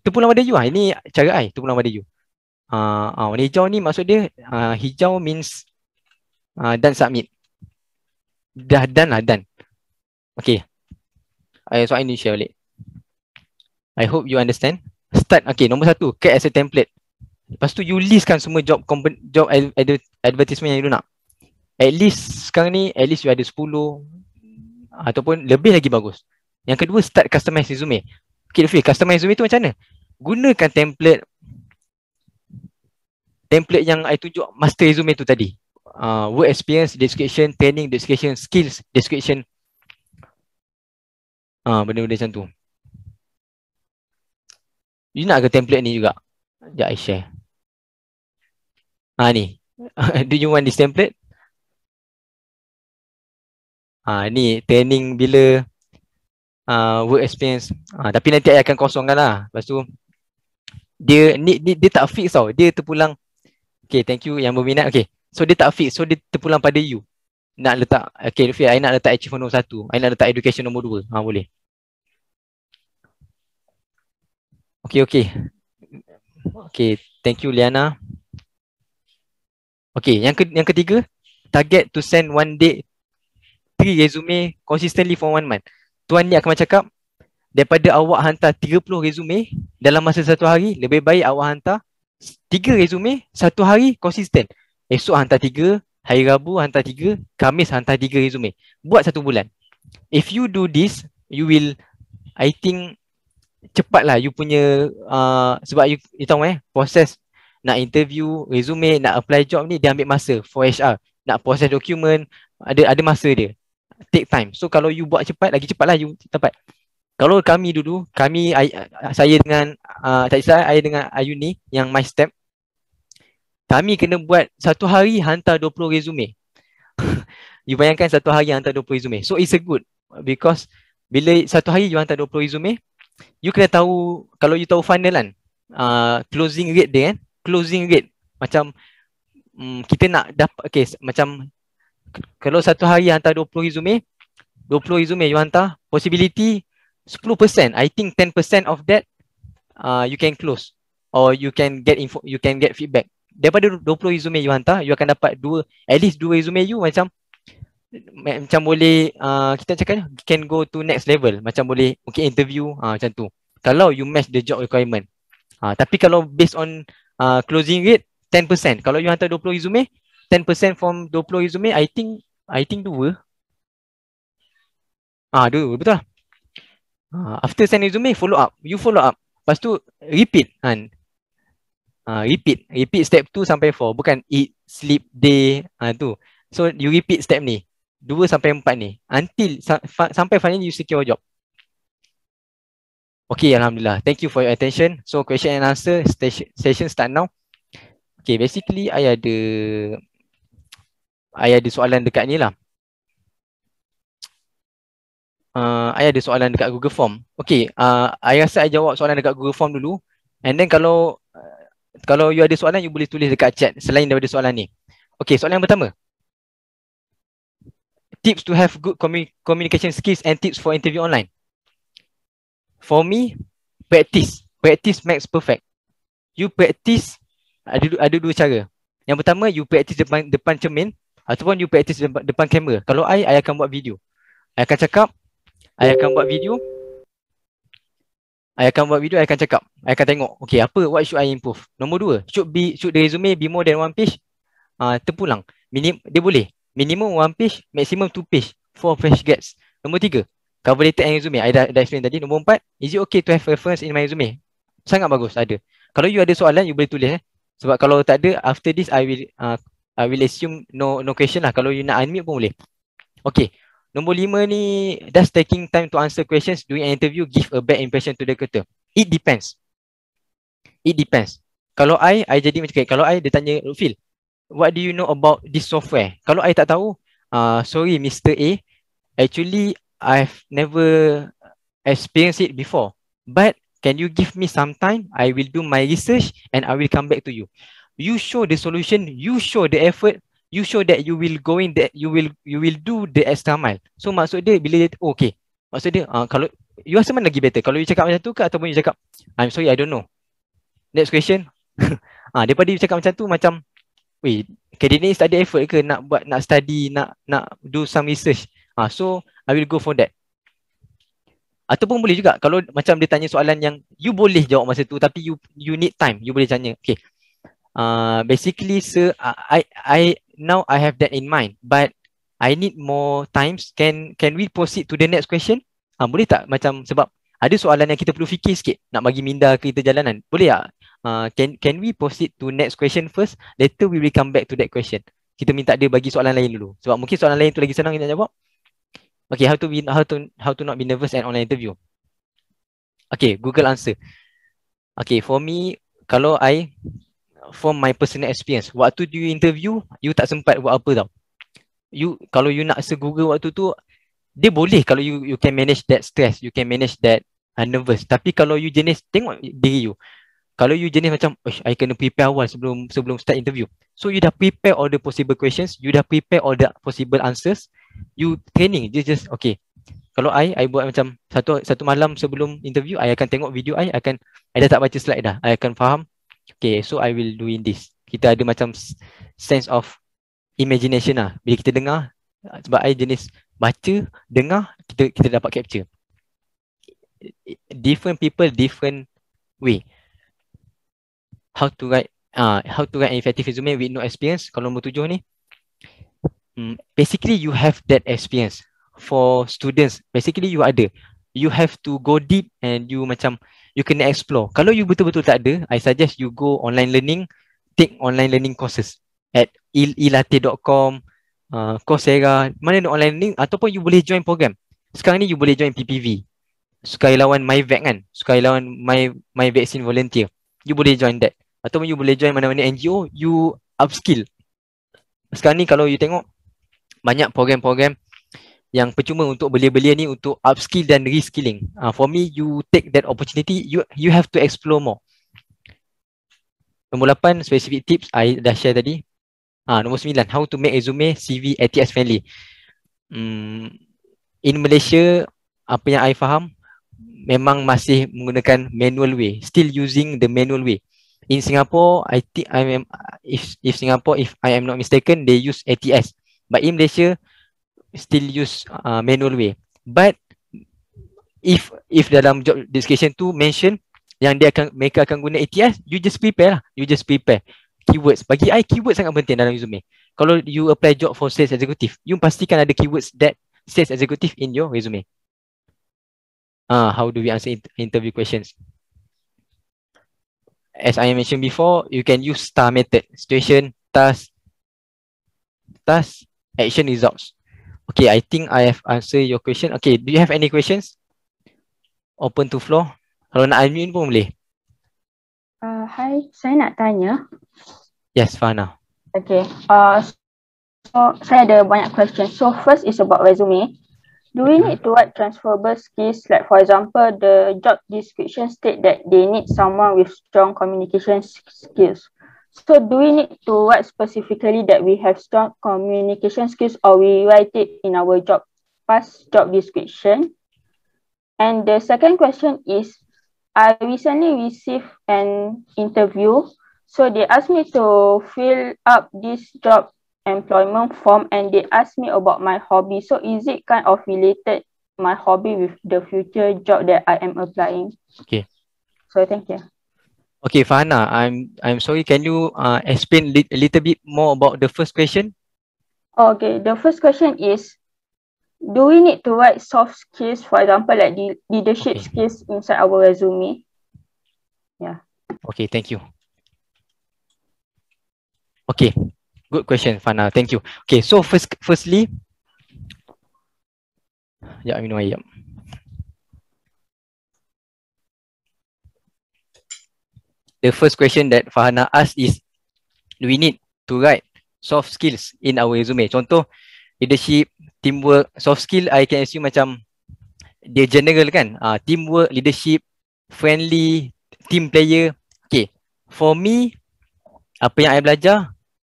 tu pulang pada you ah ini cara ai tu pulang pada you Ah, uh, ah, warna hijau ni maksud dia uh, hijau means uh, ah, done submit. Dah dan lah dan Okay. So, I need share balik. I hope you understand. Start. Okay, nombor satu. Create as a template. Lepas tu, you kan semua job job ad- ad- advertisement yang you nak. At least sekarang ni, at least you ada 10 ataupun lebih lagi bagus. Yang kedua, start customize resume. Okay, Luffy, customize resume tu macam mana? Gunakan template template yang I tunjuk master resume tu tadi. Uh, work experience, description, training, description, skills, description. Ah, uh, benda-benda macam tu. You nak ke template ni juga? Sekejap I share. Ha ni. Do you want this template? Ha ni training bila uh, work experience. Ha, tapi nanti I akan kosongkan lah. Lepas tu dia ni, ni dia tak fix tau. Dia terpulang Okay, thank you yang berminat. Okay, so dia tak fix. So, dia terpulang pada you. Nak letak, okay, Rufi, I nak letak achievement nombor satu. I nak letak education nombor dua. Ha, boleh. Okay, okay. Okay, thank you, Liana. Okay, yang ke yang ketiga, target to send one day three resume consistently for one month. Tuan ni akan cakap, daripada awak hantar 30 resume dalam masa satu hari, lebih baik awak hantar Tiga resume satu hari konsisten. Esok hantar tiga, hari Rabu hantar tiga, Khamis hantar tiga resume. Buat satu bulan. If you do this, you will, I think, cepatlah you punya, uh, sebab you, you tahu eh, proses nak interview, resume, nak apply job ni, dia ambil masa for HR. Nak proses dokumen, ada ada masa dia. Take time. So kalau you buat cepat, lagi cepatlah you dapat. Kalau kami dulu, kami saya dengan uh, tak saya saya dengan ni yang my step kami kena buat satu hari hantar 20 resume. you bayangkan satu hari hantar 20 resume. So it's a good because bila satu hari you hantar 20 resume, you kena tahu kalau you tahu final kan, uh, closing rate dia kan, closing rate macam um, kita nak dapat okay, macam kalau satu hari hantar 20 resume, 20 resume you hantar, possibility 10%. I think 10% of that uh, you can close or you can get info, you can get feedback. Daripada 20 resume you hantar, you akan dapat dua at least dua resume you macam macam boleh uh, kita cakap can go to next level macam boleh okay, interview uh, macam tu kalau you match the job requirement uh, tapi kalau based on uh, closing rate 10% kalau you hantar 20 resume 10% from 20 resume I think I think dua ah uh, dua betul lah Uh, after send resume, follow up. You follow up. Lepas tu, repeat. Kan? Uh, repeat. Repeat step 2 sampai 4. Bukan eat, sleep, day. Uh, tu. So, you repeat step ni. 2 sampai 4 ni. Until, sampai finally you secure job. Okay, Alhamdulillah. Thank you for your attention. So, question and answer. Station, session start now. Okay, basically, I ada... I ada soalan dekat ni lah uh, I ada soalan dekat Google Form. Okay, uh, I rasa I jawab soalan dekat Google Form dulu. And then kalau uh, kalau you ada soalan, you boleh tulis dekat chat selain daripada soalan ni. Okay, soalan yang pertama. Tips to have good commu- communication skills and tips for interview online. For me, practice. Practice makes perfect. You practice, ada, ada dua cara. Yang pertama, you practice depan, depan cermin ataupun you practice depan, kamera. Kalau I, I akan buat video. I akan cakap, saya akan buat video Saya akan buat video, saya akan cakap Saya akan tengok, okay apa, what should I improve Nombor dua, should be, should the resume be more than one page uh, Terpulang, Minim, dia boleh Minimum one page, maximum two page four fresh gets Nombor tiga, cover letter and resume I dah, dah explain tadi Nombor empat, is it okay to have reference in my resume Sangat bagus, ada Kalau you ada soalan, you boleh tulis eh Sebab kalau tak ada, after this I will uh, I will assume no no question lah Kalau you nak unmute pun boleh Okay, Nombor lima ni, does taking time to answer questions during an interview give a bad impression to the recruiter? It depends. It depends. Kalau I, I jadi macam, okay, kalau I, dia tanya, Phil, what do you know about this software? Kalau I tak tahu, uh, sorry Mr. A, actually I've never experienced it before. But can you give me some time? I will do my research and I will come back to you. You show the solution, you show the effort, you show that you will go in that you will you will do the extra mile so maksud dia bila dia oh, okay maksud dia uh, kalau you rasa mana lagi better kalau you cakap macam tu ke ataupun you cakap I'm sorry I don't know next question ah uh, daripada you cakap macam tu macam wait candidate ni study effort ke nak buat nak study nak nak do some research ah uh, so I will go for that Ataupun boleh juga kalau macam dia tanya soalan yang you boleh jawab masa tu tapi you you need time you boleh tanya okay uh, basically sir, uh, I I now I have that in mind. But I need more times. Can can we proceed to the next question? Ha, boleh tak macam sebab ada soalan yang kita perlu fikir sikit nak bagi minda kita jalanan. Boleh tak? Uh, can can we proceed to next question first? Later we will come back to that question. Kita minta dia bagi soalan lain dulu. Sebab mungkin soalan lain tu lagi senang kita nak jawab. Okay, how to be how to how to not be nervous at online interview? Okay, Google answer. Okay, for me kalau I from my personal experience waktu you interview you tak sempat buat apa tau you kalau you nak Google waktu tu dia boleh kalau you you can manage that stress you can manage that uh, nervous tapi kalau you jenis tengok diri you kalau you jenis macam oh, I kena prepare awal sebelum sebelum start interview so you dah prepare all the possible questions you dah prepare all the possible answers you training just just okay kalau I, I buat macam satu satu malam sebelum interview, I akan tengok video I, I akan, I dah tak baca slide dah. I akan faham okay so I will do in this kita ada macam sense of imagination lah bila kita dengar sebab I jenis baca dengar kita kita dapat capture different people different way how to write ah uh, how to write an effective resume with no experience kalau nombor tujuh ni mm, basically you have that experience for students basically you ada you have to go deep and you macam you can explore. Kalau you betul-betul tak ada, I suggest you go online learning, take online learning courses at ilate.com, uh, Coursera, mana ada online learning ataupun you boleh join program. Sekarang ni you boleh join PPV. Sukailawan MyVac kan? Sukailawan My My Vaccine Volunteer. You boleh join that. Ataupun you boleh join mana-mana NGO, you upskill. Sekarang ni kalau you tengok, banyak program-program yang percuma untuk belia-belia ni untuk upskill dan reskilling. Uh, for me, you take that opportunity, you you have to explore more. Nombor 8, specific tips I dah share tadi. Ah uh, nombor 9, how to make resume CV ATS friendly. Hmm, in Malaysia, apa yang I faham, memang masih menggunakan manual way, still using the manual way. In Singapore, I think I am, if, if Singapore, if I am not mistaken, they use ATS. But in Malaysia, still use uh, manual way but if if dalam job description tu mention yang dia akan mereka akan guna ATS you just prepare lah you just prepare keywords bagi I keywords sangat penting dalam resume kalau you apply job for sales executive you pastikan ada keywords that sales executive in your resume ah uh, how do we answer inter- interview questions as I mentioned before you can use star method situation task task action results Okay, I think I have answered your question. Okay, do you have any questions? Open to floor. Kalau nak unmute pun boleh. Uh, hi, saya nak tanya. Yes, Fana. Okay. Uh, so, saya ada banyak question. So, first is about resume. Do we hmm. need to write transferable skills? Like for example, the job description state that they need someone with strong communication skills. So do we need to write specifically that we have strong communication skills or we write it in our job past job description? And the second question is, I recently received an interview. So they asked me to fill up this job employment form and they asked me about my hobby. So is it kind of related my hobby with the future job that I am applying? Okay. So thank you. Okay, Fahana, I'm I'm sorry. Can you uh, explain li- a little bit more about the first question? Okay, the first question is, do we need to write soft skills, for example, like the leadership okay. skills inside our resume? Yeah. Okay, thank you. Okay, good question, Fana. Thank you. Okay, so first, firstly, yeah, I mean, yeah. the first question that Fahana ask is do we need to write soft skills in our resume. Contoh leadership, teamwork, soft skill I can assume macam dia general kan. uh, teamwork, leadership, friendly, team player. Okay. For me apa yang I belajar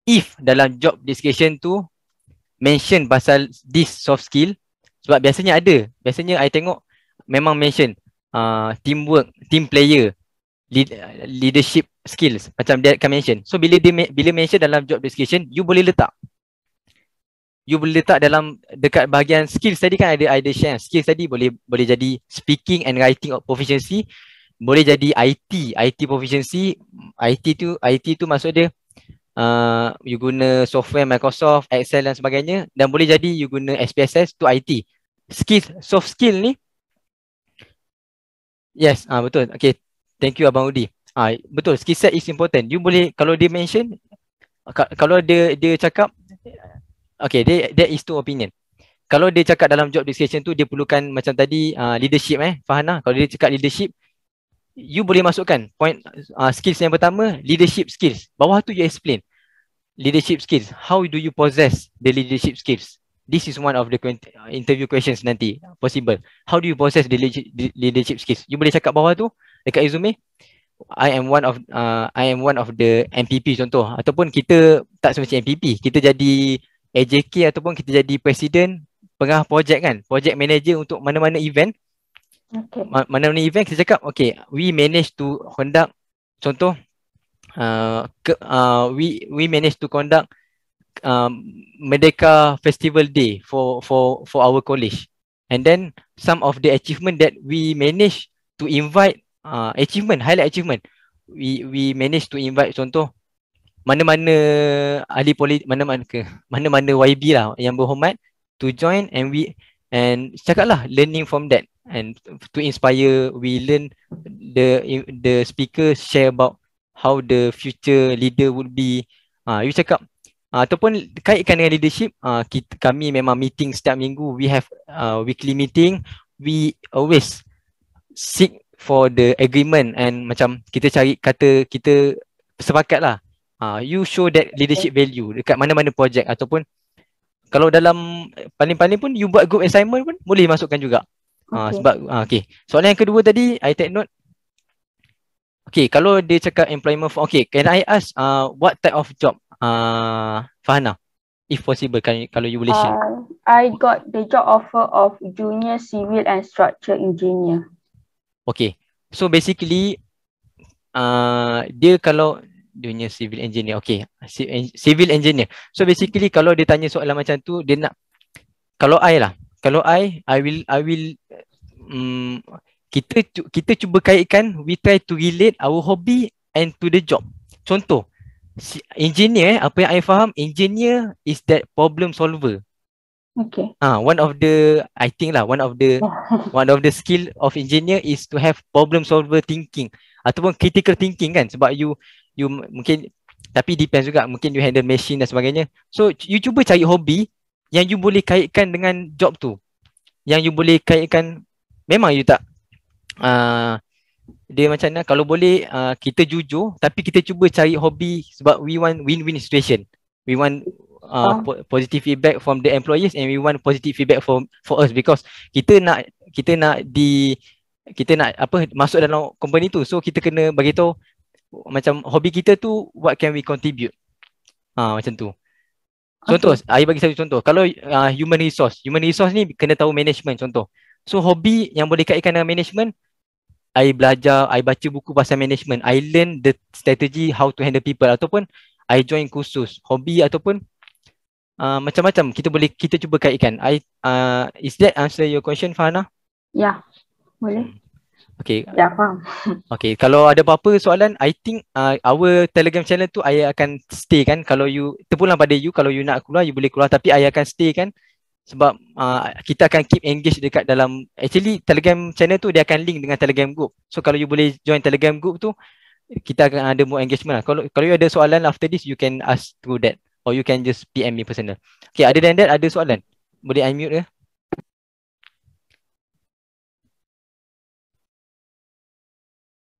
if dalam job description tu mention pasal this soft skill sebab biasanya ada. Biasanya I tengok memang mention uh, teamwork, team player, leadership skills macam dia akan mention. So bila dia bila mention dalam job description, you boleh letak you boleh letak dalam dekat bahagian skills tadi kan ada idea share skills tadi boleh boleh jadi speaking and writing proficiency boleh jadi IT IT proficiency IT tu IT tu maksud dia uh, you guna software Microsoft Excel dan sebagainya dan boleh jadi you guna SPSS tu IT skills soft skill ni yes ah betul okay. Thank you Abang Udi. Ah ha, betul skill set is important. You boleh kalau dia mention kalau dia dia cakap okay dia that is two opinion. Kalau dia cakap dalam job discussion tu dia perlukan macam tadi uh, leadership eh Fahana kalau dia cakap leadership you boleh masukkan point uh, skills yang pertama leadership skills. Bawah tu you explain leadership skills. How do you possess the leadership skills? This is one of the ah, interview questions nanti possible. How do you possess the leadership skills? You boleh cakap bawah tu dekat resume I am one of uh, I am one of the MPP contoh ataupun kita tak semestinya MPP kita jadi AJK ataupun kita jadi presiden pengarah projek kan project manager untuk mana-mana event okay. mana-mana event kita cakap okay we manage to conduct contoh uh, ke, uh, we we manage to conduct um, Merdeka Festival Day for for for our college and then some of the achievement that we manage to invite uh, achievement highlight achievement we we manage to invite contoh mana-mana ahli polit mana-mana ke mana-mana YB lah yang berhormat to join and we and cakaplah learning from that and to inspire we learn the the speaker share about how the future leader would be ah uh, you cakap uh, ataupun kaitkan dengan leadership ah uh, kita kami memang meeting setiap minggu we have uh, weekly meeting we always seek for the agreement and macam kita cari kata kita sepakat lah. Uh, you show that leadership value dekat mana-mana projek ataupun kalau dalam paling-paling pun you buat group assignment pun boleh masukkan juga. Ha, okay. Uh, sebab uh, okay. Soalan yang kedua tadi I take note. Okay kalau dia cakap employment form, okay can I ask uh, what type of job uh, Fahana? If possible, can, kalau you boleh share. Uh, I got the job offer of junior civil and structure engineer. Okay. So basically, uh, dia kalau dunia civil engineer. Okay. Civil engineer. So basically, kalau dia tanya soalan macam tu, dia nak, kalau I lah. Kalau I, I will, I will, um, kita kita cuba kaitkan, we try to relate our hobby and to the job. Contoh, engineer eh, apa yang I faham, engineer is that problem solver. Okay. Ah, uh, one of the I think lah one of the one of the skill of engineer is to have problem solver thinking ataupun critical thinking kan sebab you you mungkin tapi depends juga mungkin you handle machine dan sebagainya. So you cuba cari hobi yang you boleh kaitkan dengan job tu. Yang you boleh kaitkan memang you tak ah uh, dia macam mana kalau boleh uh, kita jujur tapi kita cuba cari hobi sebab we want win-win situation. We want uh, oh. positive feedback from the employees and we want positive feedback for for us because kita nak kita nak di kita nak apa masuk dalam company tu so kita kena bagi tahu macam hobi kita tu what can we contribute ah uh, macam tu contoh saya okay. bagi satu contoh kalau uh, human resource human resource ni kena tahu management contoh so hobi yang boleh kaitkan dengan management I belajar, I baca buku pasal management. I learn the strategy how to handle people ataupun I join kursus hobi ataupun Ah, macam-macam kita boleh kita cuba kaitkan. I, uh, is that answer your question Fahana? Ya, yeah, boleh. Hmm. Okay. Ya, faham. Okay, kalau ada apa-apa soalan, I think uh, our Telegram channel tu I akan stay kan. Kalau you, terpulang pada you, kalau you nak keluar, you boleh keluar. Tapi I akan stay kan. Sebab uh, kita akan keep engage dekat dalam, actually Telegram channel tu dia akan link dengan Telegram group. So kalau you boleh join Telegram group tu, kita akan ada more engagement lah. Kalau, kalau you ada soalan after this, you can ask through that or you can just PM me personal. Okay, other than that, ada soalan? Boleh unmute ke?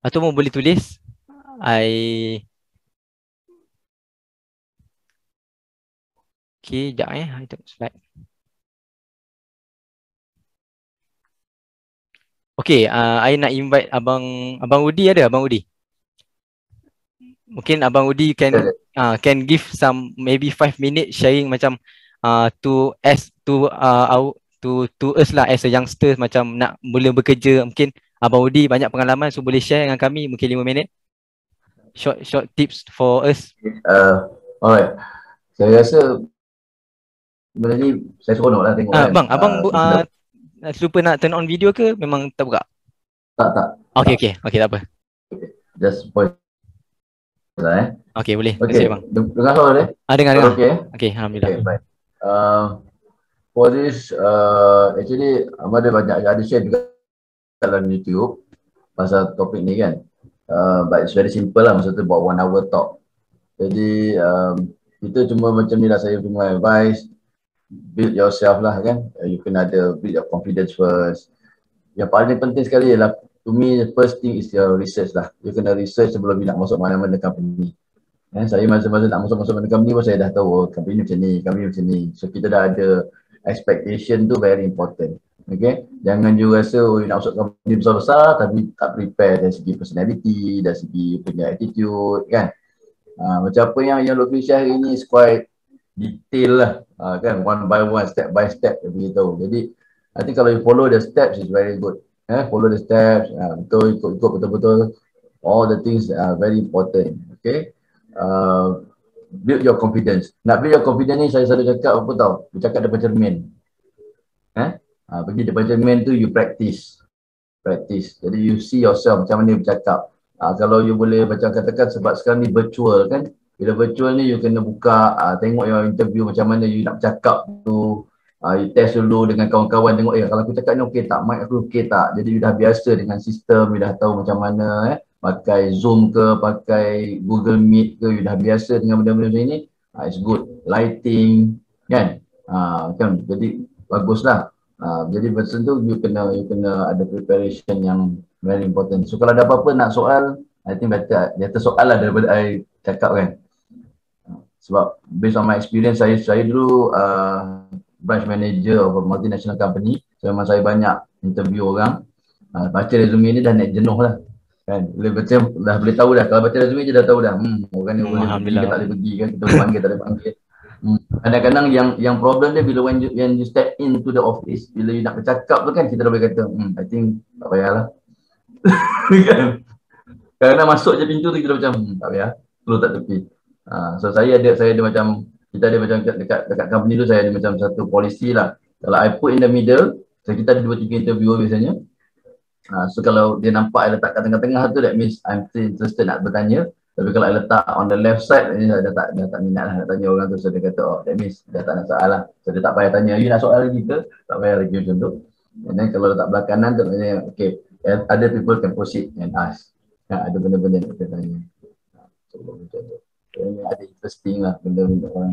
Atau mau boleh tulis? I... Okay, sekejap eh. I tengok slide. Okay, uh, I nak invite Abang Abang Udi ada? Abang Rudy? mungkin abang Udi can uh, can give some maybe five minutes sharing macam uh, to as to uh, our, to to us lah as a youngster macam nak mula bekerja mungkin abang Udi banyak pengalaman so boleh share dengan kami mungkin lima minit short short tips for us uh, alright saya rasa benda ni saya seronok lah tengok uh, kan. bang, abang uh, ah, abang uh, lupa nak turn on video ke memang tak buka tak tak okey okay okay tak apa just point lah eh. Okey boleh. Okey bang. Dengar suara eh? Ah dengar dengar. Okey. Eh? Okey alhamdulillah. Okey baik. Uh, for this uh, actually Abang ada banyak ada share juga dalam YouTube pasal topik ni kan. Uh, but it's very simple lah masa tu buat one hour talk. Jadi um, kita cuma macam ni lah saya punya advice build yourself lah kan. Uh, you can ada build your confidence first. Yang paling penting sekali ialah to me the first thing is your research lah. You kena research sebelum you nak masuk mana-mana company. Eh, saya masa-masa nak masuk-masuk mana company pun saya dah tahu oh, company macam ni, company macam ni. So kita dah ada expectation tu very important. Okay, jangan juga rasa oh, you nak masuk company besar-besar tapi tak prepare dari segi personality, dari segi punya attitude kan. Uh, macam apa yang yang Lokri Syah hari ni is quite detail lah uh, kan one by one step by step kita tahu jadi I think kalau you follow the steps is very good eh, follow the steps, uh, betul ikut ikut betul betul. All the things that are very important. Okay. Uh, build your confidence. Nak build your confidence ni saya selalu cakap apa tau? Dia cakap depan cermin. Eh? Uh, ah, pergi depan cermin tu you practice. Practice. Jadi you see yourself macam mana you bercakap. Uh, kalau you boleh macam katakan sebab sekarang ni virtual kan. Bila virtual ni you kena buka, uh, tengok your interview macam mana you nak bercakap tu uh, test dulu dengan kawan-kawan tengok eh kalau aku cakap ni okey tak mic aku okey tak jadi you dah biasa dengan sistem you dah tahu macam mana eh pakai zoom ke pakai google meet ke you dah biasa dengan benda-benda macam ni uh, it's good lighting kan uh, kan jadi baguslah uh, jadi person tu you kena you kena ada preparation yang very important so kalau ada apa-apa nak soal I think better better soal lah daripada I cakap kan sebab based on my experience saya saya dulu uh, branch manager of a multinational company. So memang saya banyak interview orang. Uh, baca resume ni dah naik jenuh lah. Kan? Boleh baca, dah boleh tahu dah. Kalau baca resume je dah tahu dah. Hmm, orang ni hmm, boleh pergi ke tak boleh pergi kan. Kita boleh panggil tak boleh panggil. Hmm. Kadang-kadang yang yang problem dia bila when you, when you step into the office, bila you nak bercakap tu kan, kita dah boleh kata, hmm, I think tak payahlah. kan? Kadang-kadang masuk je pintu tu kita macam, hmm, tak payah. Perlu tak tepi. Uh, so saya ada saya ada macam kita ada macam dekat dekat company tu saya ada macam satu policy lah kalau I put in the middle so kita ada dua tiga interview biasanya uh, so kalau dia nampak I letak kat tengah-tengah tu that means I'm still interested nak bertanya tapi kalau I letak on the left side ni saya dah tak dah tak minat lah nak tanya orang tu so dia kata oh that means dah tak nak soal lah so dia tak payah tanya you nak soal lagi ke tak payah lagi macam tu and then kalau letak belakang kanan tu maknanya okay other people can proceed and ask ha, ada benda-benda nak tanya ha, so macam Kayaknya ada interesting lah benda-benda orang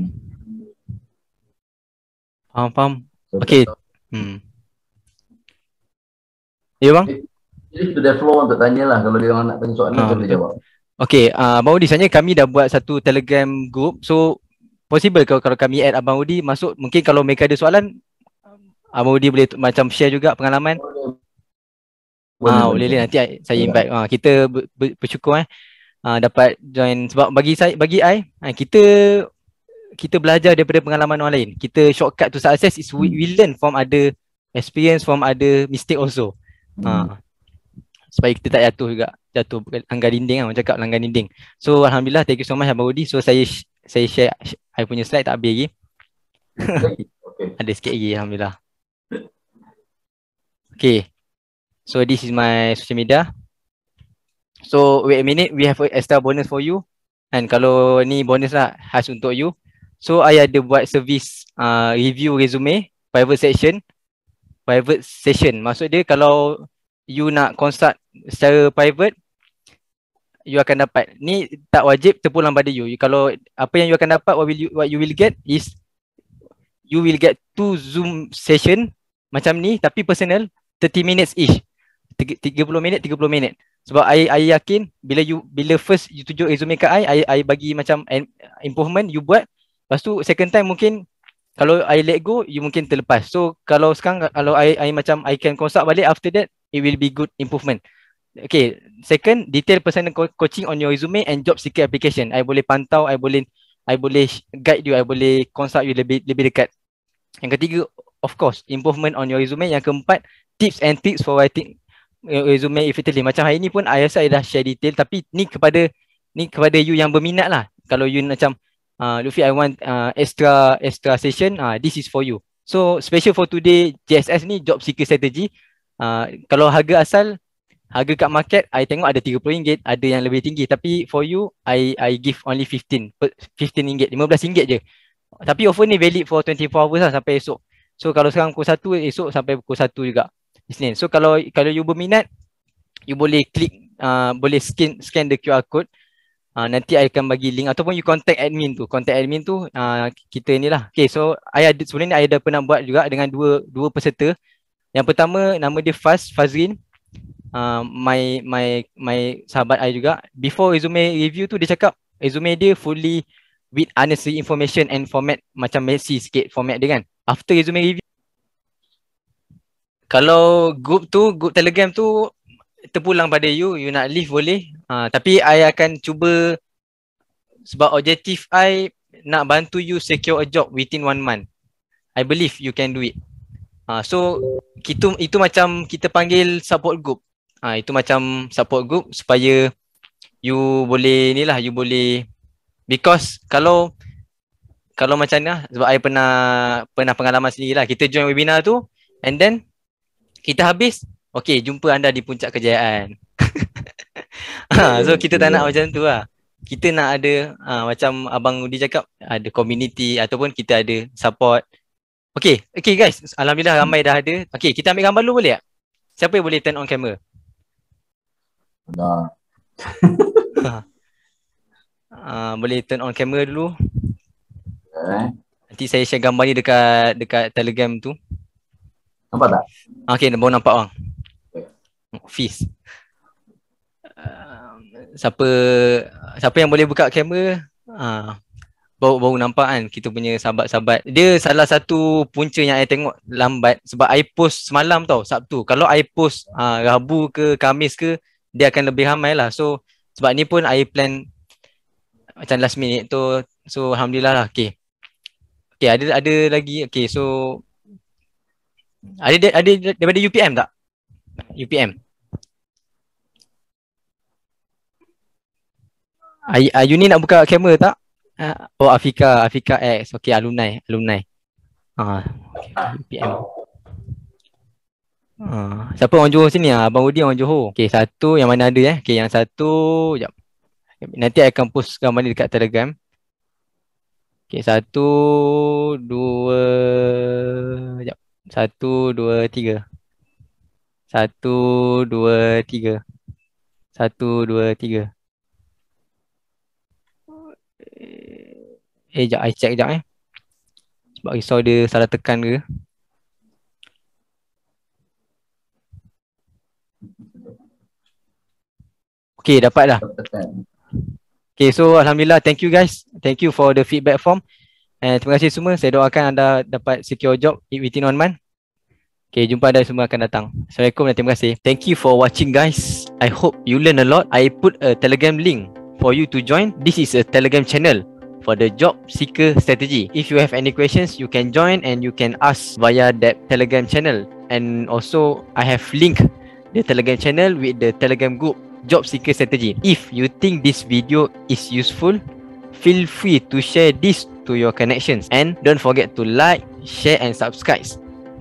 Faham, faham. So, okay. Hmm. Ya, bang? Jadi to dah flow untuk tanya lah kalau dia orang nak tanya soalan, ah, boleh jawab. Okay, uh, Abang Udi, sebenarnya kami dah buat satu telegram group. So, possible ke kalau kami add Abang Udi masuk, mungkin kalau mereka ada soalan, Abang Udi boleh macam share juga pengalaman. Boleh. Ah, boleh, boleh. Nanti saya invite. Ah, kita bersyukur. Eh uh, dapat join sebab bagi saya bagi I uh, kita kita belajar daripada pengalaman orang lain. Kita shortcut to success is we, we learn from other experience from other mistake also. Hmm. Ah, supaya kita tak jatuh juga jatuh langgar dinding kan orang cakap langgar dinding. So alhamdulillah thank you so much Abang So saya saya share, share punya slide tak habis lagi. Okay. Ada sikit lagi Alhamdulillah Okay So this is my social media So wait a minute we have extra bonus for you And kalau ni bonus lah khas untuk you So I ada buat service uh, review resume private session Private session maksud dia kalau you nak consult secara private You akan dapat ni tak wajib terpulang pada you, you Kalau apa yang you akan dapat what, will you, what you will get is You will get two zoom session macam ni tapi personal 30 minutes each 30 minit 30 minit sebab I, I yakin bila you bila first you tunjuk resume kat I, I, I bagi macam improvement you buat. Lepas tu second time mungkin kalau I let go, you mungkin terlepas. So kalau sekarang kalau I, I macam I can consult balik after that, it will be good improvement. Okay, second, detail personal coaching on your resume and job seeker application. I boleh pantau, I boleh I boleh guide you, I boleh consult you lebih lebih dekat. Yang ketiga, of course, improvement on your resume. Yang keempat, tips and tricks for writing resume eh, effectively eh, macam hari ni pun I rasa I dah share detail tapi ni kepada ni kepada you yang berminat lah kalau you macam uh, Luffy I want uh, extra extra session uh, this is for you so special for today JSS ni job seeker strategy uh, kalau harga asal harga kat market I tengok ada RM30 ada yang lebih tinggi tapi for you I I give only 15 RM15 RM15 je tapi offer ni valid for 24 hours lah sampai esok so kalau sekarang pukul 1 esok sampai pukul 1 juga Isnin. So kalau kalau you berminat, you boleh klik, uh, boleh scan scan the QR code. Uh, nanti I akan bagi link ataupun you contact admin tu. Contact admin tu uh, kita ni lah. Okay, so I ada, sebenarnya I ada pernah buat juga dengan dua dua peserta. Yang pertama nama dia Faz Fazrin. Uh, my my my sahabat I juga before resume review tu dia cakap resume dia fully with unnecessary information and format macam messy sikit format dia kan after resume review kalau group tu group telegram tu terpulang pada you you nak leave boleh ha, tapi I akan cuba sebab objektif I nak bantu you secure a job within one month I believe you can do it ha, so itu, itu macam kita panggil support group ha, itu macam support group supaya you boleh ni lah you boleh because kalau kalau macam ni lah sebab I pernah pernah pengalaman sendiri lah kita join webinar tu and then kita habis Okay jumpa anda di puncak kejayaan ha, So kita tak nak ya. macam tu lah Kita nak ada ha, Macam Abang Udi cakap Ada community Ataupun kita ada support Okay Okay guys Alhamdulillah ramai dah ada Okay kita ambil gambar dulu boleh tak? Siapa yang boleh turn on camera? Nah. ha. uh, boleh turn on camera dulu. Eh? Nanti saya share gambar ni dekat dekat Telegram tu. Nampak tak? Okay, baru nampak orang Okay. Uh, siapa siapa yang boleh buka kamera? Uh, baru, baru nampak kan kita punya sahabat-sahabat. Dia salah satu punca yang saya tengok lambat sebab I post semalam tau, Sabtu. Kalau I post uh, Rabu ke Kamis ke, dia akan lebih ramai lah. So, sebab ni pun saya plan macam last minute tu. So, Alhamdulillah lah. Okay. Okay, ada, ada lagi. Okay, so ada ada daripada UPM tak? UPM. Ay, Ayuni nak buka kamera tak? Ah, oh Afika, Afika X. Okey alumni, alumni. Ah, okay. UPM. Ah, siapa orang Johor sini? Ah, Abang Udi orang Johor. Okey, satu yang mana ada eh? Okey, yang satu jap. Nanti I akan post gambar ni dekat Telegram. Okey, satu, dua, jap. Satu, dua, tiga. Satu, dua, tiga. Satu, dua, tiga. Eh, sekejap. I check sekejap eh. Sebab risau dia salah tekan ke. Okay, dapat dah. Okay, so Alhamdulillah. Thank you guys. Thank you for the feedback form. And terima kasih semua. Saya doakan anda dapat secure job within one month. Okay, jumpa anda semua akan datang. Assalamualaikum dan terima kasih. Thank you for watching guys. I hope you learn a lot. I put a telegram link for you to join. This is a telegram channel for the job seeker strategy. If you have any questions, you can join and you can ask via that telegram channel. And also, I have link the telegram channel with the telegram group job seeker strategy. If you think this video is useful, feel free to share this to your connections. And don't forget to like, share and subscribe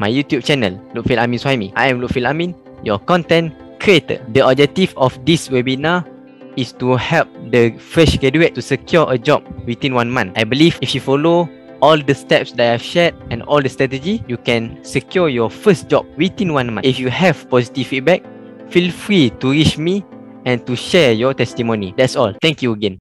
my YouTube channel, Lutfil Amin Suhaimi. I am Lutfil Amin, your content creator. The objective of this webinar is to help the fresh graduate to secure a job within one month. I believe if you follow all the steps that I have shared and all the strategy, you can secure your first job within one month. If you have positive feedback, feel free to reach me and to share your testimony. That's all. Thank you again.